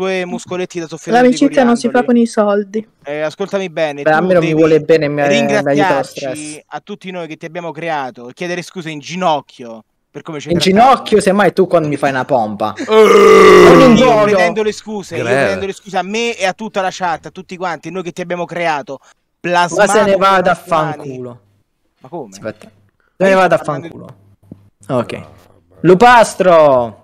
due mm. muscoletti da soffiare. L'amicizia non si fa con i soldi. Eh, ascoltami bene. Beh, a me non mi vuole bene, mi eh, ringraziarci a tutti noi che ti abbiamo creato e chiedere scuse in ginocchio. Per come in ginocchio, semmai tu quando mi fai una pompa. io, io le scuse, Greve. io ridendo le scuse a me e a tutta la chat, a tutti quanti, noi che ti abbiamo creato. Plasmato Ma se ne vada a fanculo. Ma come? Aspetta. Se ne vada a fanculo. Ok. Lupastro!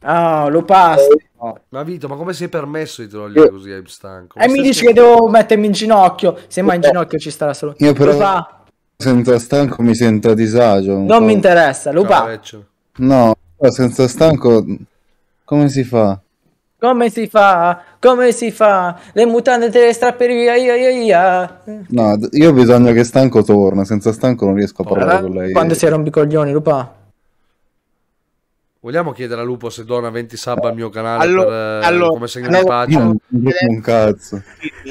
Ah, oh, Lupastro! No. Ma Vito, ma come sei permesso di trovare così a stanco? E eh mi dici che devo mettermi in ginocchio? Se mai in eh. ginocchio ci starà solo. Io però Lupa. senza stanco mi sento a disagio. Non mi interessa, Lupa. Ciao, no, senza stanco come si fa? Come si fa? Come si fa? Le mutande te le strapperi via, io, io, ia. No, io ho bisogno che stanco torna, senza stanco non riesco a oh, parlare oh, con lei. Quando si rompicoglioni, Lupa? Vogliamo chiedere a Lupo se dona 20 sub al mio canale allora, per, eh, allora, come segno allora, di pace? No, un cazzo.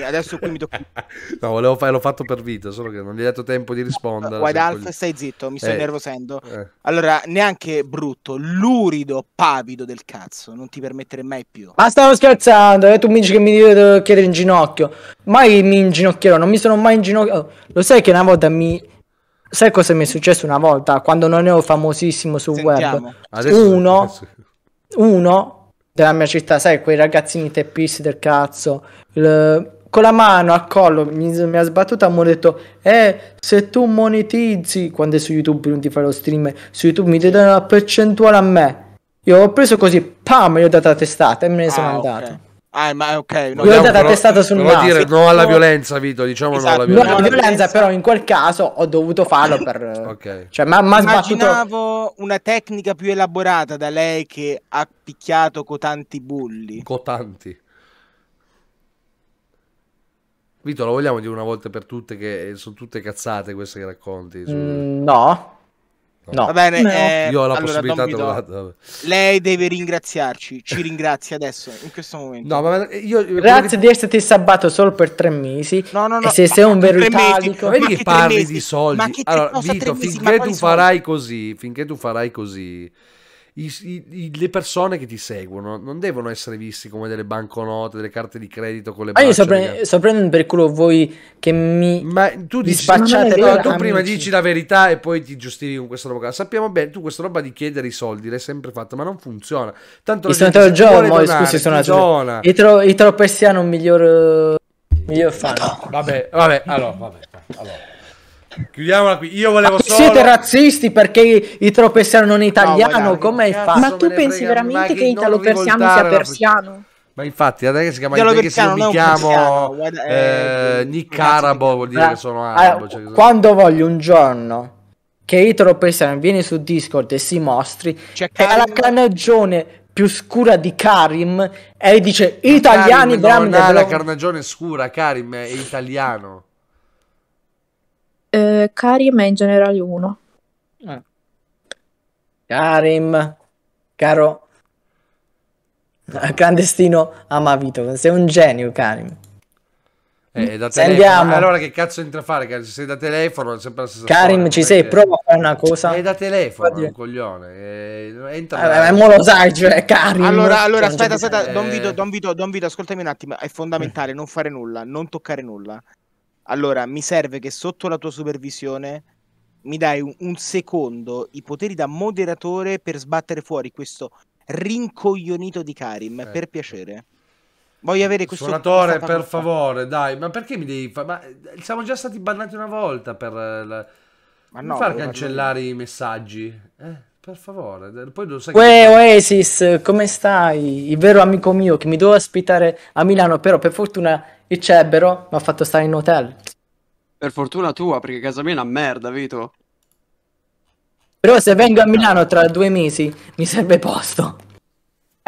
Adesso qui mi tocca. no, volevo fare, l'ho fatto per vita, solo che non gli hai dato tempo di rispondere. Guarda, Alfa, stai zitto, mi sto eh. innervosendo. Eh, eh. Allora, neanche brutto, lurido, pavido del cazzo, non ti permettere mai più. Ma stavo scherzando, eh, tu mi dici che mi devo chiedere in ginocchio. Mai mi inginocchierò, non mi sono mai inginocchiato. Lo sai che una volta mi Sai cosa mi è successo una volta quando non ero famosissimo sul Sentiamo. web? Adesso uno, uno della mia città, sai, quei ragazzini teppisti del cazzo, il, con la mano al collo mi, mi ha sbattuto e mi ha detto, eh, se tu monetizzi, quando è su YouTube non ti fai lo stream, su YouTube mi dedono una percentuale a me. Io ho preso così, pam, gli ho dato la testata e me ne sono ah, andato. Okay. Ah, ma ok. No, Lui è stata testata sul naso. dire no alla violenza, Vito. Diciamo esatto. no alla violenza. No alla violenza, però in quel caso ho dovuto farlo per... ok. Cioè, ma, ma Immaginavo sbattuto... una tecnica più elaborata da lei che ha picchiato cotanti bulli. Cotanti. Vito, lo vogliamo dire una volta per tutte che eh, sono tutte cazzate queste che racconti? Su... Mm, no. No. Va bene, no. Eh, io ho la allora, possibilità. Do... Lei deve ringraziarci, ci ringrazia adesso, in questo momento. No, ma io... Grazie che... di esserti sabato solo per tre mesi. No, no, no. E se ma sei un vero italico... Vedi che parli mesi? di soldi. Allora, cosa, Vito, mesi, finché tu farai così, finché tu farai così i, i, le persone che ti seguono non devono essere visti come delle banconote, delle carte di credito con le ah, io sto, prendendo per culo voi che mi Ma tu dici, spacciate no, tu prima dici la verità e poi ti giustifichi con questa roba. Sappiamo bene, tu questa roba di chiedere i soldi l'hai sempre fatta, ma non funziona. Tanto sono gente, Joe, eh, scusi, sono zona. Itro, Itro Persiano un miglior, uh, miglior fan. Vabbè, vabbè, allora, vabbè, allora. Chiudiamola qui. Io volevo solo... Siete razzisti perché i, i non è italiano. No, Come hai fatto? Ma tu pensi veramente che, che italo-persiano sia persiano? Ma infatti, da che si chiama italo che mi chiamo eh, eh, eh Nick Arabo vuol dire che eh, sono arabo. Cioè, quando voglio un giorno che Italo Persiano viene su Discord e si mostri, C'è è la caneggione più scura di Karim e dice italiani Karim, veramente no, no, la carnagione scura Karim è italiano eh, Karim è in generale 1. Eh. Karim, caro clandestino amavito, sei un genio Karim. Eh, da telefono. Eh, allora che cazzo entra a fare? Karim? Sei da telefono, è sempre la stessa Karim, storia, ci sei, perché... prova a fare una cosa. È da telefono, Oddio. Eh, un coglione. È... Entra allora, da... cioè, Karim. Allora, allora aspetta, aspetta, eh... Don Vito, Don Vito, Don Vito, ascoltami un attimo, è fondamentale non fare nulla, non toccare nulla. Allora, mi serve che sotto la tua supervisione mi dai un, un secondo i poteri da moderatore per sbattere fuori questo rincoglionito di Karim, eh. per eh. piacere. Voglio avere questo suonatore per favore, dai, ma perché mi devi fare? Ma eh, siamo già stati bannati una volta per eh, la... ma no, far cancellare non... i messaggi. Eh, per favore, poi lo sai Uè, che... Oasis, come stai? Il vero amico mio che mi doveva aspettare a Milano, però per fortuna il Cerbero mi ha fatto stare in hotel. Per fortuna tua, perché casa mia è una merda, Vito. Però se vengo a Milano tra due mesi, mi serve posto.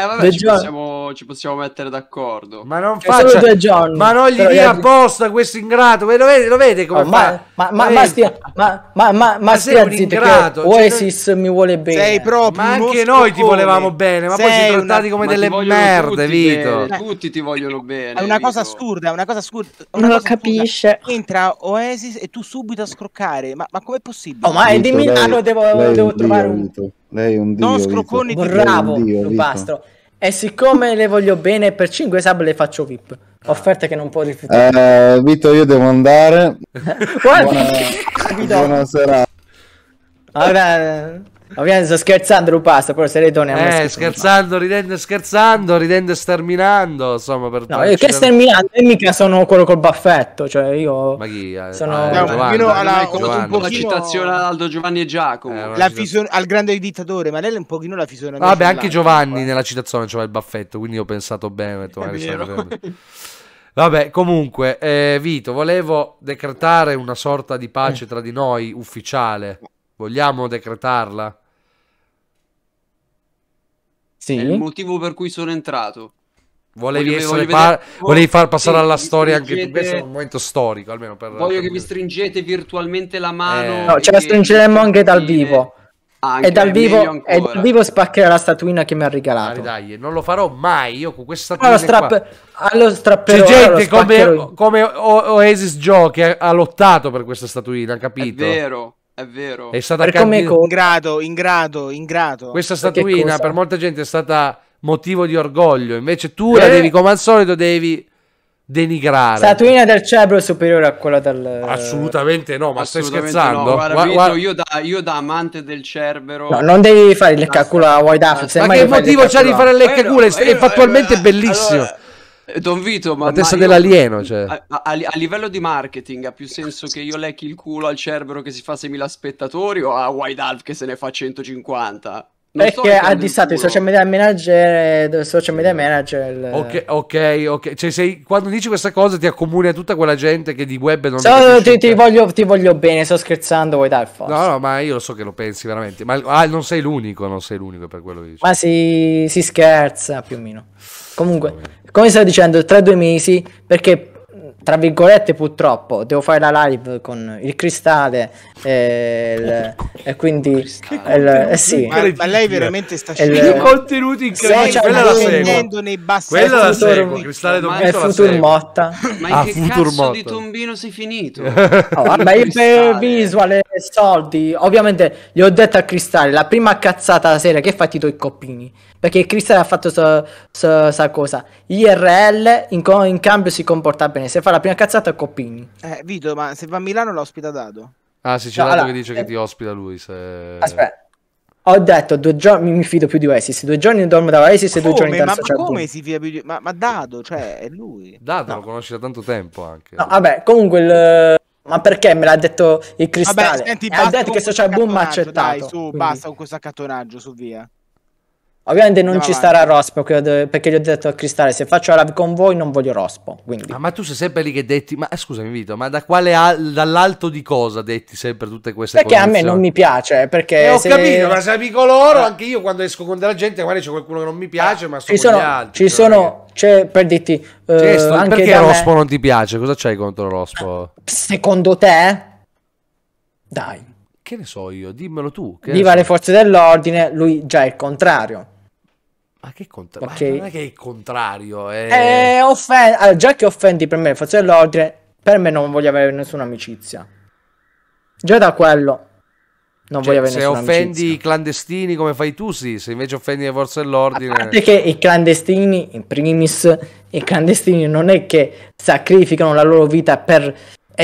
Eh vabbè, ci possiamo, ci possiamo, mettere d'accordo. Ma non faccia... John, ma non gli dia apposta questo ingrato. Lo vede, lo vede come oh, ma, ma, ma, ma, stia, ma, ma, ma, ma stia un ingrato. Cioè, Oasis cioè, mi vuole bene. Sei proprio ma anche noi ti volevamo bene, ma poi ci sei trattati come delle merde, tutti Vito. Bene. Eh. Tutti ti vogliono bene. È una Vito. cosa assurda, è una cosa assurda. Una non lo capisce. Assurda. Entra Oasis e tu subito a scroccare. Ma, ma com'è possibile? Oh, ma è di Milano, devo, devo trovare un... Lei è un dio. Non scrocconi di Bravo, Rupastro. E siccome le voglio bene, per 5 sub le faccio VIP. Offerte che non può rifiutare. Eh, Vito, io devo andare. Guarda, buona, buona serata. Allora... Ovviamente sto scherzando, Rupasta, però se lei torna Eh, scherzando, ridendo e scherzando, ridendo e sterminando, insomma, per No, io che sterminando, E mica sono quello col baffetto, cioè io Ma chi? Eh, sono eh, no, diciamo, Giovanna, almeno alla, Giovanna. un po' la citazione ad Aldo Giovanni e Giacomo. Eh, la fiso- al grande dittatore, ma lei è un pochino la fisonomia. Vabbè, anche Giovanni nella citazione c'era il baffetto, quindi ho pensato bene, ho eh, è vero. Vabbè, comunque, eh, Vito, volevo decretare una sorta di pace eh. tra di noi ufficiale. Vogliamo decretarla? Sì. È il motivo per cui sono entrato. Volevi, voglio, voglio par volevi far passare sì, alla storia anche tu. Questo è un momento storico, almeno per... Voglio per che vi stringete virtualmente la mano. Eh, no, ce la stringeremo anche dal vivo. Anche, e, dal vivo, e dal vivo spaccherà la statuina che mi ha regalato. Dai, dai, non lo farò mai io con questa statuina. Allo, allo strapperò. C'è gente come, come, Oasis Joe che ha lottato per questa statuina, capito? È vero. È vero. È stata candid- grado, in grado. Questa statuina per molta gente è stata motivo di orgoglio, invece tu eh? la devi come al solito devi denigrare. Statuina del cerbero superiore a quella del Assolutamente no, ma Assolutamente stai scherzando? No. Guarda, guarda, guarda... Io, da, io, da, amante del cerbero no, non devi fare il leccaculo a White ma che motivo c'è di fare il leccaculo? È fattualmente eh. bellissimo. Allora... Eh, Don Vito, ma... La testa ma dell'alieno, io, cioè. a, a, a, livello di marketing ha più senso che io lecchi il culo al Cerbero che si fa 6.000 spettatori o a Wide Half che se ne fa 150? Non Perché ha dissato il social media manager, eh, social media manager il... ok, ok, ok. Cioè, sei, quando dici questa cosa ti accomuni a tutta quella gente che di web non so, no, ti, ti, voglio, ti voglio bene, sto scherzando, vuoi dare forza. No, no, ma io lo so che lo pensi veramente. Ma ah, non sei l'unico, non sei l'unico per quello che dici. Ma si, si scherza più o meno. Comunque, come stavo dicendo, tra due mesi, perché tra virgolette purtroppo devo fare la live con il cristale e, eh, il, e quindi il, eh sì. ma, ma, lei veramente sta scegliendo i contenuti incredibili quella la seguo nei quella la seguo il cristale è Futur Motta ma in ah, che cazzo Motta. di tombino sei finito? Oh, vabbè io visual e soldi ovviamente gli ho detto al cristale la prima cazzata la sera che fa Tito i coppini perché Crystal ha fatto questa cosa. IRL in, co- in, cambio si comporta bene. Se fa la prima cazzata, Coppini. Eh, Vito, ma se va a Milano l'ospita dato. Ah, sì, c'è no, allora, che dice eh... che ti ospita lui. Se... Aspetta. Ho detto due giorni mi fido più di Oasis, due giorni dormo da Oasis e due giorni da Ma, ma come si fida più di ma, ma dato, cioè, è lui. Dato, no. lo conosci da tanto tempo anche. No, vabbè, comunque il ma perché me l'ha detto il cristallo? ha detto che se c'è Boom ha accettato. Dai, su, quindi. basta con questo accattonaggio, su via. Ovviamente non Andiamo ci avanti. starà Rospo perché gli ho detto a Cristale se faccio live con voi non voglio Rospo. Quindi. Ah, ma tu sei sempre lì che detti, ma eh, scusami Vito, ma da quale al, dall'alto di cosa detti sempre tutte queste cose? Perché a me non mi piace, perché... Eh, ho capito, ma se amico loro, ah. anche io quando esco con della gente magari c'è qualcuno che non mi eh, piace, ma sono, ci sono altri. Ci cioè, sono, c'è, per dirti... Eh, sto, anche perché Rospo me... non ti piace? Cosa c'hai contro Rospo? Secondo te? Dai. Che ne so io, dimmelo tu. Viva so. le forze dell'ordine, lui già è il contrario. Ma che contra- okay. non è che è il contrario. È... Eh. È eh, offen- allora, già che offendi per me, faccio dell'ordine, Per me non voglio avere nessuna amicizia. Già da quello. Non cioè, voglio avere nessuna amicizia. se offendi i clandestini come fai tu, sì. Se invece offendi le forze dell'ordine. A parte che i clandestini, in primis, i clandestini non è che sacrificano la loro vita per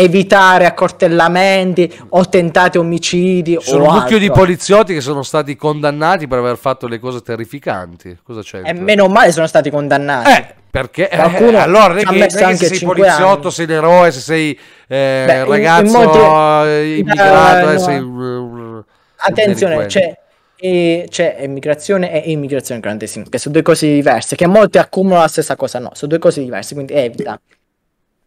evitare accortellamenti o tentati omicidi. C'è un mucchio di poliziotti che sono stati condannati per aver fatto le cose terrificanti. Cosa c'è? E meno male sono stati condannati. Eh perché eh, allora non è che, se sei poliziotto, anni. sei l'eroe, se sei eh, Beh, ragazzo in, in molti... Eh, immigrato, eh, no. sei attenzione, c'è, e, eh, c'è immigrazione e immigrazione clandestina, che sono due cose diverse, che molti accumulano la stessa cosa, no, sono due cose diverse, quindi evita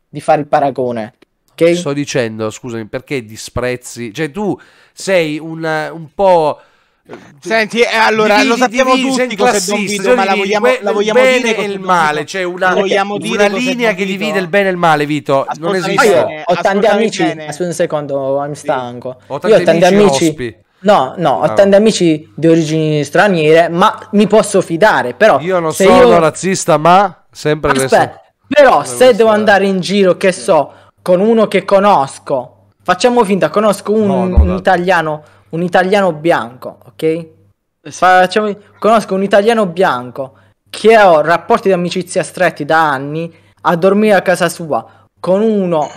di fare il paragone. Okay. Sto dicendo, scusami, perché disprezzi? Cioè, tu sei una, un po'. Eh, Senti, eh, allora dividi, lo sappiamo dividi, tutti classista, Vito, cioè, ma la vogliamo, be, la vogliamo il bene e il male, c'è cioè una, eh, una linea che divide il bene e il male, Vito. Ascoltami non esiste. Bene, ho tanti amici. Aspetta un secondo, I'm stanco. Sì. Ho tanti, io ho tanti amici. amici no, no, ho ah. tanti amici di origini straniere, ma mi posso fidare. Però io non sono io... razzista, ma sempre Aspetta, questo... però se devo andare in giro, che so con uno che conosco. Facciamo finta, conosco un, no, no, un italiano, un italiano bianco, ok? Facciamo, conosco un italiano bianco che ho rapporti di amicizia stretti da anni a dormire a casa sua con uno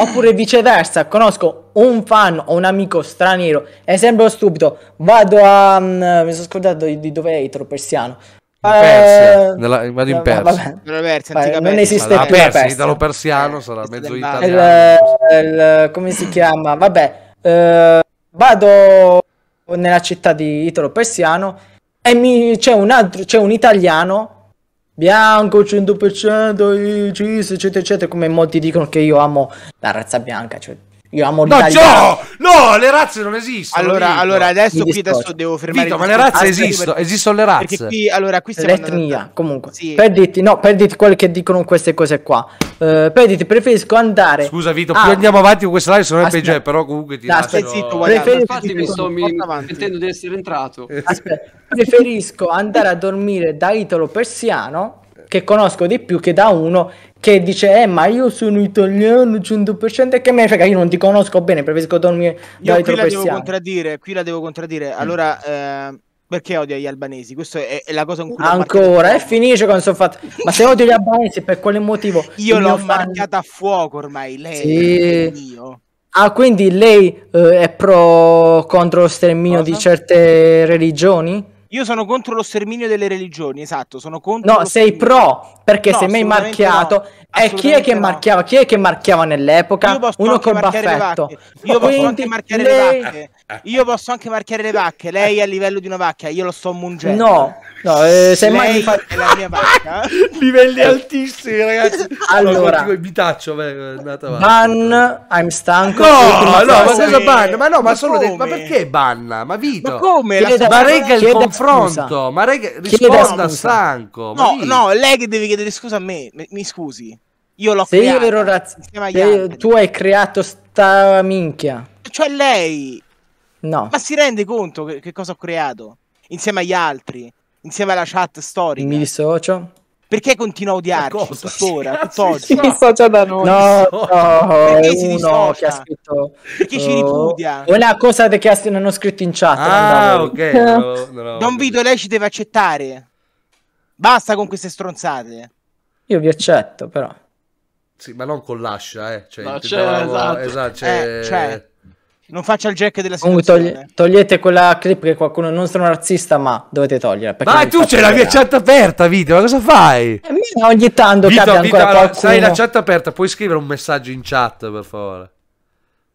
oppure viceversa conosco un fan o un amico straniero esempio stupido vado a um, mi sono scordato di, di dove è italo persiano eh, Persia, eh, vado in Persia. Vabbè, Persia vabbè, non esiste ah, più la Persia. Italo-persiano sarà mezzo italiano. Il, eh, il, eh, come si chiama? Vabbè, eh, vado nella città di Italo-persiano e mi, c'è, un altro, c'è un italiano bianco 100% eccetera eccetera come molti dicono che io amo la razza bianca cioè io amo no, Joe! No, le razze non esistono. Allora, allora adesso qui adesso devo fermare. Vito, ma le razze esistono, per... esistono le razze. Perché qui, allora, qui siamo L'etnia, andando... comunque. Sì. Perditi, no, perditi quelli che dicono queste cose qua. Uh, perditi, preferisco andare. Scusa, Vito, ah. più andiamo avanti con questa live, se no peggio, eh, però comunque ti lascio. Aspetta, zitto, guarda, infatti mi sto intendo di essere entrato. Aspetta, preferisco andare a dormire da italo persiano che conosco di più che da uno che dice eh ma io sono italiano 100% e che me ne frega io non ti conosco bene preferisco dormire io qui la devo contraddire qui la devo contraddire mm. allora eh, perché odio gli albanesi questa è, è, la cosa in cui ancora e finisce con sono fatto ma se odio gli albanesi per quale motivo io l'ho fan... a fuoco ormai lei sì. io Ah, quindi lei eh, è pro contro lo sterminio cosa? di certe religioni? Io sono contro lo sterminio delle religioni, esatto, sono contro... No, sei pro, perché no, se mi hai marchiato... No, e eh, chi è che no. marchiava? Chi è che marchiava nell'epoca? Uno con baffetto. Io posso Quindi anche marchiare le vacche. Io posso anche marchiare le vacche. Lei è a livello di una vacca, io lo sto mungendo. No, no, eh, mai mi fa... la mia vacca. Livelli altissimi, ragazzi. Allora, allora mi taccio. Ban, I'm stanco. No, no, ma cosa ban? Ma no, ma, solo de... ma perché banna? Ma Vito, ma come? La... Ma rega il confronto, scusa. ma rega... risponda stanco. No, no, lei che deve chiedere scusa a me. Mi scusi. Io l'ho se creata. Io ero razz- tu hai creato sta minchia. Cioè lei No. Ma si rende conto che, che, cosa ho creato? Insieme agli altri, insieme alla chat storica. Mi dissocio. Perché continua a odiarci tuttora, tutt'oggi? Si dissocia da noi. No, no, perché si dissocia? Scritto, perché oh. ci ripudia? È una cosa che hanno scritto in chat. Ah, ok. No, no, Don Vito, lei ci deve accettare. Basta con queste stronzate. Io vi accetto, però. Sì, ma non con l'ascia, eh. Cioè, no, c'è, cioè, esatto. esatto, c'è... Cioè, eh, c'è. Cioè, non faccia il jack della situazione. Comunque togli- togliete quella clip che qualcuno non sono razzista, ma dovete togliere. Ma tu c'è la mia chat aperta, Vito, ma cosa fai? Eh, mia, ogni tanto Vito, Vito, allora, Sai la chat aperta, puoi scrivere un messaggio in chat, per favore.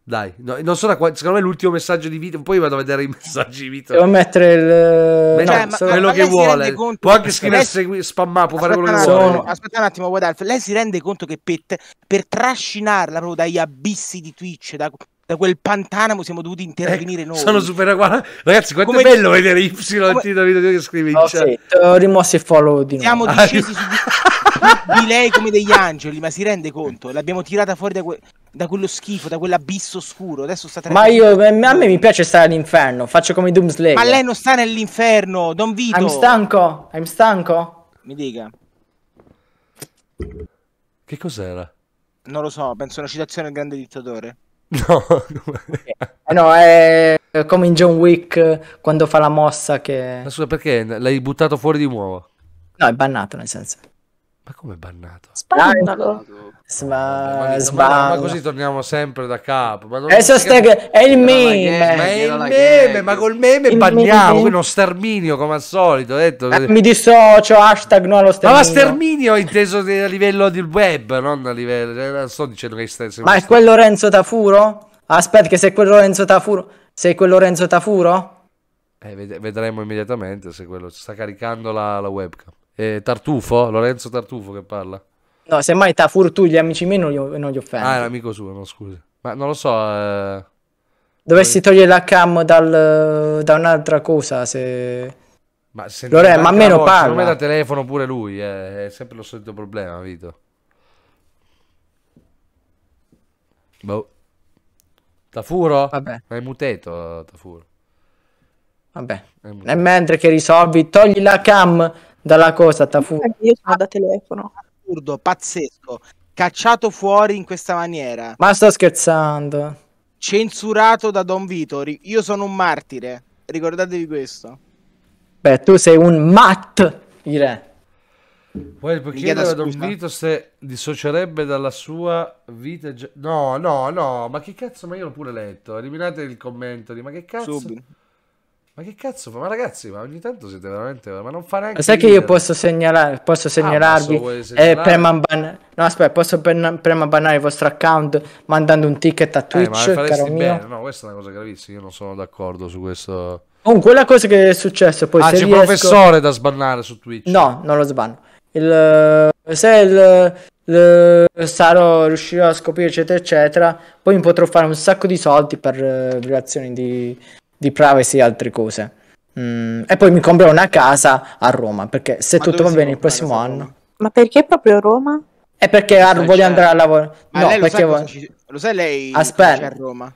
Dai, no, non so da qua, secondo me è l'ultimo messaggio di Vito, poi vado a vedere i messaggi di Vito. Devo mettere il... Beh, cioè, ma, quello ma che vuole. Conto, può anche scrivere, lei... segui, spammare, può fare quello che vuole. Aspetta un attimo, Guadalf, lei si rende conto che per, per trascinarla proprio dagli abissi di Twitch, da da quel pantanamo siamo dovuti intervenire eh, noi. Sono super guarda, ragazzi, quanto come è bello vedere Y come... titolo video che scrive in oh, Sì, ho rimosso il follow di Siamo discesi io... su ah, di... di, lei come degli angeli, ma si rende conto? L'abbiamo tirata fuori da, que... da quello schifo, da quell'abisso scuro. Adesso sta Ma io a me mi piace stare all'inferno, faccio come Doomslay. Ma lei non sta nell'inferno, Don Vito. I'm stanco, I'm stanco. Mi dica. Che cos'era? Non lo so, penso una citazione al grande dittatore. No, eh no, è come in John Wick eh, quando fa la mossa che... Ma scusa, perché l'hai buttato fuori di nuovo? No, è bannato nel senso. Ma come è bannato? Spandalo. Sma... Ma, così torniamo sempre da capo. Ma non è, eh, so sta... è il meme. Ma è il meme, ma col meme il banniamo. Meme. Uno sterminio come al solito. Detto. Eh, mi dissocio. Hashtag no allo sterminio. Ma sterminio è inteso a livello del web, non a livello. Cioè, non sto dicendo che stai. Ma è quel Lorenzo Tafuro? Aspetta, che sei quel Lorenzo Tafuro. Sei quel Lorenzo Tafuro? Eh, vedremo immediatamente se quello sta caricando la, la webcam. Eh, Tartufo, Lorenzo Tartufo che parla. No, semmai ta fur tu gli amici miei non li, non li offendi. Ah, è un amico suo, no, scusa. Ma non lo so. Eh... Dovessi Poi... togliere la cam dal, da un'altra cosa se... Ma Lore, ma almeno parla. Secondo me da telefono pure lui, eh. è sempre lo solito problema, Vito. Boh. Tafuro? Vabbè. Hai muteto, Tafuro. Vabbè. E mentre che risolvi, togli la cam dalla cosa, Tafuro. Io sono da telefono assurdo, pazzesco, cacciato fuori in questa maniera. Ma sto scherzando. Censurato da Don Vito, io sono un martire, ricordatevi questo. Beh, tu sei un mat, direi. Poi puoi chiedere a Don Vito se dissocierebbe dalla sua vita. No, no, no, ma che cazzo, ma io l'ho pure letto. Eliminate il commento di ma che cazzo. Subito. Ma che cazzo fa? Ma ragazzi, ma ogni tanto siete veramente. Ma non fa neanche. Sai che io posso, ah, eh, segnalare, posso segnalarvi. Ah, eh, prema ban- no, aspetta, posso prema bannare il vostro account mandando un ticket a Twitch. Eh, ma caro mio. Bene. No, questa è una cosa gravissima. Io non sono d'accordo su questo. Comunque, la cosa che è successa poi. Ah, c'è riesco... professore da sbannare su Twitch. No, non lo sbanno. Il, se il, il, sarò riuscirò a scoprire eccetera eccetera poi mi potrò fare un sacco di soldi per eh, violazioni di di privacy e altre cose. Mm, e poi mi comprerò una casa a Roma, perché se Ma tutto va bene il prossimo anno... Ma perché proprio Roma? È perché ah, voglio andare a lavorare. No, lei lo perché sa ci... lo sai lei Aspetta. a Roma?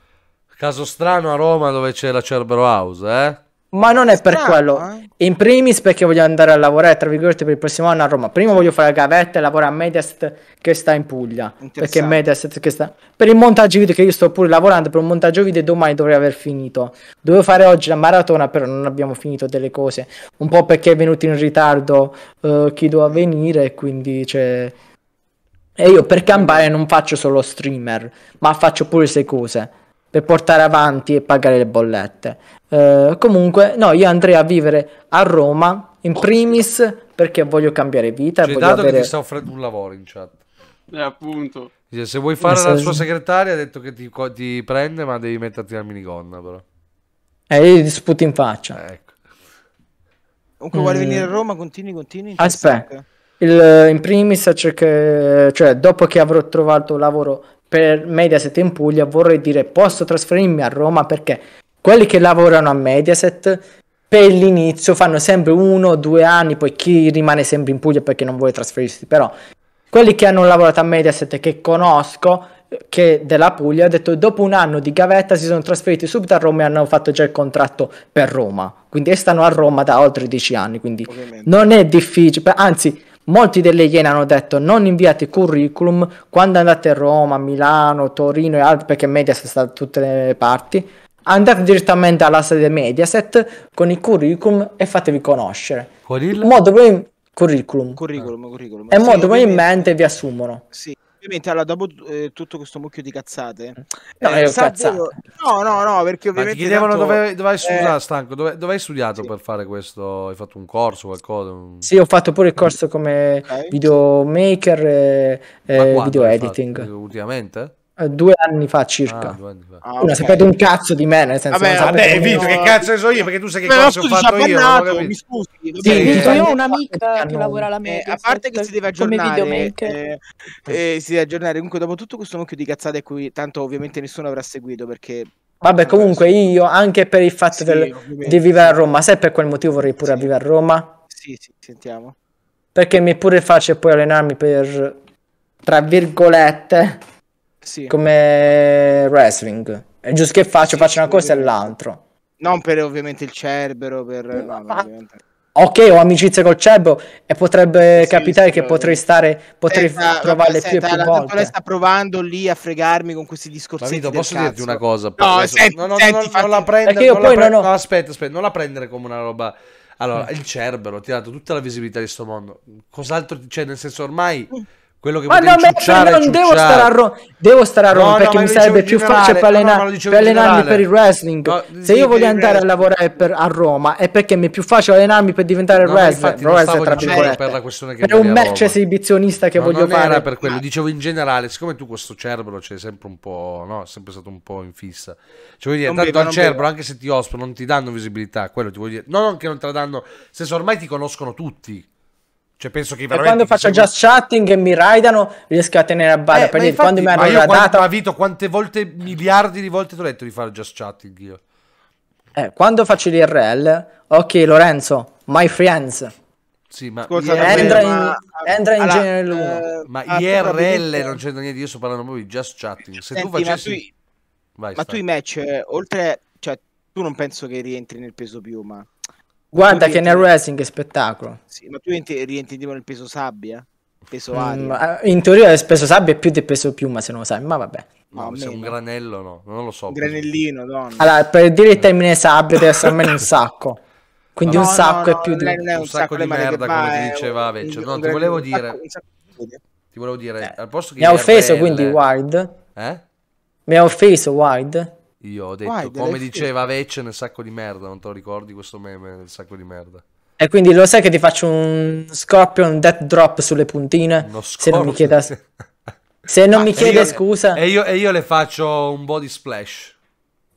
Caso strano a Roma dove c'è la Cerbero House, eh? Ma non è Strano, per quello. Eh? In primis perché voglio andare a lavorare, tra virgolette, per il prossimo anno a Roma. Prima voglio fare la gavetta e lavorare a Mediaset che sta in Puglia. Perché Mediaset che sta... Per il montaggio video che io sto pure lavorando, per un montaggio video domani dovrei aver finito. Dovevo fare oggi la maratona, però non abbiamo finito delle cose. Un po' perché è venuto in ritardo uh, chi doveva venire, quindi cioè... E io per campare non faccio solo streamer, ma faccio pure queste cose per portare avanti e pagare le bollette. Eh, comunque, no, io andrei a vivere a Roma, in oh, primis perché voglio cambiare vita. C'è dato avere... che ti sta offrendo un lavoro in chat. Eh, appunto. Se vuoi fare la sua segretaria, ha detto che ti, ti, prende, ma devi metterti la minigonna, però. Eh, io gli sputo in faccia. Eh, ecco. Comunque, mm. vuole venire a Roma? Continui, continui. Aspetta. Il, in primis, cioè, cioè, dopo che avrò trovato lavoro per Mediaset in Puglia vorrei dire posso trasferirmi a Roma perché quelli che lavorano a Mediaset per l'inizio fanno sempre uno o due anni, poi chi rimane sempre in Puglia perché non vuole trasferirsi, però quelli che hanno lavorato a Mediaset che conosco, che della Puglia, ha detto dopo un anno di gavetta si sono trasferiti subito a Roma e hanno fatto già il contratto per Roma, quindi stanno a Roma da oltre dieci anni, quindi Ovviamente. non è difficile, anzi Molti delle Iene hanno detto non inviate curriculum quando andate a Roma, Milano, Torino e altri, perché Mediaset sta da tutte le parti. Andate direttamente alla sede Mediaset con il curriculum e fatevi conoscere. Qual Modo in... Curriculum. Curriculum, curriculum. E molto probabilmente vi assumono. Sì, ovviamente allora, dopo eh, tutto questo mucchio di cazzate, eh, eh, no, eh, Saburo... no, no, no, perché ovviamente ti chiedevano tanto... dove, dove hai eh. studiato, eh... stanco, dove, dove, hai studiato sì. per fare questo? Hai fatto un corso qualcosa? Un... Sì, ho fatto pure il corso come okay. videomaker e video editing. Ultimamente? due anni fa circa. Ah, anni fa. Ah, okay. sapete un cazzo di me, nel senso... Vabbè, vabbè Vito, che cazzo ne so io, perché tu sai che cosa ho fatto io. Bannato, mi scuso, sì, sì, io ho un'amica che lavora alla media. Eh, a parte che si deve aggiornare, eh, eh, si deve aggiornare. Comunque, dopo tutto questo mucchio di cazzate, cui tanto ovviamente nessuno avrà seguito perché. Vabbè, comunque io anche per il fatto sì, del, di vivere a Roma, se per quel motivo vorrei pure sì. vivere a Roma. Sì, sì, sentiamo. Perché mi è pure facile poi allenarmi per tra virgolette sì. come wrestling. È giusto che faccio, faccio una cosa e l'altro. Non per ovviamente il cerbero, per... No, no, ma... ovviamente ok, ho amicizia col Cebo e potrebbe sì, capitare sì, che potrei stare, potrei senta, provarle senta, più e più la volte. La sta provando lì a fregarmi con questi discorsi. Vito, posso cazzo. dirti una cosa? No, senti, no, no, senti, no, non la prendere. pre... no, no. aspetta, aspetta, non la prendere come una roba. Allora, mm. il Cerbero ti ha dato tutta la visibilità di sto mondo. Cos'altro c'è? Cioè, nel senso, ormai. Mm quello che ma no, ciucciare, non ciucciare. devo stare a Roma devo stare a Roma no, perché no, mi sarebbe più facile allenare, no, allenarmi per il wrestling no, se io voglio eh, andare a eh. lavorare per, a Roma è perché mi è più facile allenarmi per diventare no, wrestler infatti, wrestler tra per la questione che per un match esibizionista che voglio non fare non era per quello dicevo in generale siccome tu questo cerbero c'è sempre un po' no? sempre stato un po' in fissa cioè dire tanto al cerbero anche se ti ospitano non ti danno visibilità quello ti voglio dire non che non te la danno se ormai ti conoscono tutti cioè, penso che veramente. E quando faccio just chatting e mi raidano, riesco a tenere a bada. Eh, perché infatti, quando mi arriva la data. Ma Vito, quante volte, miliardi di volte ti ho detto di fare just chatting io? Eh, quando faccio l'IRL, ok, Lorenzo, my friends. Sì, ma Scusa, entra, ma... in, entra in allora, genere l'uno. Eh, ma ah, IRL non c'entra niente, io sto parlando proprio di just chatting. Se Senti, tu facessi. Ma, tu... Vai, ma tu i match, eh, oltre. cioè, tu non penso che rientri nel peso piuma. Guarda che rientri... nel wrestling che spettacolo. Sì, ma tu rientri tipo nel peso sabbia? Peso mm, eh, in teoria il peso sabbia è più del peso piuma se non lo sai, ma vabbè. No, no se un granello no, non lo so. Un granellino, donna. Allora, per dire il termine sabbia deve essere almeno un sacco. Quindi no, un sacco no, è più di... Un, un, sacco, di merda come ti diceva Vecchio. No, ti volevo dire... Ti volevo dire, al posto che... Mi ha offeso quindi eh? Wild. Eh? Mi ha offeso Wild. Io ho detto, Guai, come diceva Vecce nel sacco di merda, non te lo ricordi questo meme nel sacco di merda? E quindi lo sai che ti faccio un Scorpion Death Drop sulle puntine? se non mi chieda, se non mi chiede io, scusa. E io, e io le faccio un body splash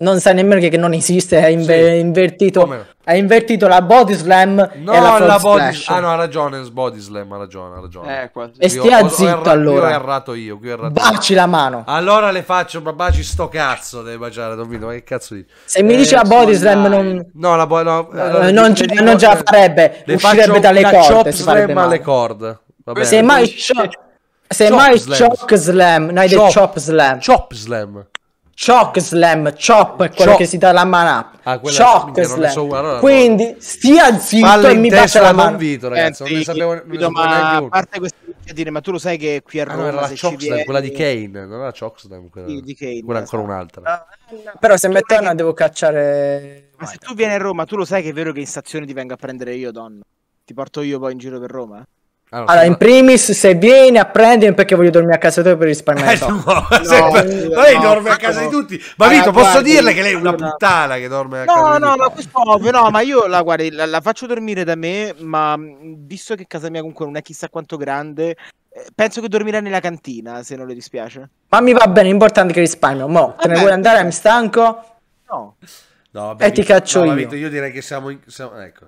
non sa nemmeno che, che non esiste, ha, in- sì. invertito, ha invertito la body slam no, e la, la body slam. Ah no, ha ragione, body slam, ha ragione, ha ragione. Eh, e stia io, zitto ho, erra- allora. Qui ho errato io, qui ho errato Baci io. la mano. Allora le faccio, ma baci sto cazzo, devi baciare, Domino, ma che cazzo dici? Se mi eh, dici la body slam non... No, la bo- no, eh, allora, non, c- dico, non ce la farebbe, le uscirebbe dalle corde. Si farebbe male. alle corde. Vabbè, se mai... Scio- se mai Chop Slam, no, hai Chop Slam. Chop Slam. Chock Slam, Chop è quello Choc. che si dà la man up. Ah, Choc è... Slam. So, allora, Quindi stia zitto Falle e mi batte la mano. Vito, ragazzi, Senti, non ne sapevo, a parte questo a dire, ma tu lo sai che qui a ah, Roma ah, non era la Choc viene... quella di Kane, non era la Choc Slam, quella, sì, di Kane, quella ancora esatto. un'altra. Ah, Però se metto una che... devo cacciare Ma se tu vieni a Roma, tu lo sai che è vero che in stazione ti vengo a prendere io, donna. Ti porto io poi in giro per Roma? Eh? Allora, ah, allora in primis, se vieni a prendere perché voglio dormire a casa tua per eh, risparmiare. Eh, no, no, sempre, no, lei dorme a casa di tutti. Ma Vito, guardi, posso dirle che lei è una puttana che dorme a casa no, di tutti? No, no, ma questo no, ma io la, guardi, la, la faccio dormire da me, ma visto che casa mia comunque non è chissà quanto grande, eh, Penso che dormirà nella cantina, se non le dispiace. Ma mi va bene, è importante che risparmio. Mo, eh te ne vuoi andare? Mi stanco? No. no vabbè, e ti caccio no, io. Vito, io direi che siamo... In... siamo... Ecco.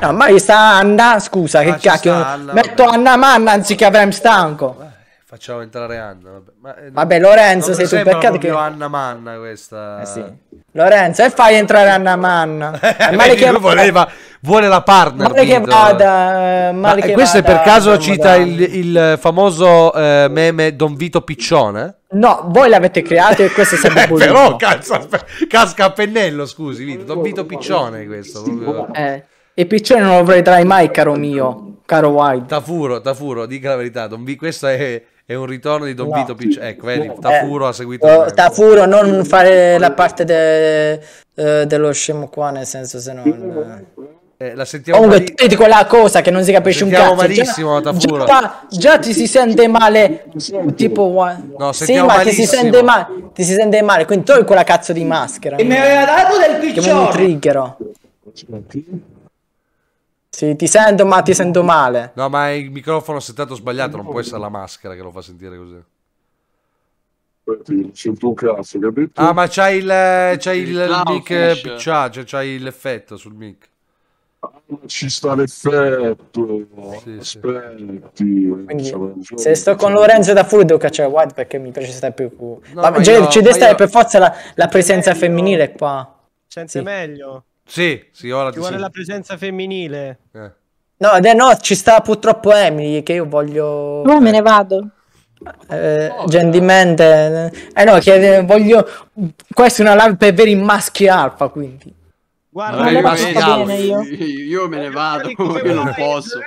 No, ma sta Anna, scusa, ah, che cacchio. Anna, Metto vabbè. Anna Manna anziché Avram Stanco. Eh, facciamo entrare Anna. Vabbè, ma, eh, vabbè Lorenzo, sei tu peccato che... Anna Manna questa... Eh sì. Lorenzo, e fai entrare Anna Manna. Eh, male che voleva, vuole la partner. Male Vito. che vada... Male ma che questo vada, per caso cita il, il, famoso eh, meme Don Vito Piccione? No, voi l'avete creato e questo è sempre eh, Però, cazzo, casca a pennello, scusi, Vito. Don Vito Piccione questo. Proprio. Eh... E Piccione non lo vedrai mai, caro mio, caro Wild. Tafuro, Tafuro, dica la verità, Don B, questo è, è un ritorno di Don no. Vito Piccione. Ecco, vedi, Tafuro eh, ha seguito... Oh, Tafuro, non fare la parte de, eh, dello scemo qua, nel senso se non... Eh. eh, la sentiamo Comunque, mali... tu dico la cosa che non si capisce sentiamo un cazzo. malissimo già, Tafuro. Già, già, ti si sente male. Tipo, no, sì, ma ti si sente male. Ti si sente male. Quindi togli quella cazzo di maschera. E mi aveva dato del piccione. Che un triggero. Sì, ti sento, ma ti sento male. No, ma il microfono settato sbagliato, non può essere la maschera che lo fa sentire così. Ah, ma c'hai il, c'hai il, il mic, c'hai, eh, c'hai l'effetto sul mic. Ah, ci sta l'effetto, sì, aspetti. Quindi, cioè, se sto con Lorenzo da Furdo caccia White perché mi piace stare più. No, ma, ma io, ci deve stare io... per forza la, la presenza femminile qua. Senza sì. meglio. Sì, sì, ora ci vuole la presenza femminile. Eh. No, no, ci sta purtroppo Emily che io voglio... No, me ne eh. vado. Eh, gentilmente, eh no, che eh, voglio. Questa è una live per veri maschi alfa. Quindi, guarda, allora, io, io, io, me ne vado. Io non posso.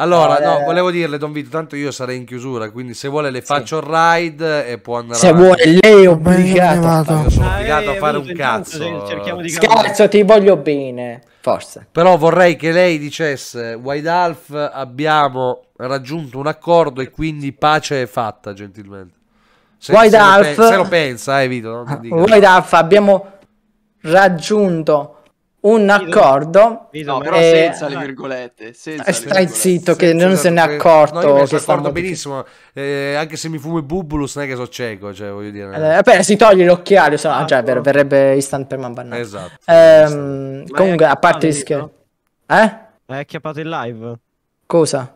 Allora, no, eh, volevo dirle, Don Vito, tanto io sarei in chiusura, quindi se vuole le faccio il sì. ride e può andare Se vuole, lei è obbligata. Io sono obbligato a fare un cazzo. Scherzo, ti voglio bene. Forse. Però vorrei che lei dicesse, White Alf, abbiamo raggiunto un accordo e quindi pace è fatta, gentilmente. Se, White se Half... Lo se lo pensa, eh, Vito. Ah, White Half, abbiamo raggiunto un accordo. No, però eh, senza le virgolette. Senza eh, stai le zitto, che non se ne è accorto. No, che stanno benissimo. Eh, anche se mi fumo il bubulus, non è che sono cieco. Cioè, voglio dire. Eh, beh, si toglie l'occhiale, se no, ah, già, cioè, ver- verrebbe instant per bannato. Esatto. Ehm, esatto. comunque, a parte il scherzi, no? eh? L'hai acchiappato in live? Cosa?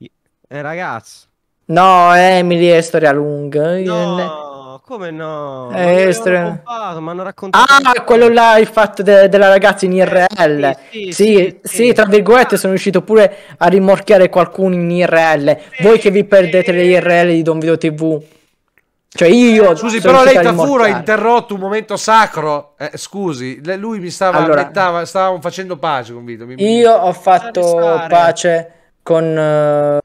Eh, ragazzo. No, Emily è storia lunga. No. Come no? È eh, estre... Ma hanno raccontato. Ah, quello là il fatto de- della ragazza in IRL. Eh, sì, sì, sì, sì, tra virgolette, sono riuscito pure a rimorchiare qualcuno in IRL. Voi che vi perdete le IRL di Don Video TV. Cioè eh, io... Scusi, però lei Tafuro ha interrotto un momento sacro. Eh, scusi, lui mi stava... Allora, mettava, stavamo facendo pace con Vito. Mi... Io ho fatto pace con... Uh,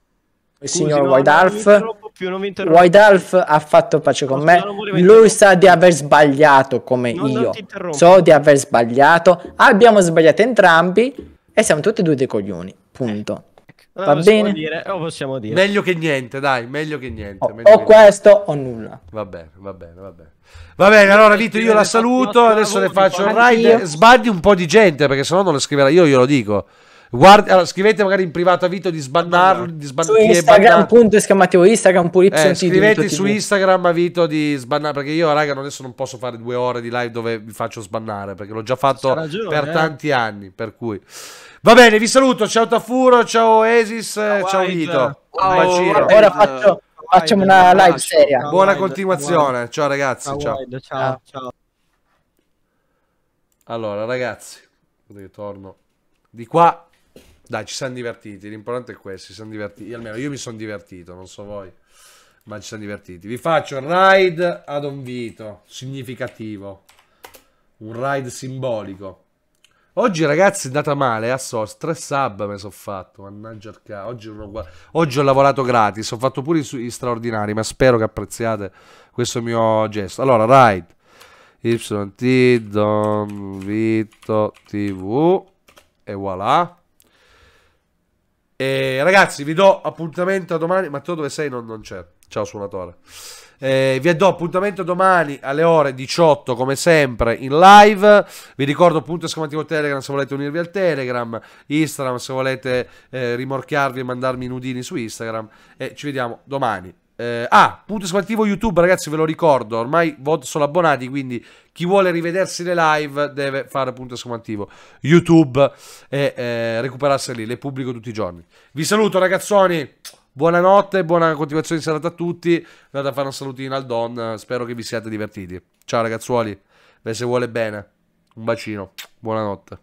il scusi, signor no, Wildalf più non vi interrompo. White Alf ha fatto pace con no, me. Lui sa di aver sbagliato come non io. Non so di aver sbagliato. Abbiamo sbagliato entrambi e siamo tutti e due dei coglioni. Punto. Eh. Va bene? Dire, possiamo dire. Meglio che niente, dai, meglio che niente. o, o che questo niente. o nulla. Va bene, va bene, va bene. Va bene, allora Vito io la saluto, adesso le faccio un ride. Sbagli un po' di gente perché se no non le scriverà io, lo dico. Guardi, allora, scrivete magari in privato a Vito di sbannarlo. Di sban- su Instagram, Instagram eh, scrivete su Instagram a Vito di sbannare. Perché io, raga, adesso non posso fare due ore di live dove vi faccio sbannare. Perché l'ho già fatto ragione, per eh. tanti anni. Per cui. Va bene, vi saluto. Ciao Tafuro, ciao Esis, ciao, eh, ciao Vito. Ciao, Un bacino. Ora faccio, facciamo una live seria. Buona continuazione. Ciao ragazzi. Ciao. Ciao. ciao. ciao. Allora, ragazzi, ritorno di qua. Dai, ci siamo divertiti, l'importante è questo, ci siamo divertiti, almeno io mi sono divertito, non so voi, ma ci siamo divertiti. Vi faccio un ride ad un Vito, significativo, un ride simbolico. Oggi ragazzi è andata male, eh, so, tre sub me sono fatto, mannaggia il ca... Oggi, oggi, ho lavorato gratis, ho fatto pure i, i straordinari, ma spero che apprezziate questo mio gesto. Allora, ride, yt, don, vito, tv, e voilà. E eh, ragazzi, vi do appuntamento a domani. Matteo, dove sei? Non, non c'è. Ciao, suonatore. Eh, vi do appuntamento domani alle ore 18 come sempre in live. Vi ricordo punto esclamativo Telegram se volete unirvi al Telegram, Instagram se volete eh, rimorchiarvi e mandarmi nudini su Instagram. E ci vediamo domani. Eh, ah, punto esclamativo YouTube, ragazzi, ve lo ricordo. Ormai sono abbonati, quindi chi vuole rivedersi le live deve fare punto esclamativo YouTube e eh, recuperarsi lì. Le pubblico tutti i giorni. Vi saluto, ragazzoni. Buonanotte, buona continuazione di serata a tutti. Vado a fare un salutino al Don. Spero che vi siate divertiti. Ciao, ragazzuoli. Beh, se vuole bene. Un bacino. Buonanotte.